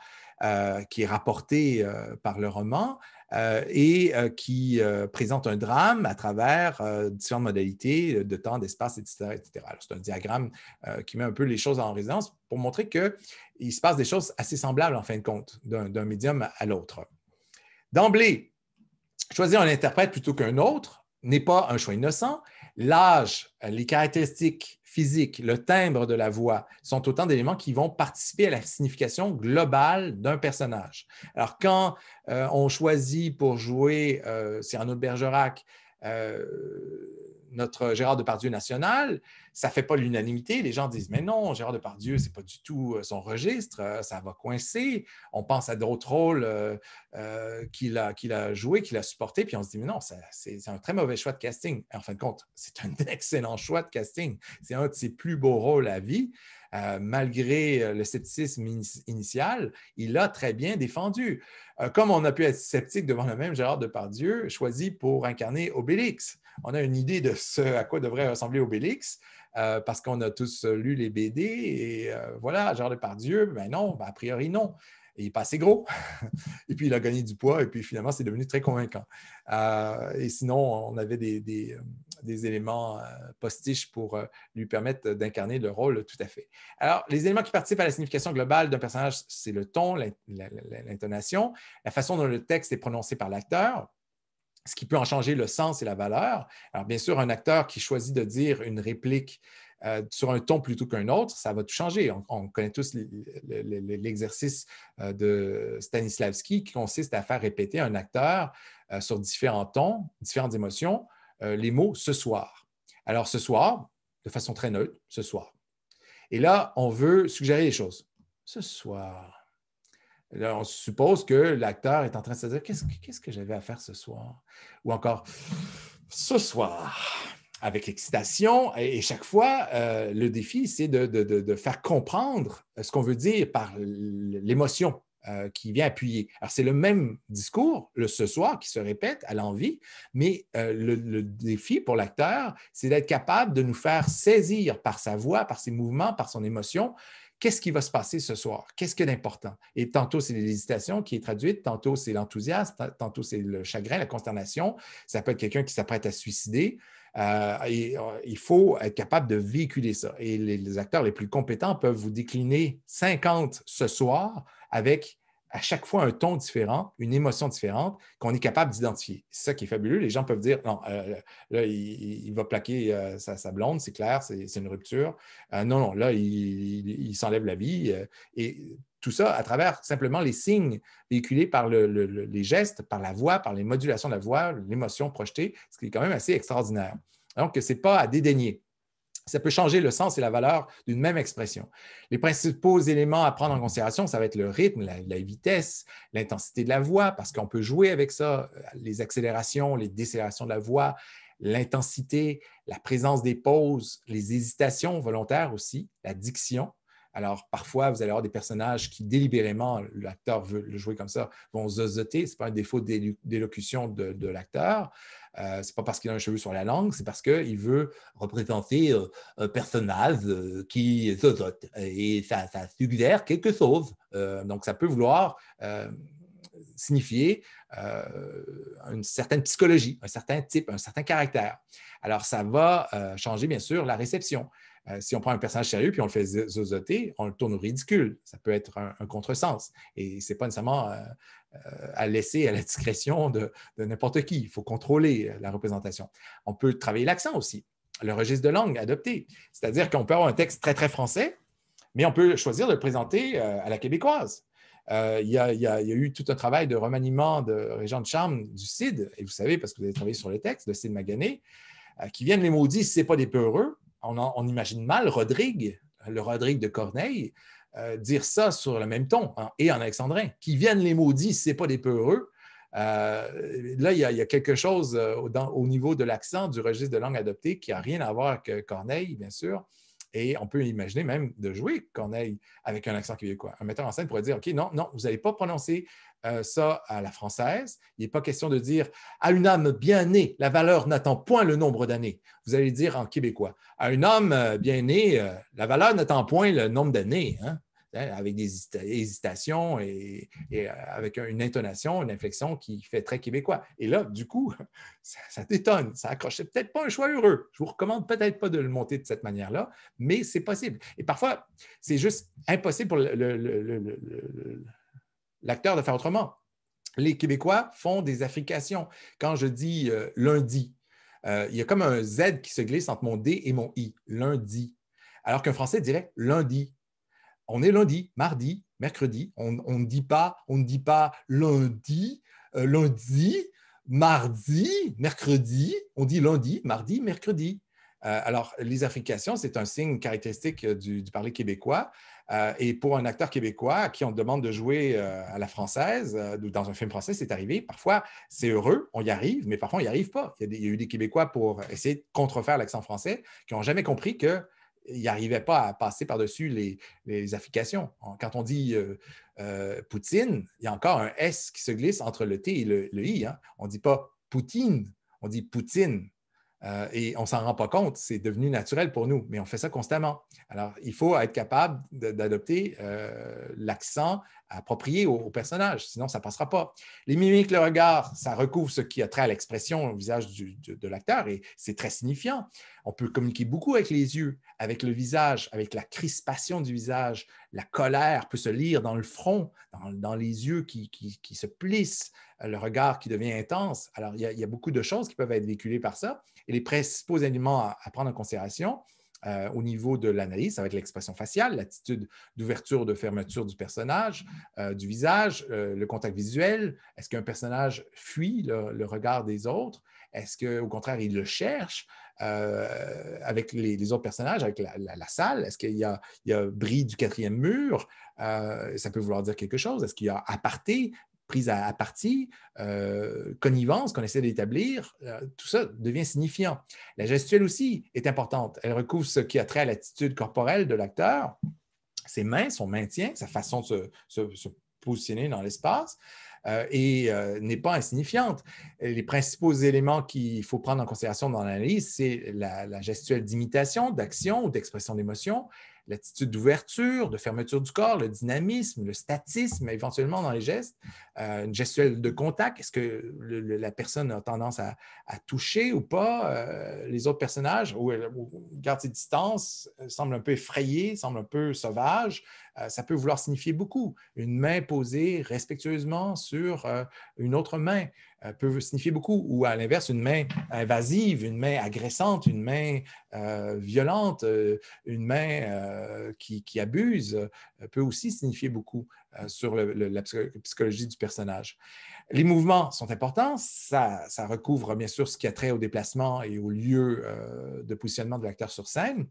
qui est rapportée par le roman et qui présente un drame à travers différentes modalités de temps, d'espace, etc. etc. C'est un diagramme qui met un peu les choses en résidence pour montrer qu'il se passe des choses assez semblables, en fin de compte, d'un médium à l'autre. D'emblée, choisir un interprète plutôt qu'un autre n'est pas un choix innocent. L'âge, les caractéristiques physiques, le timbre de la voix sont autant d'éléments qui vont participer à la signification globale d'un personnage. Alors, quand euh, on choisit pour jouer euh, c'est un Bergerac, euh, notre Gérard Depardieu national, ça ne fait pas l'unanimité. Les gens disent Mais non, Gérard Depardieu, ce n'est pas du tout euh, son registre, euh, ça va coincer. On pense à d'autres rôles euh, qu'il a, a joués, qu'il a supportés, puis on se dit Mais non, c'est un très mauvais choix de casting. En fin de compte, c'est un excellent choix de casting. C'est un de ses plus beaux rôles à vie. Euh, malgré euh, le scepticisme initial, il a très bien défendu. Euh, comme on a pu être sceptique devant le même Gérard Depardieu, choisi pour incarner Obélix. On a une idée de ce à quoi devrait ressembler Obélix. parce qu'on a tous lu les BD et voilà, Gérard Depardieu, ben non, ben a priori non il il pas assez gros. et puis, il a gagné du poids, et puis finalement, c'est devenu très convaincant. et sinon, on avait des, des éléments euh, postiches pour euh, lui permettre d'incarner le rôle tout à fait. Alors, les éléments qui participent à la signification globale d'un personnage, c'est le ton, l'intonation, la façon dont le texte est prononcé par l'acteur, ce qui peut en changer le sens et la valeur. Alors, bien sûr, un acteur qui choisit de dire une réplique euh, sur un ton plutôt qu'un autre, ça va tout changer. On, connaît tous l'exercice de Stanislavski qui consiste à faire répéter un acteur sur différents tons, différentes émotions, euh, les mots ce soir. Alors, ce soir, de façon très neutre, ce soir. Et là, on veut suggérer les choses. Ce soir. Là, on suppose que l'acteur est en train de se dire qu'est-ce que, j'avais à faire ce soir Ou encore ce soir, avec excitation. Et, chaque fois, euh, le défi, c'est de, faire comprendre ce qu'on veut dire par l'émotion euh, qui vient appuyer. Alors, c'est le même discours le ce soir qui se répète à l'envie, mais euh, le, défi pour l'acteur, c'est d'être capable de nous faire saisir par sa voix, par ses mouvements, par son émotion, qu'est-ce qui va se passer ce soir? Qu'est-ce qui est important? Et tantôt, c'est l'hésitation qui est traduite, tantôt, c'est l'enthousiasme, tantôt, c'est le chagrin, la consternation. Ça peut être quelqu'un qui s'apprête à se suicider. Euh, et, il faut être capable de véhiculer ça. Et les, acteurs les plus compétents peuvent vous décliner 50 ce soir avec à chaque fois un ton différent, une émotion différente qu'on est capable d'identifier. C'est ça qui est fabuleux. Les gens peuvent dire non, euh, là, il, va plaquer euh, sa, blonde, c'est clair, c'est une rupture. Euh, non, non, là, il, s'enlève la vie. et tout ça à travers simplement les signes véhiculés par les gestes, par la voix, par les modulations de la voix, l'émotion projetée, ce qui est quand même assez extraordinaire. Donc, ce n'est pas à dédaigner ça peut changer le sens et la valeur d'une même expression. Les principaux éléments à prendre en considération, ça va être le rythme, la, vitesse, l'intensité de la voix, parce qu'on peut jouer avec ça, les accélérations, les décélérations de la voix, l'intensité, la présence des pauses, les hésitations volontaires aussi, la diction. Alors, parfois, vous allez avoir des personnages qui, délibérément, l'acteur veut le jouer comme ça, vont zozoter. Ce n'est pas un défaut d'élocution de l'acteur. Ce euh, c'est pas parce qu'il a un cheveu sur la langue, c'est parce qu'il veut représenter euh, un personnage euh, qui qui zozote. Et ça, ça, suggère quelque chose. donc, ça peut vouloir signifier une certaine psychologie, un certain type, un certain caractère. Alors, ça va changer, bien sûr, la réception. Euh, si on prend un personnage sérieux puis on le fait zozoter, on le tourne au ridicule. Ça peut être un, contresens. Et ce n'est pas nécessairement euh, euh, à laisser à la discrétion de, n'importe qui. Il faut contrôler la représentation. On peut travailler l'accent aussi, le registre de langue adopté. C'est-à-dire qu'on peut avoir un texte très, très français, mais on peut choisir de le présenter à la québécoise. il, y a, eu tout un travail de remaniement de Régent de Charme du CID, et vous savez, parce que vous avez travaillé sur le texte, de CID Magané, qui viennent les maudits ce n'est pas des peureux, on, imagine mal Rodrigue, le Rodrigue de Corneille, euh, dire ça sur le même ton, hein, et en alexandrin. Qui viennent les maudits, n'est pas des peureux. Euh, là, il y, a, quelque chose euh, au niveau de l'accent du registre de langue adoptée qui n'a rien à voir que Corneille, bien sûr. Et on peut imaginer même de jouer Corneille avec un accent québécois. Un metteur en scène pourrait dire OK, non, non, vous n'allez pas prononcer euh, ça à la française. Il n'est pas question de dire à une âme bien née, la valeur n'attend point le nombre d'années. Vous allez dire en québécois à un homme euh, bien née, euh, la valeur n'attend point le nombre d'années. Hein. Hein, avec des hésitations et, avec une intonation, une inflexion qui fait très québécois. Et là, du coup, ça, t'étonne, ça accroche. peut-être pas un choix heureux. Je vous recommande peut-être pas de le monter de cette manière-là, mais c'est possible. Et parfois, c'est juste impossible pour le, l'acteur de faire autrement. Les Québécois font des affrications. Quand je dis euh, lundi, euh, il y a comme un Z qui se glisse entre mon D et mon I, lundi. Alors qu'un Français dirait lundi. On est lundi, mardi, mercredi. On, ne dit pas, on ne dit pas lundi, euh, lundi, mardi, mercredi. On dit lundi, mardi, mercredi. alors, les affrications, c'est un signe caractéristique du parler québécois. Euh, et pour un acteur québécois qui on demande de jouer euh, à la française euh, dans un film français, c'est arrivé. Parfois, c'est heureux, on y arrive, mais parfois, on n'y arrive pas. Il y, a eu des Québécois pour essayer de contrefaire l'accent français qui n'ont jamais compris qu'ils n'arrivaient pas à passer par-dessus les, les, affications. Quand on dit Poutine, il y a encore un S qui se glisse entre le T et le, I. Hein. On ne dit pas Poutine, on dit Poutine. Euh, et on ne s'en rend pas compte, c'est devenu naturel pour nous, mais on fait ça constamment. Alors, il faut être capable d'adopter euh, l'accent approprié au, personnage, sinon ça ne passera pas. Les mimiques, le regard, ça recouvre ce qui a trait à l'expression au visage de, l'acteur et c'est très signifiant. On peut communiquer beaucoup avec les yeux, avec le visage, avec la crispation du visage. La colère peut se lire dans le front, dans, les yeux qui, se plissent, euh, le regard qui devient intense. Alors, il y, a, beaucoup de choses qui peuvent être véhiculées par ça. Et les principaux éléments à prendre en considération, euh, au niveau de l'analyse, avec l'expression faciale, l'attitude d'ouverture, de fermeture du personnage, euh, du visage, euh, le contact visuel. Est-ce qu'un personnage fuit le, regard des autres? Est-ce qu'au contraire, il le cherche avec les, autres personnages, avec la, salle? Est-ce qu'il y a, il y a bris du quatrième mur? ça peut vouloir dire quelque chose. Est-ce qu'il y a aparté? prise à, partie, euh, connivence qu'on essaie d'établir, euh, tout ça devient signifiant. La gestuelle aussi est importante. Elle recouvre ce qui a trait à l'attitude corporelle de l'acteur, ses mains, son maintien, sa façon de se, positionner dans l'espace. Euh, et euh, n'est pas insignifiante. Les principaux éléments qu'il faut prendre en considération dans l'analyse, c'est la, la, gestuelle d'imitation, d'action ou d'expression d'émotion, l'attitude d'ouverture, de fermeture du corps, le dynamisme, le statisme éventuellement dans les gestes, euh, une gestuelle de contact, est-ce que la personne a tendance à, toucher ou pas euh, les autres personnages, ou elle, euh, garde ses distances, semble un peu effrayée, semble un peu sauvage, euh, ça peut vouloir signifier beaucoup. Une main posée respectueusement sur euh, une autre main euh, peut signifier beaucoup. Ou à l'inverse, une main invasive, une main agressante, une main violente, une main qui, abuse peut aussi signifier beaucoup sur la psychologie du personnage. Les mouvements sont importants. Ça, recouvre bien sûr ce qui a trait au déplacement et au lieu euh, de positionnement de l'acteur sur scène.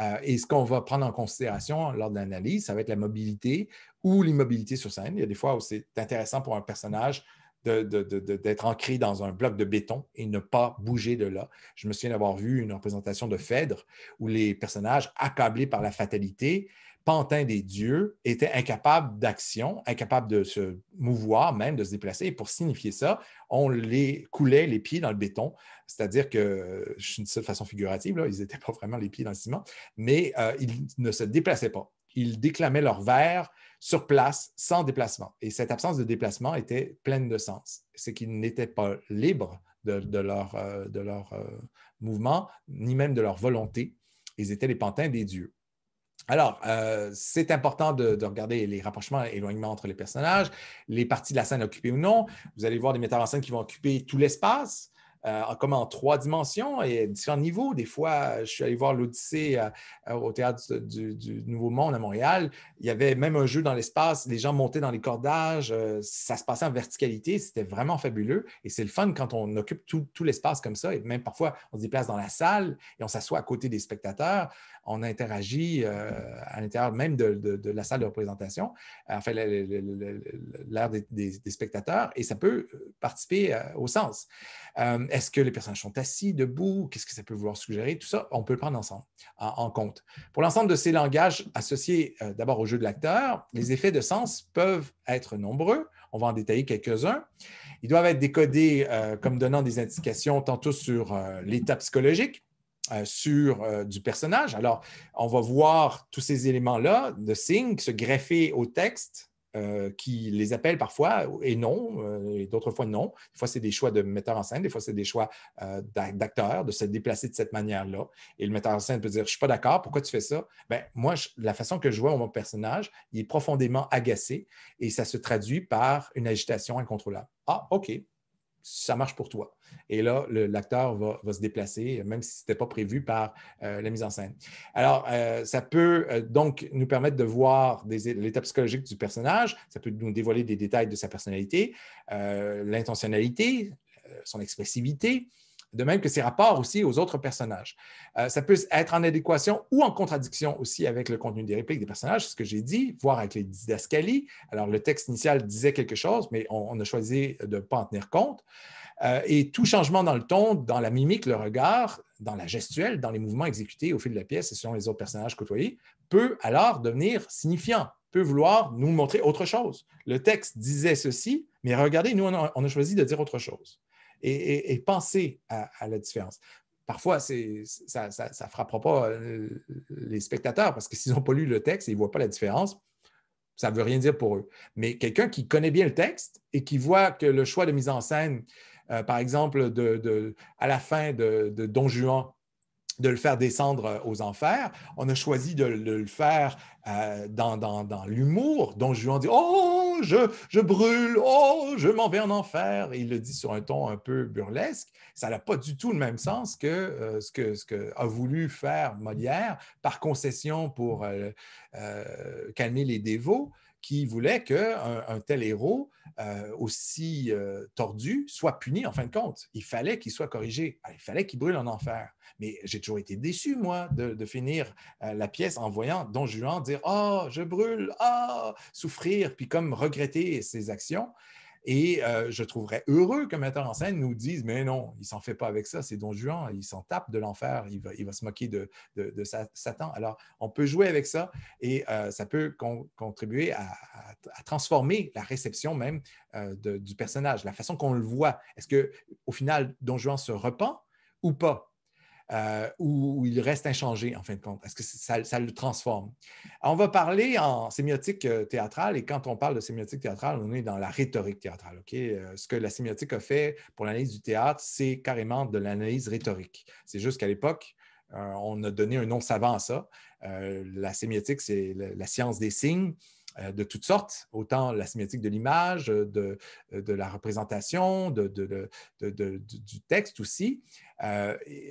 Euh, et ce qu'on va prendre en considération lors de l'analyse, ça va être la mobilité ou l'immobilité sur scène. Il y a des fois où c'est intéressant pour un personnage d'être ancré dans un bloc de béton et ne pas bouger de là. Je me souviens d'avoir vu une représentation de Phèdre où les personnages accablés par la fatalité pantins des dieux, étaient incapables d'action, incapables de se mouvoir, même de se déplacer. Et pour signifier ça, on les coulait les pieds dans le béton, c'est-à-dire que, je dis ça de façon figurative, ils n'étaient pas vraiment les pieds dans le ciment, mais euh, ils ne se déplaçaient pas. Ils déclamaient leurs vers sur place, sans déplacement. Et cette absence de déplacement était pleine de sens. C'est qu'ils n'étaient pas libres de, leur, de leur euh, euh, mouvement, ni même de leur volonté. Ils étaient les pantins des dieux. Alors, euh, c'est important de, regarder les rapprochements et éloignements entre les personnages, les parties de la scène occupées ou non. Vous allez voir des metteurs en scène qui vont occuper tout l'espace. Euh, comme en trois dimensions et différents niveaux. Des fois, je suis allé voir l'Odyssée euh, au théâtre du, Nouveau Monde à Montréal. Il y avait même un jeu dans l'espace. Les gens montaient dans les cordages. ça se passait en verticalité. C'était vraiment fabuleux. Et c'est le fun quand on occupe tout l'espace comme ça. Et même parfois, on se déplace dans la salle et on s'assoit à côté des spectateurs on interagit euh, à l'intérieur même de, la salle de représentation, enfin l'air des, spectateurs, et ça peut participer euh, au sens. Euh, est-ce que les personnages sont assis, debout, qu'est-ce que ça peut vouloir suggérer? Tout ça, on peut le prendre ensemble, en, en compte. Pour l'ensemble de ces langages associés d'abord au jeu de l'acteur, les effets de sens peuvent être nombreux. On va en détailler quelques-uns. Ils doivent être décodés comme donnant des indications tantôt sur l'état psychologique, euh, sur euh, du personnage. Alors, on va voir tous ces éléments-là de signes se greffer au texte euh, qui les appelle parfois et non, et d'autres fois non. Des fois, c'est des choix de metteur en scène, des fois, c'est des choix d'acteur de se déplacer de cette manière-là. Et le metteur en scène peut dire Je ne suis pas d'accord, pourquoi tu fais ça ben, Moi, la façon que je vois mon personnage, il est profondément agacé et ça se traduit par une agitation incontrôlable. Ah, OK, ça marche pour toi. Et là, l'acteur va, se déplacer, même si ce n'était pas prévu par euh, la mise en scène. Alors, euh, ça peut euh, donc nous permettre de voir l'état psychologique du personnage, ça peut nous dévoiler des détails de sa personnalité, l'intentionnalité, son expressivité, de même que ses rapports aussi aux autres personnages. Euh, ça peut être en adéquation ou en contradiction aussi avec le contenu des répliques des personnages, c'est ce que j'ai dit, voire avec les didascalies. Alors, le texte initial disait quelque chose, mais on, a choisi de ne pas en tenir compte. Euh, et tout changement dans le ton, dans la mimique, le regard, dans la gestuelle, dans les mouvements exécutés au fil de la pièce et selon les autres personnages côtoyés, peut alors devenir signifiant, peut vouloir nous montrer autre chose. Le texte disait ceci, mais regardez, nous, on a choisi de dire autre chose et, penser à, la différence. Parfois, ça ne frappera pas euh, les spectateurs parce que s'ils n'ont pas lu le texte et ils ne voient pas la différence, ça ne veut rien dire pour eux. Mais quelqu'un qui connaît bien le texte et qui voit que le choix de mise en scène, euh, par exemple, à la fin de Don Juan, de le faire descendre euh, aux enfers. On a choisi de, le faire euh, dans, dans, dans l'humour. dont Juan dit Oh, je, brûle, oh, je m'en vais en enfer. il le dit sur un ton un peu burlesque. Ça n'a pas du tout le même sens que, euh, ce, que a voulu faire Molière par concession pour calmer les dévots qui voulait qu'un euh, un tel héros, euh, aussi euh, tordu, soit puni en fin de compte. Il fallait qu'il soit corrigé, ah, il fallait qu'il brûle en enfer. Mais j'ai toujours été déçu, moi, de, finir la pièce en voyant Don Juan dire oh, je brûle, ah, souffrir, puis comme regretter ses actions. Et euh, je trouverais heureux que metteur en scène nous dise Mais non, il s'en fait pas avec ça, c'est Don Juan, il s'en tape de l'enfer, il va, se moquer de, Satan. Alors, on peut jouer avec ça et euh, ça peut contribuer à, transformer la réception même euh, du personnage, la façon qu'on le voit. Est-ce qu'au final, Don Juan se repent ou pas euh, où ou, il reste inchangé en fin de compte? Est-ce que ça, le transforme? on va parler en sémiotique euh, théâtrale et quand on parle de sémiotique théâtrale, on est dans la rhétorique théâtrale. Euh, ce que la sémiotique a fait pour l'analyse du théâtre, c'est carrément de l'analyse rhétorique. C'est juste qu'à l'époque, on a donné un nom savant à ça. la sémiotique, c'est la, science des signes. Euh, de toutes sortes, autant la sémiotique de l'image, euh, euh, de, la représentation, de, du texte aussi.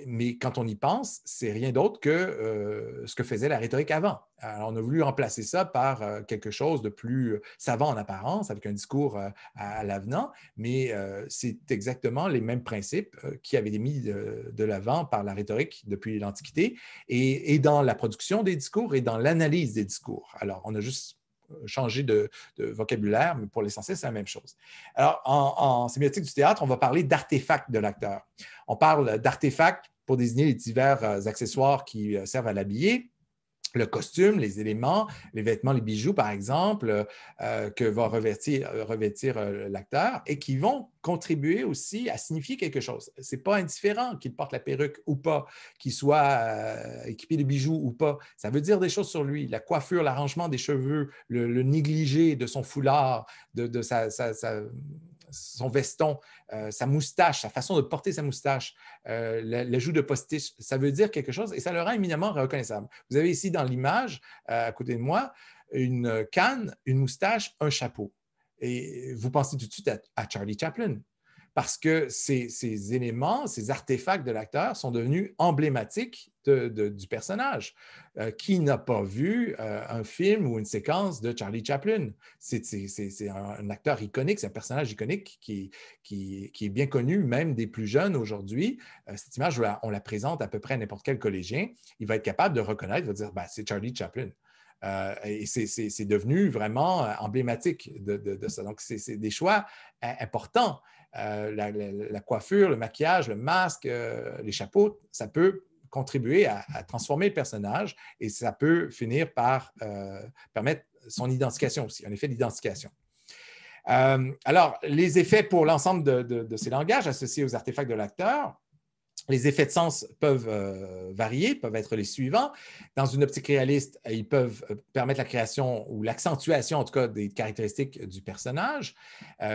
mais quand on y pense, c'est rien d'autre que ce que faisait la rhétorique avant. Alors, on a voulu remplacer ça par quelque chose de plus savant en apparence, avec un discours à, l'avenant, mais c'est exactement les mêmes principes qui avaient été mis de, l'avant par la rhétorique depuis l'Antiquité, et, et dans la production des discours et dans l'analyse des discours. Alors, on a juste changer de, vocabulaire, mais pour l'essentiel, c'est la même chose. Alors, en, en, sémiotique du théâtre, on va parler d'artefacts de l'acteur. On parle d'artefacts pour désigner les divers euh, accessoires qui euh, servent à l'habiller, le costume, les éléments, les vêtements, les bijoux, par exemple, euh, que va revêtir, euh, euh, l'acteur et qui vont contribuer aussi à signifier quelque chose. Ce n'est pas indifférent qu'il porte la perruque ou pas, qu'il soit équipé de bijoux ou pas. Ça veut dire des choses sur lui. La coiffure, l'arrangement des cheveux, le, négligé de son foulard, de, sa son veston, euh, sa moustache, sa façon de porter sa moustache, euh, les joues de postiche, ça veut dire quelque chose et ça le rend éminemment reconnaissable. Vous avez ici dans l'image, euh, à côté de moi, une canne, une moustache, un chapeau. Et vous pensez tout de suite à Charlie Chaplin parce que ces, éléments, ces artefacts de l'acteur sont devenus emblématiques du personnage. Euh, qui n'a pas vu euh, un film ou une séquence de Charlie Chaplin? C'est un, acteur iconique, c'est un personnage iconique qui, est bien connu, même des plus jeunes aujourd'hui. Euh, cette image, on la présente à peu près à n'importe quel collégien. Il va être capable de reconnaître, il va dire, bah, c'est Charlie Chaplin. Euh, et c'est devenu vraiment euh, emblématique de, ça. Donc, c'est des choix euh, importants. la, coiffure, le maquillage, le masque, les chapeaux, ça peut contribuer à, transformer le personnage et ça peut finir par permettre son identification aussi, un effet d'identification. alors, les effets pour l'ensemble de ces langages associés aux artefacts de l'acteur, les effets de sens peuvent euh, varier, peuvent être les suivants. Dans une optique réaliste, euh, ils peuvent euh, permettre la création ou l'accentuation, en tout cas, des caractéristiques du personnage,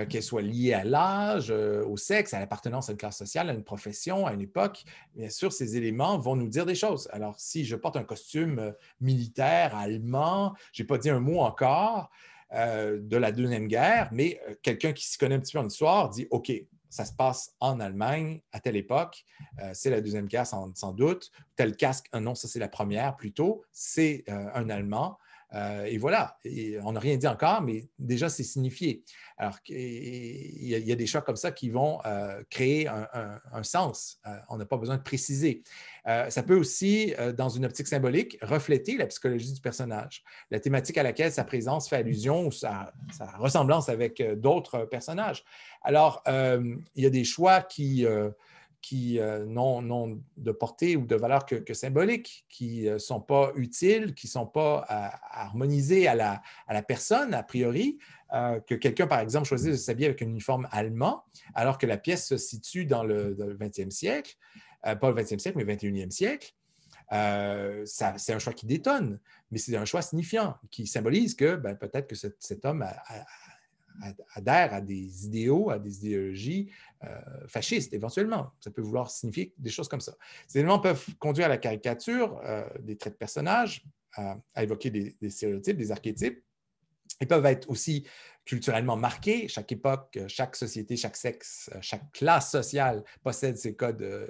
qu'elles soient liées à l'âge, au sexe, à l'appartenance à une classe sociale, à une profession, à une époque. Bien sûr, ces éléments vont nous dire des choses. Alors, si je porte un costume militaire allemand, je n'ai pas dit un mot encore de la Deuxième Guerre, mais quelqu'un qui s'y connaît un petit peu en histoire dit, OK, ça se passe en Allemagne à telle époque, euh, c'est la Deuxième casse sans, doute, tel casque, euh, non, ça c'est la première plutôt, c'est euh, un Allemand, euh, et voilà, on n'a rien dit encore, mais déjà, c'est signifié. Alors, il y, a des choix comme ça qui vont euh, créer un, sens. Euh, on n'a pas besoin de préciser. ça peut aussi, dans une optique symbolique, refléter la psychologie du personnage, la thématique à laquelle sa présence fait allusion ou sa ressemblance avec d'autres personnages. Alors, il y a des choix qui qui euh, n'ont de portée ou de valeur que, symbolique, qui ne euh, sont pas utiles, qui ne sont pas harmonisés à harmonisées à la, personne, a priori, euh, que quelqu'un, par exemple, choisisse de s'habiller avec un uniforme allemand, alors que la pièce se situe dans le, 20e siècle, pas le 20e siècle, mais le 21e siècle. c'est un choix qui détonne, mais c'est un choix signifiant, qui symbolise que ben, peut-être que cet, homme a, adhèrent à des idéaux, à des idéologies euh, fascistes éventuellement. Ça peut vouloir signifier des choses comme ça. Ces éléments peuvent conduire à la caricature euh, des traits de personnages, à, évoquer des, stéréotypes, des archétypes. Ils peuvent être aussi culturellement marqués. Chaque époque, chaque société, chaque sexe, chaque classe sociale possède ses codes euh,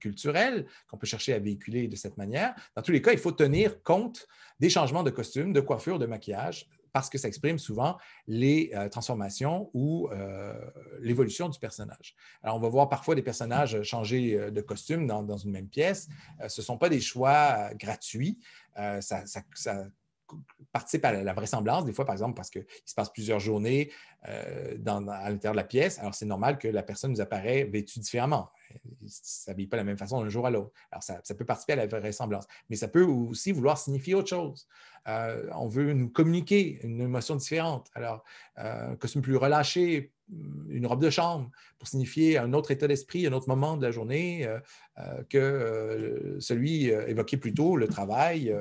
culturels qu'on peut chercher à véhiculer de cette manière. Dans tous les cas, il faut tenir compte des changements de costumes, de coiffure, de maquillage, parce que ça exprime souvent les euh, transformations ou euh, l'évolution du personnage. Alors, on va voir parfois des personnages changer euh, de costume dans, une même pièce. ce ne sont pas des choix gratuits. ça, participe à la vraisemblance, des fois, par exemple, parce qu'il se passe plusieurs journées à l'intérieur de la pièce. Alors, c'est normal que la personne nous apparaît vêtue différemment ça ne pas de la même façon d'un jour à l'autre. Alors, ça, peut participer à la vraisemblance, mais ça peut aussi vouloir signifier autre chose. Euh, on veut nous communiquer une émotion différente. Alors, euh, un costume plus relâché, mm, une robe de chambre pour signifier un autre état d'esprit, un autre moment de la journée euh, que celui évoqué plus tôt, le travail,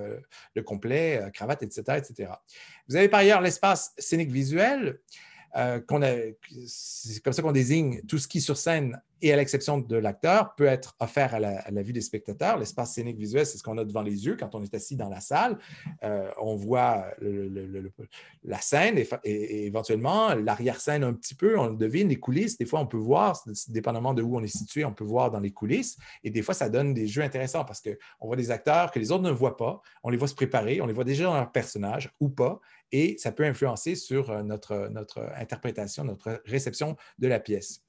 le complet, cravate, etc., etc. Vous avez par ailleurs l'espace scénique visuel. qu'on a, c'est comme ça qu'on désigne tout ce qui sur scène et à l'exception de l'acteur, peut être offert à la, vue des spectateurs. L'espace scénique visuel, c'est ce qu'on a devant les yeux quand on est assis dans la salle. Euh, on voit la scène et, éventuellement l'arrière-scène un petit peu, on devine, les coulisses. Des fois, on peut voir, dépendamment de où on est situé, on peut voir dans les coulisses. Et des fois, ça donne des jeux intéressants parce qu'on voit des acteurs que les autres ne voient pas, on les voit se préparer, on les voit déjà dans leur personnage ou pas et ça peut influencer sur euh, notre interprétation, notre réception de la pièce.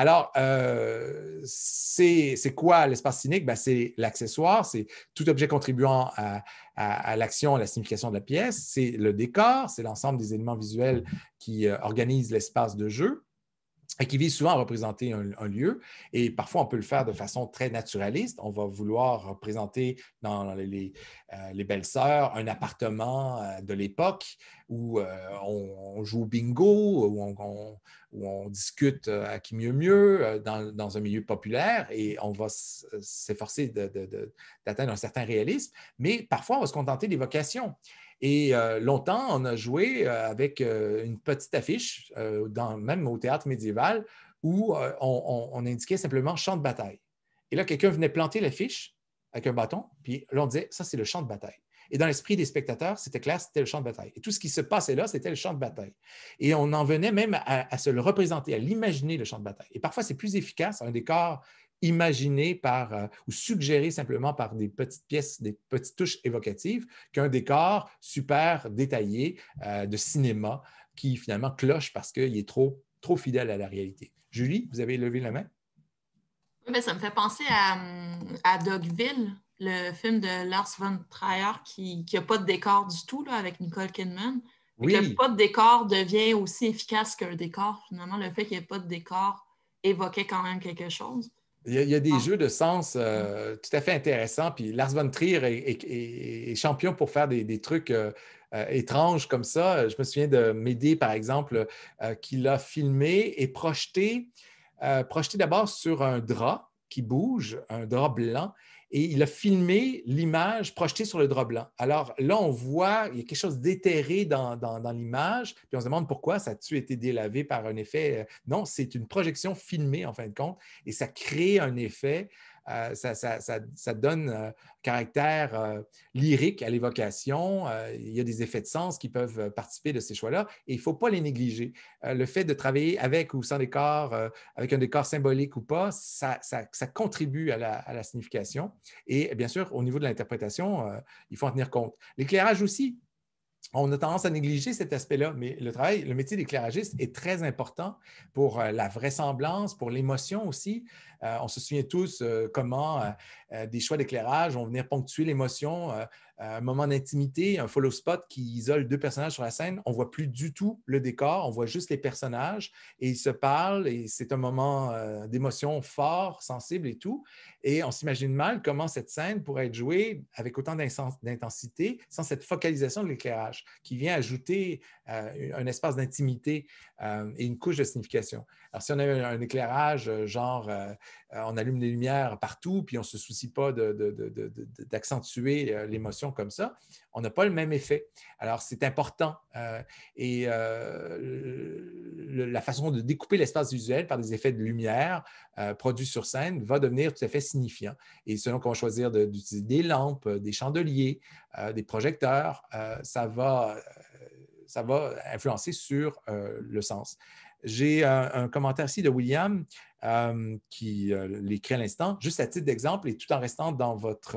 Alors, euh, c'est quoi l'espace cynique? Ben, c'est l'accessoire, c'est tout objet contribuant à, l'action, à la signification de la pièce, c'est le décor, c'est l'ensemble des éléments visuels qui euh, organisent l'espace de jeu qui vise souvent à représenter un, lieu. Et parfois, on peut le faire de façon très naturaliste. On va vouloir représenter dans les, euh, belles-sœurs un appartement euh, de l'époque où euh, on, joue bingo, où on, discute à qui mieux mieux dans, dans, un milieu populaire et on va s'efforcer d'atteindre un certain réalisme. Mais parfois, on va se contenter des vocations. Et euh, longtemps, on a joué euh, avec euh, une petite affiche, dans, même au théâtre médiéval, où on, indiquait simplement champ de bataille. Et là, quelqu'un venait planter l'affiche avec un bâton, puis là, on disait, ça, c'est le champ de bataille. Et dans l'esprit des spectateurs, c'était clair, c'était le champ de bataille. Et tout ce qui se passait là, c'était le champ de bataille. Et on en venait même à, à se le représenter, à l'imaginer, le champ de bataille. Et parfois, c'est plus efficace, un décor imaginé par euh, ou suggéré simplement par des petites pièces, des petites touches évocatives, qu'un décor super détaillé euh, de cinéma qui finalement cloche parce qu'il est trop, trop fidèle à la réalité. Julie, vous avez levé la main?
Ben, ça me fait penser à, Dogville, le film de Lars von Trier qui n'a pas de décor du tout là, avec Nicole Kidman.
Oui. Le pas de
décor devient aussi efficace qu'un décor. Finalement, le fait qu'il n'y ait pas de décor évoquait quand même quelque chose.
Il y, a, des ah. jeux de sens euh, tout à fait intéressants. Puis Lars von Trier est, champion pour faire des, trucs euh, euh, étranges comme ça. Je me souviens de Médée, par exemple, qui l'a filmé et projeté, projeté d'abord sur un drap qui bouge, un drap blanc, et il a filmé l'image projetée sur le drap blanc. Alors là, on voit, il y a quelque chose d'éthéré dans, l'image, puis on se demande pourquoi ça a-tu été délavé par un effet. Euh, non, c'est une projection filmée en fin de compte, et ça crée un effet euh, ça, ça, donne un euh, caractère euh, lyrique à l'évocation. il y a des effets de sens qui peuvent participer de ces choix-là et il ne faut pas les négliger. le fait de travailler avec ou sans décor, avec un décor symbolique ou pas, ça, contribue à la, à la, signification. Et bien sûr, au niveau de l'interprétation, il faut en tenir compte. L'éclairage aussi, on a tendance à négliger cet aspect-là, mais le travail, le métier d'éclairagiste est très important pour la vraisemblance, pour l'émotion aussi. Euh, on se souvient tous euh, comment euh, des choix d'éclairage vont venir ponctuer l'émotion. un moment d'intimité, un follow spot qui isole deux personnages sur la scène. On voit plus du tout le décor, on voit juste les personnages et ils se parlent et c'est un moment d'émotion fort, sensible et tout. Et on s'imagine mal comment cette scène pourrait être jouée avec autant d'intensité sans cette focalisation de l'éclairage qui vient ajouter un espace d'intimité et une couche de signification. Alors, si on a un, éclairage, euh, genre, euh, euh, on allume les lumières partout, puis on ne se soucie pas d'accentuer l'émotion comme ça, on n'a pas le même effet. Alors, c'est important. et la façon de découper l'espace visuel par des effets de lumière produits sur scène va devenir tout à fait signifiant. Et selon qu'on va choisir d'utiliser des lampes, des chandeliers, des projecteurs, ça va influencer sur le sens. J'ai euh, un commentaire ici de William euh, qui euh, l'écrit à l'instant. Juste à titre d'exemple, et tout en restant dans votre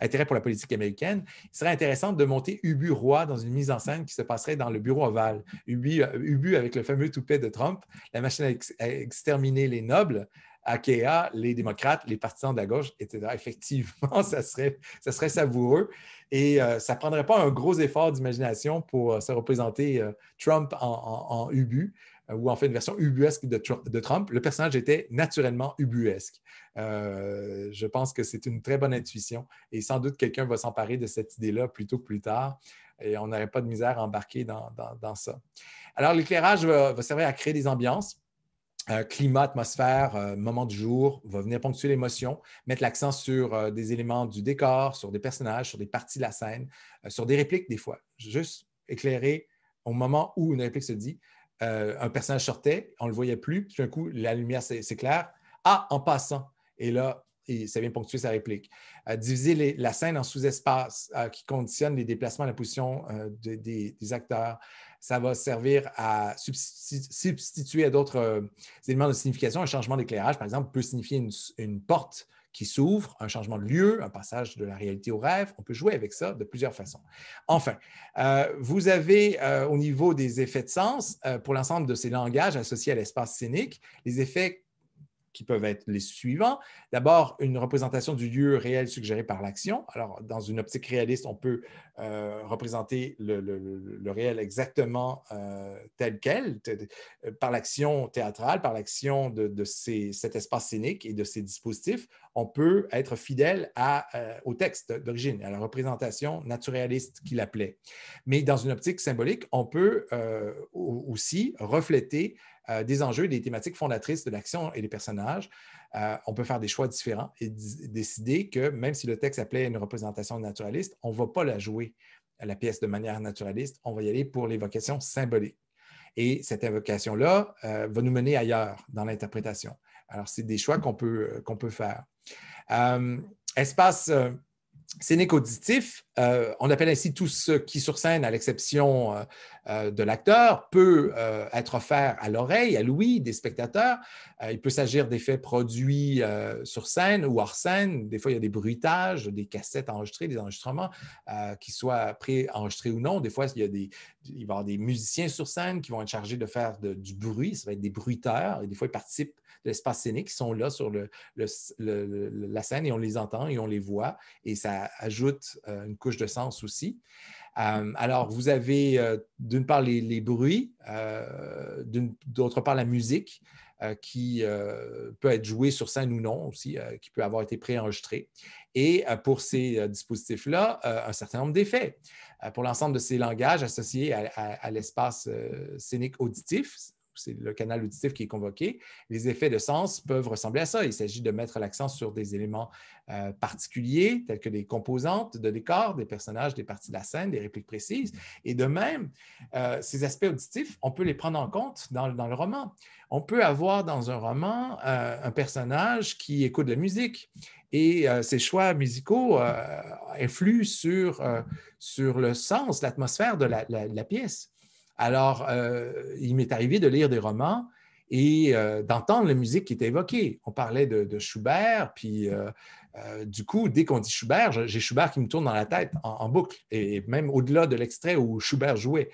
intérêt pour la politique américaine, il serait intéressant de monter Ubu Roy dans une mise en scène qui se passerait dans le bureau ovale. Ubu, avec le fameux toupet de Trump, la machine à, exterminer les nobles, Akea, les démocrates, les partisans de la gauche, etc. Effectivement, ça serait, savoureux et ça ne prendrait pas un gros effort d'imagination pour se représenter Trump en, Ubu. Euh, ou en fait une version ubuesque de, Trump, le personnage était naturellement ubuesque. Euh, je pense que c'est une très bonne intuition et sans doute quelqu'un va s'emparer de cette idée-là plus tôt que plus tard et on n'aurait pas de misère à embarquer dans, dans, ça. Alors l'éclairage va, servir à créer des ambiances. Euh, climat, atmosphère, moment du jour, va venir ponctuer l'émotion, mettre l'accent sur des éléments du décor, sur des personnages, sur des parties de la scène, sur des répliques des fois. Juste éclairer au moment où une réplique se dit, euh, un personnage sortait, on ne le voyait plus, puis d'un coup, la lumière s'éclaire. Ah, en passant. Et là, et ça vient ponctuer sa réplique. Euh, diviser la scène en sous-espaces euh, qui conditionnent les déplacements la position des, acteurs. Ça va servir à substituer à d'autres éléments de signification. Un changement d'éclairage, par exemple, peut signifier une porte qui s'ouvre, un changement de lieu, un passage de la réalité au rêve. On peut jouer avec ça de plusieurs façons. Enfin, euh, vous avez euh, au niveau des effets de sens, euh, pour l'ensemble de ces langages associés à l'espace scénique, les effets qui peuvent être les suivants. D'abord, une représentation du lieu réel suggéré par l'action. Alors, dans une optique réaliste, on peut euh, représenter le, réel exactement euh, tel quel, euh, par l'action théâtrale, par l'action de, cet espace scénique et de ses dispositifs. On peut être fidèle au texte d'origine, à la représentation naturaliste qu'il appelait. Mais dans une optique symbolique, on peut aussi refléter euh, des enjeux, des thématiques fondatrices de l'action et des personnages. Euh, on peut faire des choix différents et décider que même si le texte appelait une représentation naturaliste, on ne va pas la jouer, la pièce, de manière naturaliste. On va y aller pour l'évocation symbolique. Et cette invocation-là euh, va nous mener ailleurs dans l'interprétation. Alors, c'est des choix qu'on peut, qu'on peut faire. espace scénique auditif, euh, on appelle ainsi tout ce qui sur scène, à l'exception euh, euh, de l'acteur, peut être offert à l'oreille, à l'ouïe des spectateurs. il peut s'agir d'effets produits sur scène ou hors scène. Des fois, il y a des bruitages, des cassettes enregistrées, des enregistrements, qui soient pré-enregistrés ou non. Des fois, il, y a des, va y avoir des musiciens sur scène qui vont être chargés de faire du bruit. Ça va être des bruiteurs. Et des fois, ils participent l'espace scénique qui sont là sur le, la scène et on les entend et on les voit et ça ajoute euh, une couche de sens aussi. Euh, alors, vous avez euh, d'une part les, bruits, d'autre part la musique qui peut être jouée sur scène ou non aussi, qui peut avoir été préenregistrée. Et pour ces dispositifs-là, un certain nombre d'effets. pour l'ensemble de ces langages associés à, à l'espace scénique auditif, c'est le canal auditif qui est convoqué, les effets de sens peuvent ressembler à ça. Il s'agit de mettre l'accent sur des éléments euh, particuliers, tels que des composantes de décor, des personnages, des parties de la scène, des répliques précises. Et de même, euh, ces aspects auditifs, on peut les prendre en compte dans, le roman. On peut avoir dans un roman euh, un personnage qui écoute de la musique et ses choix musicaux influent sur, le sens, l'atmosphère de la, pièce. Alors, euh, il m'est arrivé de lire des romans et euh, d'entendre la musique qui était évoquée. On parlait de, Schubert, puis euh, du coup, dès qu'on dit Schubert, j'ai Schubert qui me tourne dans la tête en, boucle, et, même au-delà de l'extrait où Schubert jouait.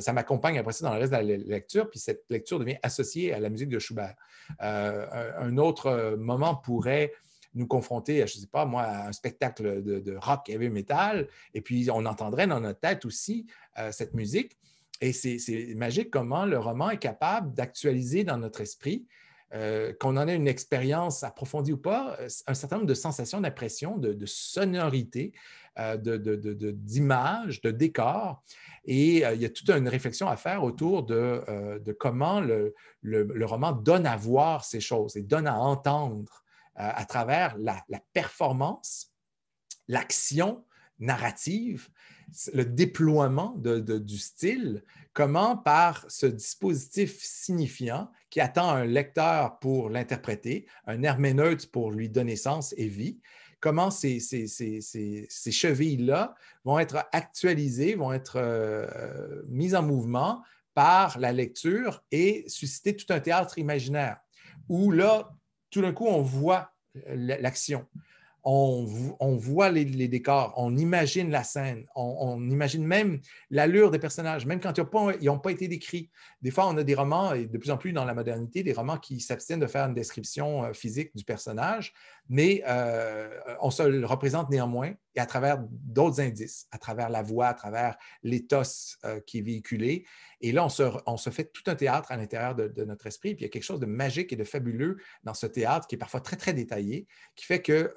ça m'accompagne après ça dans le reste de la lecture, puis cette lecture devient associée à la musique de Schubert. un autre moment pourrait nous confronter je ne sais pas, moi, à un spectacle de, de, rock heavy metal, et puis on entendrait dans notre tête aussi cette musique et c'est magique comment le roman est capable d'actualiser dans notre esprit, euh, qu'on en ait une expérience approfondie ou pas, euh, un certain nombre de sensations, d'impressions, de, de sonorités, euh, d'images, de, de, décors. Et il y a toute une réflexion à faire autour de, comment le, roman donne à voir ces choses et donne à entendre à travers la performance, l'action narrative le déploiement du style, comment par ce dispositif signifiant qui attend un lecteur pour l'interpréter, un herméneute pour lui donner sens et vie, comment ces, chevilles-là vont être actualisées, vont être euh, mises en mouvement par la lecture et susciter tout un théâtre imaginaire, où là, tout d'un coup, on voit euh, l'action on, voit les, décors, on imagine la scène, on, imagine même l'allure des personnages, même quand ils n'ont pas, pas été décrits. Des fois, on a des romans, et de plus en plus dans la modernité, des romans qui s'abstiennent de faire une description euh, physique du personnage, mais euh, euh, on se le représente néanmoins et à travers d'autres indices, à travers la voix, à travers l'éthos euh, qui est véhiculé. Et là, on se, fait tout un théâtre à l'intérieur de, notre esprit. Puis il y a quelque chose de magique et de fabuleux dans ce théâtre qui est parfois très, très détaillé, qui fait que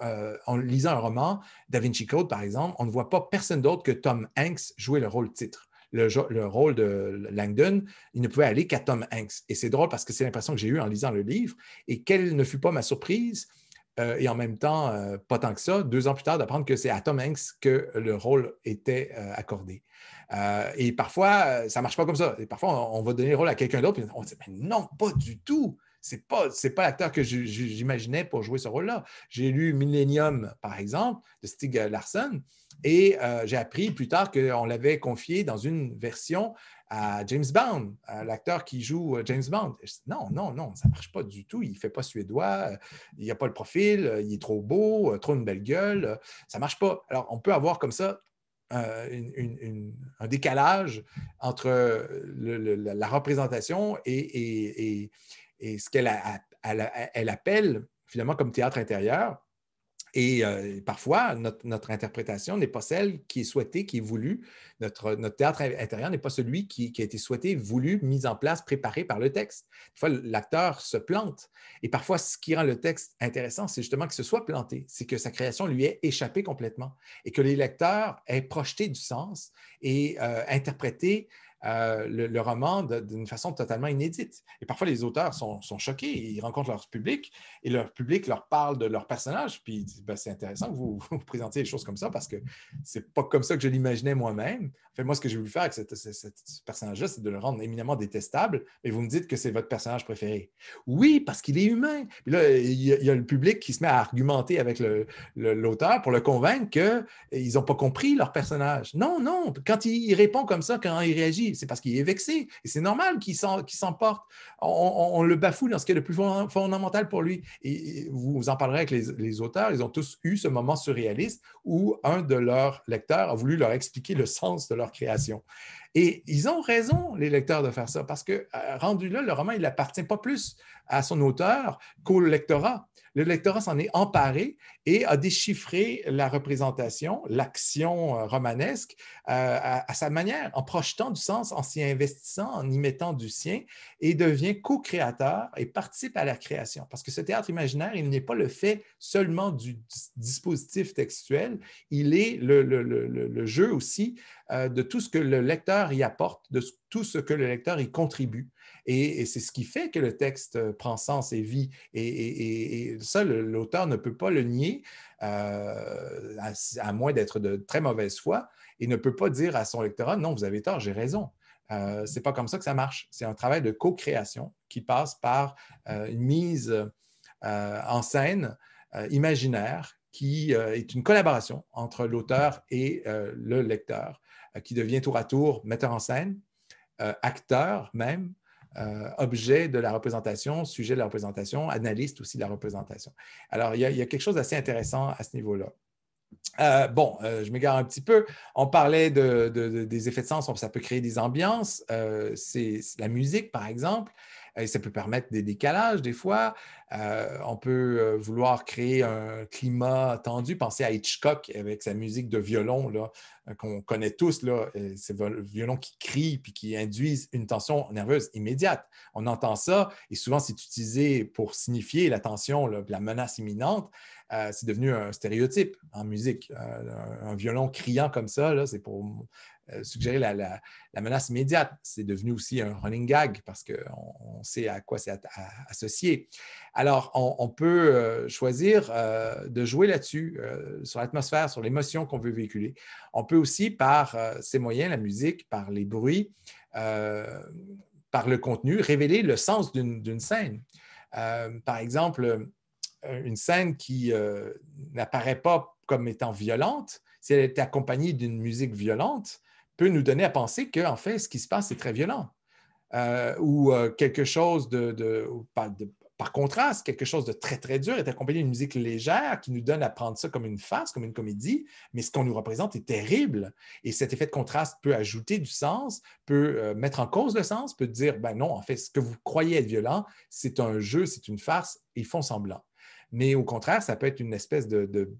en lisant un roman, Da Vinci Code, par exemple, on ne voit pas personne d'autre que Tom Hanks jouer le rôle titre. le, rôle de Langdon, il ne pouvait aller qu'à Tom Hanks. Et c'est drôle parce que c'est l'impression que j'ai eue en lisant le livre. Et quelle ne fut pas ma surprise euh, et en même temps, euh, pas tant que ça, deux ans plus tard, d'apprendre que c'est à Tom Hanks que le rôle était euh, accordé. et parfois, ça ne marche pas comme ça. parfois, on, va donner le rôle à quelqu'un d'autre, et on dit Mais non, pas du tout c'est pas pas l'acteur que j'imaginais pour jouer ce rôle-là. J'ai lu Millennium, par exemple, de Stig Larsson, et j'ai appris plus tard qu'on l'avait confié dans une version à James Bond, l'acteur qui joue euh, James Bond. Non, non, non, ça ne marche pas du tout. Il ne fait pas suédois, euh, il n'a pas le profil, euh, il est trop beau, trop une belle gueule. Ça ne marche pas. Alors, on peut avoir comme ça un décalage entre la représentation et, ce qu'elle elle appelle finalement comme théâtre intérieur. Euh, et parfois, notre, interprétation n'est pas celle qui est souhaitée, qui est voulue. Notre, théâtre intérieur n'est pas celui qui, a été souhaité, voulu, mis en place, préparé par le texte. Parfois, l'acteur se plante. Et parfois, ce qui rend le texte intéressant, c'est justement que ce soit planté, c'est que sa création lui ait échappé complètement et que les lecteurs aient projeté du sens et euh, interprété euh, le, roman d'une façon totalement inédite. Et parfois, les auteurs sont, choqués, ils rencontrent leur public et leur public leur parle de leur personnage, puis ben, C'est intéressant que vous, présentiez les choses comme ça parce que c'est pas comme ça que je l'imaginais moi-même. En fait, moi, ce que j'ai voulu faire avec cette, ce personnage-là, c'est de le rendre éminemment détestable, et vous me dites que c'est votre personnage préféré. Oui, parce qu'il est humain. Puis là, il y, a, le public qui se met à argumenter avec l'auteur pour le convaincre qu'ils n'ont pas compris leur personnage. Non, non, quand il répond comme ça, quand il réagit, c'est parce qu'il est vexé. Et c'est normal qu'il s'emporte. on, le bafoue dans ce qui est le plus fondamental pour lui. Et, vous, en parlerez avec les, auteurs, ils ont tous eu ce moment surréaliste où un de leurs lecteurs a voulu leur expliquer le sens de leur création. Et ils ont raison, les lecteurs, de faire ça, parce que euh, rendu là, le roman, il appartient pas plus à son auteur qu'au lectorat. Le lecteur s'en est emparé et a déchiffré la représentation, l'action euh, romanesque euh, à, sa manière, en projetant du sens, en s'y investissant, en y mettant du sien, et devient co-créateur et participe à la création. Parce que ce théâtre imaginaire, il n'est pas le fait seulement du dispositif textuel, il est le, jeu aussi euh, de tout ce que le lecteur y apporte, de tout ce que le lecteur y contribue. Et, c'est ce qui fait que le texte euh, prend sens et vit. Et, ça, l'auteur ne peut pas le nier, euh, à, moins d'être de très mauvaise foi, et ne peut pas dire à son lecteur, « non, vous avez tort, j'ai raison. Euh, c'est pas comme ça que ça marche. C'est un travail de co-création qui passe par euh, une mise en scène imaginaire qui est une collaboration entre l'auteur et le lecteur, qui devient tour à tour metteur en scène, acteur même, euh, objet de la représentation, sujet de la représentation, analyste aussi de la représentation. Alors, il y a, quelque chose d'assez intéressant à ce niveau-là. Euh, bon, euh, je m'égare un petit peu. On parlait des effets de sens, ça peut créer des ambiances. c'est la musique, par exemple ça peut permettre des décalages des fois. Euh, on peut euh, vouloir créer un climat tendu. Pensez à Hitchcock avec sa musique de violon euh, qu'on connaît tous. Là, ces violon qui crie puis qui induisent une tension nerveuse immédiate. On entend ça et souvent c'est utilisé pour signifier la tension, la menace imminente. c'est devenu un stéréotype en musique. un, un, violon criant comme ça, c'est pour euh, suggérer la, menace immédiate. C'est devenu aussi un running gag parce qu'on sait à quoi c'est associé. Alors, on, peut euh, choisir euh, de jouer là-dessus, sur l'atmosphère, sur l'émotion qu'on veut véhiculer. On peut aussi, par ces moyens, la musique, par les bruits, par le contenu, révéler le sens d'une scène. par exemple, une scène qui n'apparaît pas comme étant violente, si elle est accompagnée d'une musique violente, peut nous donner à penser qu'en fait, ce qui se passe est très violent. Euh, ou euh, quelque chose de, par, contraste, quelque chose de très, très dur est accompagné d'une musique légère qui nous donne à prendre ça comme une farce, comme une comédie, mais ce qu'on nous représente est terrible. Et cet effet de contraste peut ajouter du sens, peut euh, mettre en cause le sens, peut dire, ben non, en fait, ce que vous croyez être violent, c'est un jeu, c'est une farce, et ils font semblant mais au contraire, ça peut être une espèce de,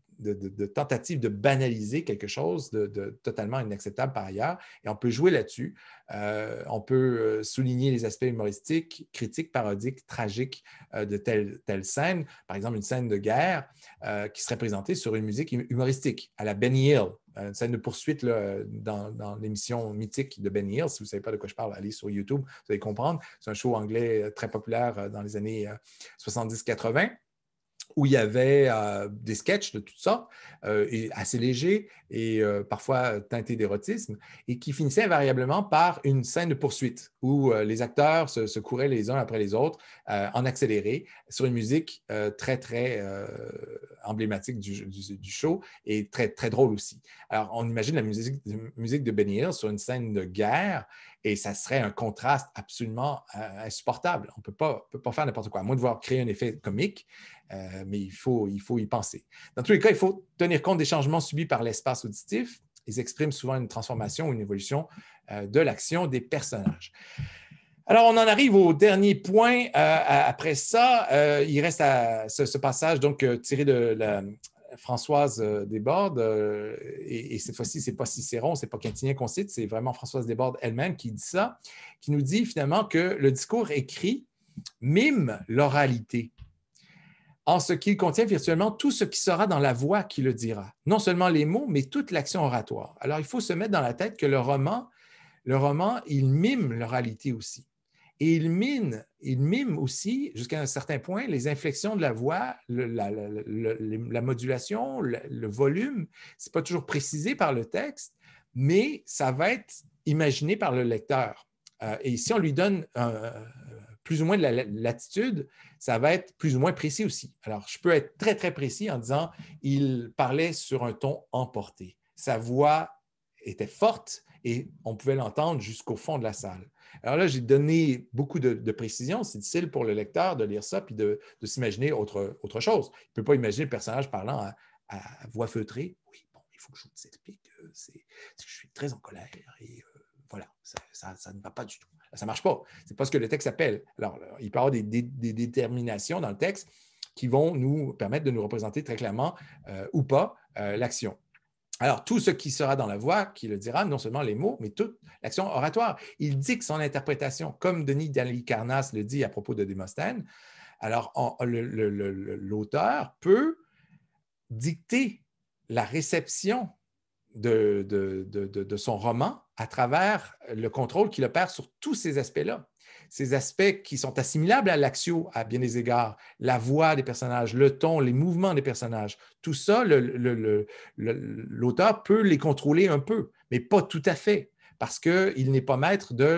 tentative de banaliser quelque chose de, totalement inacceptable par ailleurs. Et on peut jouer là-dessus. Euh, on peut euh, souligner les aspects humoristiques, critiques, parodiques, tragiques euh, de telle, scène. Par exemple, une scène de guerre qui serait présentée sur une musique hum, humoristique à la Benny Hill, une scène de poursuite dans, dans l'émission mythique de Ben Hill. Si vous ne savez pas de quoi je parle, allez sur YouTube, vous allez comprendre. C'est un show anglais très populaire dans les années 70-80 où il y avait euh, des sketchs de toutes sortes, euh, assez légers et euh, parfois teintés d'érotisme, et qui finissaient invariablement par une scène de poursuite où les acteurs se, couraient les uns après les autres en accéléré sur une musique très, très emblématique du, show et très, très drôle aussi. Alors, on imagine la musique, de Benny Hill sur une scène de guerre et ça serait un contraste absolument euh, insupportable. On ne peut pas faire n'importe quoi, à moins de voir créer un effet comique, euh, mais il faut, il faut y penser. Dans tous les cas, il faut tenir compte des changements subis par l'espace auditif. Ils expriment souvent une transformation ou une évolution euh, de l'action des personnages. Alors, on en arrive au dernier point. après ça, il reste à ce, ce, passage donc tiré de la, Françoise euh, Desbordes, euh, et, cette fois-ci, ce n'est pas Cicéron, ce n'est pas Quintinien qu'on cite, c'est vraiment Françoise Desbordes elle-même qui dit ça, qui nous dit finalement que le discours écrit mime l'oralité en ce qu'il contient virtuellement tout ce qui sera dans la voix qui le dira, non seulement les mots, mais toute l'action oratoire. Alors, il faut se mettre dans la tête que le roman, le roman, il mime l'oralité aussi. Et il mine, mime aussi, jusqu'à un certain point, les inflexions de la voix, la, modulation, le, volume. Ce n'est pas toujours précisé par le texte, mais ça va être imaginé par le lecteur. Euh, et si on lui donne euh, plus ou moins de latitude, ça va être plus ou moins précis aussi. Alors, je peux être très, très précis en disant, il parlait sur un ton emporté. Sa voix était forte et on pouvait l'entendre jusqu'au fond de la salle. Alors là, j'ai donné beaucoup de, précisions. C'est difficile pour le lecteur de lire ça puis de, s'imaginer autre, chose. Il ne peut pas imaginer le personnage parlant à, voix feutrée. Oui, bon, il faut que je vous explique je suis très en colère et euh, voilà, ça, ne va pas du tout. Ça ne marche pas. Ce n'est pas ce que le texte appelle. Alors, euh, il peut y avoir des, déterminations dans le texte qui vont nous permettre de nous représenter très clairement euh, ou pas l'action. Alors, tout ce qui sera dans la voix, qui le dira, non seulement les mots, mais toute l'action oratoire. Il dit que son interprétation, comme Denis Dali-Carnas le dit à propos de Démosthène, alors l'auteur peut dicter la réception de, son roman à travers le contrôle qu'il opère sur tous ces aspects-là ces aspects qui sont assimilables à l'axio à bien des égards, la voix des personnages, le ton, les mouvements des personnages, tout ça, l'auteur peut les contrôler un peu, mais pas tout à fait parce qu'il n'est pas maître de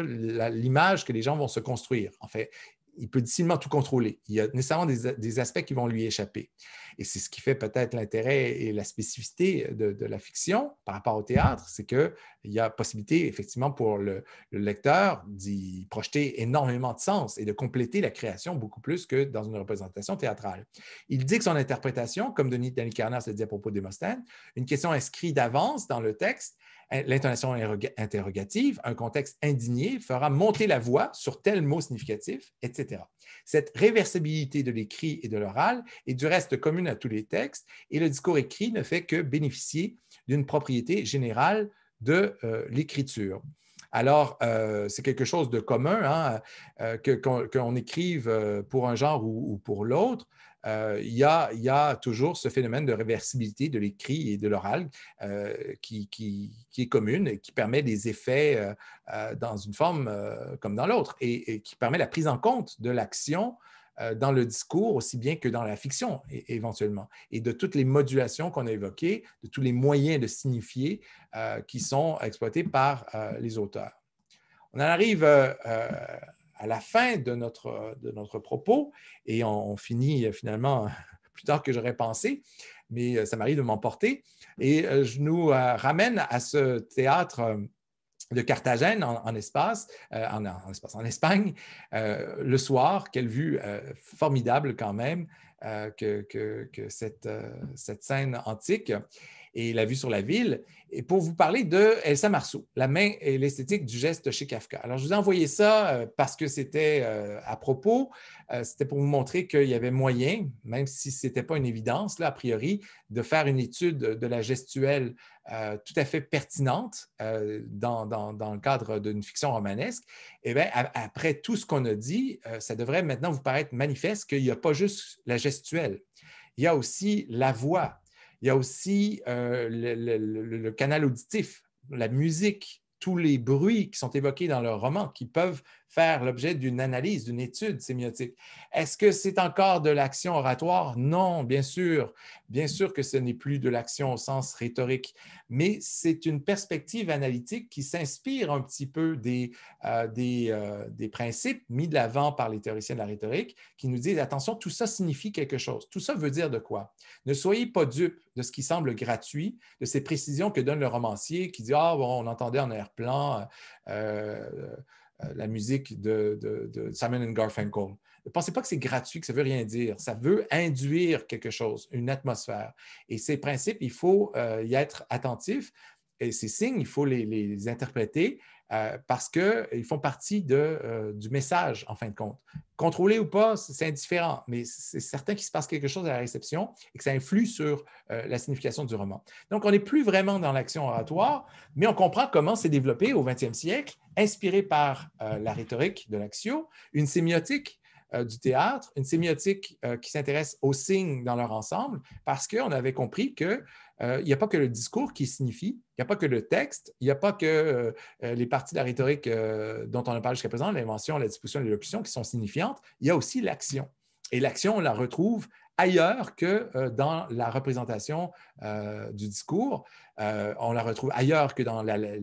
l'image que les gens vont se construire. En fait, il peut difficilement tout contrôler. Il y a nécessairement des, aspects qui vont lui échapper. Et c'est ce qui fait peut-être l'intérêt et la spécificité de, la fiction par rapport au théâtre, c'est qu'il y a possibilité effectivement pour le, lecteur d'y projeter énormément de sens et de compléter la création beaucoup plus que dans une représentation théâtrale. Il dit que son interprétation, comme Denis Danicarnas le dit à propos d'Émosthène, une question inscrite d'avance dans le texte, l'intonation interrogative, un contexte indigné fera monter la voix sur tel mot significatif, etc. Cette réversibilité de l'écrit et de l'oral est du reste commune à tous les textes et le discours écrit ne fait que bénéficier d'une propriété générale de euh, l'écriture. Alors, euh, c'est quelque chose de commun hein, euh, qu'on écrive pour un genre ou pour l'autre. Euh, il y, a, toujours ce phénomène de réversibilité de l'écrit et de l'oral euh, qui, est commune et qui permet des effets euh, dans une forme comme dans l'autre et, qui permet la prise en compte de l'action dans le discours aussi bien que dans la fiction éventuellement, et de toutes les modulations qu'on a évoquées, de tous les moyens de signifier qui sont exploités par les auteurs. On en arrive euh, à la fin de notre, de notre propos, et on, finit euh, finalement plus tard que j'aurais pensé, mais euh, ça m'arrive de m'emporter. Et euh, je nous ramène à ce théâtre de Carthagène en, en, Espagne, le soir. Quelle vue formidable quand même que, que, que cette, cette, scène antique et la vue sur la ville, et pour vous parler de Elsa Marceau, la main et l'esthétique du geste chez Kafka. Alors, je vous ai envoyé ça euh, parce que c'était euh, à propos. Euh, c'était pour vous montrer qu'il y avait moyen, même si ce n'était pas une évidence, là, a priori, de faire une étude de la gestuelle tout à fait pertinente dans, dans, le cadre d'une fiction romanesque, eh bien, après tout ce qu'on a dit, ça devrait maintenant vous paraître manifeste qu'il n'y a pas juste la gestuelle, il y a aussi la voix, il y a aussi euh, le, canal auditif, la musique, tous les bruits qui sont évoqués dans leur roman qui peuvent faire l'objet d'une analyse, d'une étude sémiotique. Est-ce que c'est encore de l'action oratoire? Non, bien sûr. Bien sûr que ce n'est plus de l'action au sens rhétorique, mais c'est une perspective analytique qui s'inspire un petit peu euh, euh, des, principes mis de l'avant par les théoriciens de la rhétorique qui nous disent, attention, tout ça signifie quelque chose. Tout ça veut dire de quoi? Ne soyez pas dupes de ce qui semble gratuit, de ces précisions que donne le romancier qui dit, ah, bon, on entendait en arrière-plan. Euh, euh, la musique de, Simon and Garfunkel. Ne pensez pas que c'est gratuit, que ça veut rien dire. Ça veut induire quelque chose, une atmosphère. Et ces principes, il faut euh, y être attentif. Et ces signes, il faut les, interpréter euh, parce qu'ils font partie du message, en fin de compte. Contrôler ou pas, c'est indifférent, mais c'est certain qu'il se passe quelque chose à la réception et que ça influe sur la signification du roman. Donc, on n'est plus vraiment dans l'action oratoire, mais on comprend comment c'est développé au 20e siècle inspiré par euh, la rhétorique de l'action, une sémiotique euh, du théâtre, une sémiotique euh, qui s'intéresse aux signes dans leur ensemble, parce qu'on avait compris que il n'y a pas que le discours qui signifie, il n'y a pas que le texte, il n'y a pas que les parties de la rhétorique dont on a parlé jusqu'à présent, l'invention, la discussion, l'élocution, qui sont signifiantes, il y a aussi l'action. Et l'action, on la retrouve ailleurs que euh, dans la représentation euh, du discours. Euh, on la retrouve ailleurs que dans le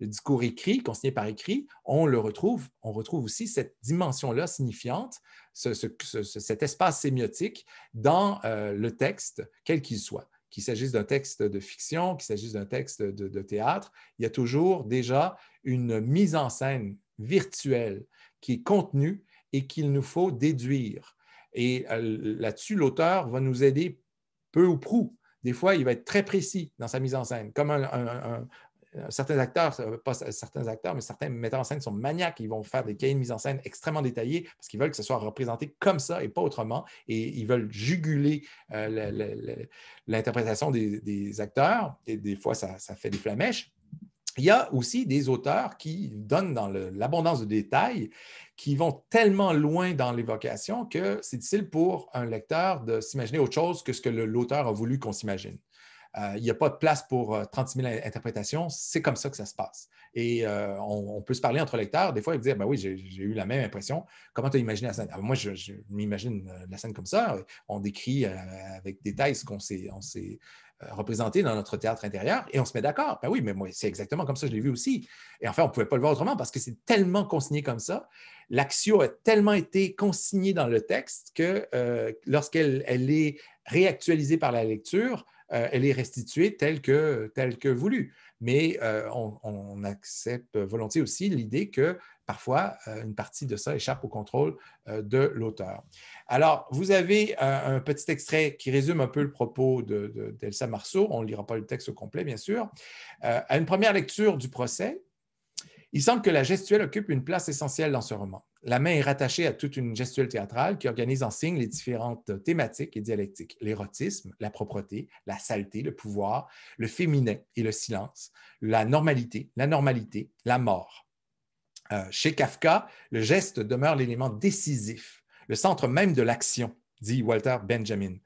discours écrit, consigné par écrit. On le retrouve, on retrouve aussi cette dimension-là signifiante, cet espace sémiotique dans le texte, quel qu'il soit. Qu'il s'agisse d'un texte de fiction, qu'il s'agisse d'un texte de théâtre, il y a toujours déjà une mise en scène virtuelle qui est contenue et qu'il nous faut déduire et euh, là-dessus, l'auteur va nous aider peu ou prou. Des fois, il va être très précis dans sa mise en scène, comme certains acteurs, euh, pas certains acteurs, mais certains metteurs en scène sont maniaques. Ils vont faire des cahiers de mise en scène extrêmement détaillés parce qu'ils veulent que ce soit représenté comme ça et pas autrement. Et ils veulent juguler euh, l'interprétation des, acteurs. Et des fois, ça, ça fait des flamèches il y a aussi des auteurs qui donnent dans l'abondance de détails, qui vont tellement loin dans l'évocation que c'est difficile pour un lecteur de s'imaginer autre chose que ce que l'auteur a voulu qu'on s'imagine. Euh, il n'y a pas de place pour 36 euh, 000 interprétations, c'est comme ça que ça se passe. Et euh, on, peut se parler entre lecteurs, des fois ils vont dire Ben oui, j'ai eu la même impression, comment tu as imaginé la scène ah, Moi, je, m'imagine la scène comme ça, on décrit avec détail ce qu'on s'est euh, représenté dans notre théâtre intérieur et on se met d'accord. Ben oui, mais moi, c'est exactement comme ça, je l'ai vu aussi. Et enfin, on ne pouvait pas le voir autrement parce que c'est tellement consigné comme ça. l'action a tellement été consignée dans le texte que euh, lorsqu'elle est réactualisée par la lecture, euh, elle est restituée telle que, telle que voulue mais euh, on, accepte volontiers aussi l'idée que parfois euh, une partie de ça échappe au contrôle euh, de l'auteur. Alors, vous avez un petit extrait qui résume un peu le propos d'Elsa Marceau. On ne lira pas le texte au complet, bien sûr. à une première lecture du procès, il semble que la gestuelle occupe une place essentielle dans ce roman. La main est rattachée à toute une gestuelle théâtrale qui organise en signe les différentes thématiques et dialectiques, l'érotisme, la propreté, la saleté, le pouvoir, le féminin et le silence, la normalité, la normalité, la mort. Euh, chez Kafka, le geste demeure l'élément décisif, le centre même de l'action, dit Walter Benjamin.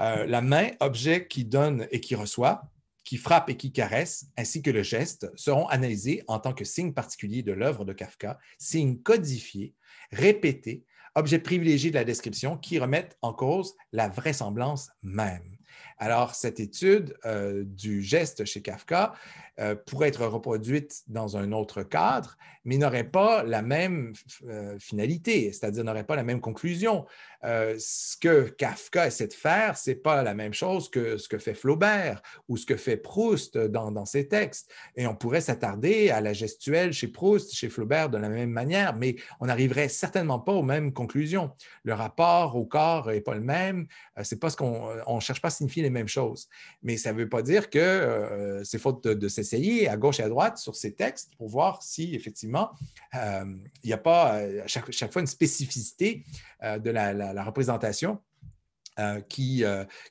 Euh, la main, objet qui donne et qui reçoit, qui frappe et qui caresse, ainsi que le geste, seront analysés en tant que signe particulier de l'œuvre de Kafka, signes codifié, répété, objet privilégié de la description qui remettent en cause la vraisemblance même. Alors, cette étude euh, du geste chez Kafka euh, pourrait être reproduite dans un autre cadre, mais n'aurait pas la même euh, finalité, c'est-à-dire n'aurait pas la même conclusion. Euh, ce que Kafka essaie de faire, ce n'est pas la même chose que ce que fait Flaubert ou ce que fait Proust dans, ses textes. Et on pourrait s'attarder à la gestuelle chez Proust, chez Flaubert de la même manière, mais on n'arriverait certainement pas aux mêmes conclusions. Le rapport au corps n'est pas le même. Euh, c'est pas ce qu'on euh, ne cherche pas à signifier les mêmes choses. Mais ça ne veut pas dire que c'est faute de, s'essayer à gauche et à droite sur ces textes pour voir si effectivement il n'y a pas à chaque, fois une spécificité de la la, représentation. Euh, euh, qui,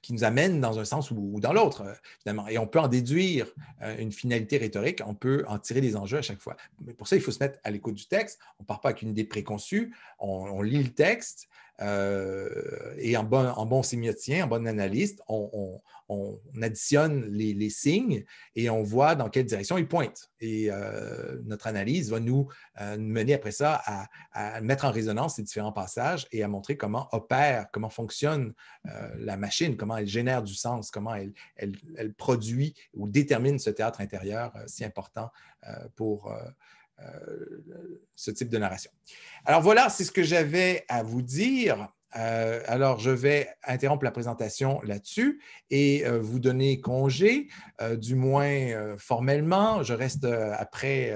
nous amène dans un sens ou, dans l'autre, euh, Et on peut en déduire une finalité rhétorique, on peut en tirer des enjeux à chaque fois. Mais pour ça, il faut se mettre à l'écoute du texte. On ne part pas avec une idée préconçue, on lit le texte, euh, et en bon, en sémiotien, en bon analyste, on, additionne les, signes et on voit dans quelle direction ils pointent. Et euh, notre analyse va nous euh, mener après ça à, mettre en résonance ces différents passages et à montrer comment opère, comment fonctionne la machine, comment elle génère du sens, comment elle, elle produit ou détermine ce théâtre intérieur si important pour euh, ce type de narration. Alors voilà, c'est ce que j'avais à vous dire. Euh, alors, je vais interrompre la présentation là-dessus et euh, vous donner congé, du moins formellement. Je reste après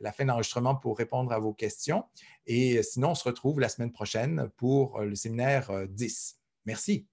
la fin d'enregistrement pour répondre à vos questions. Et sinon, on se retrouve la semaine prochaine pour le séminaire 10. Merci.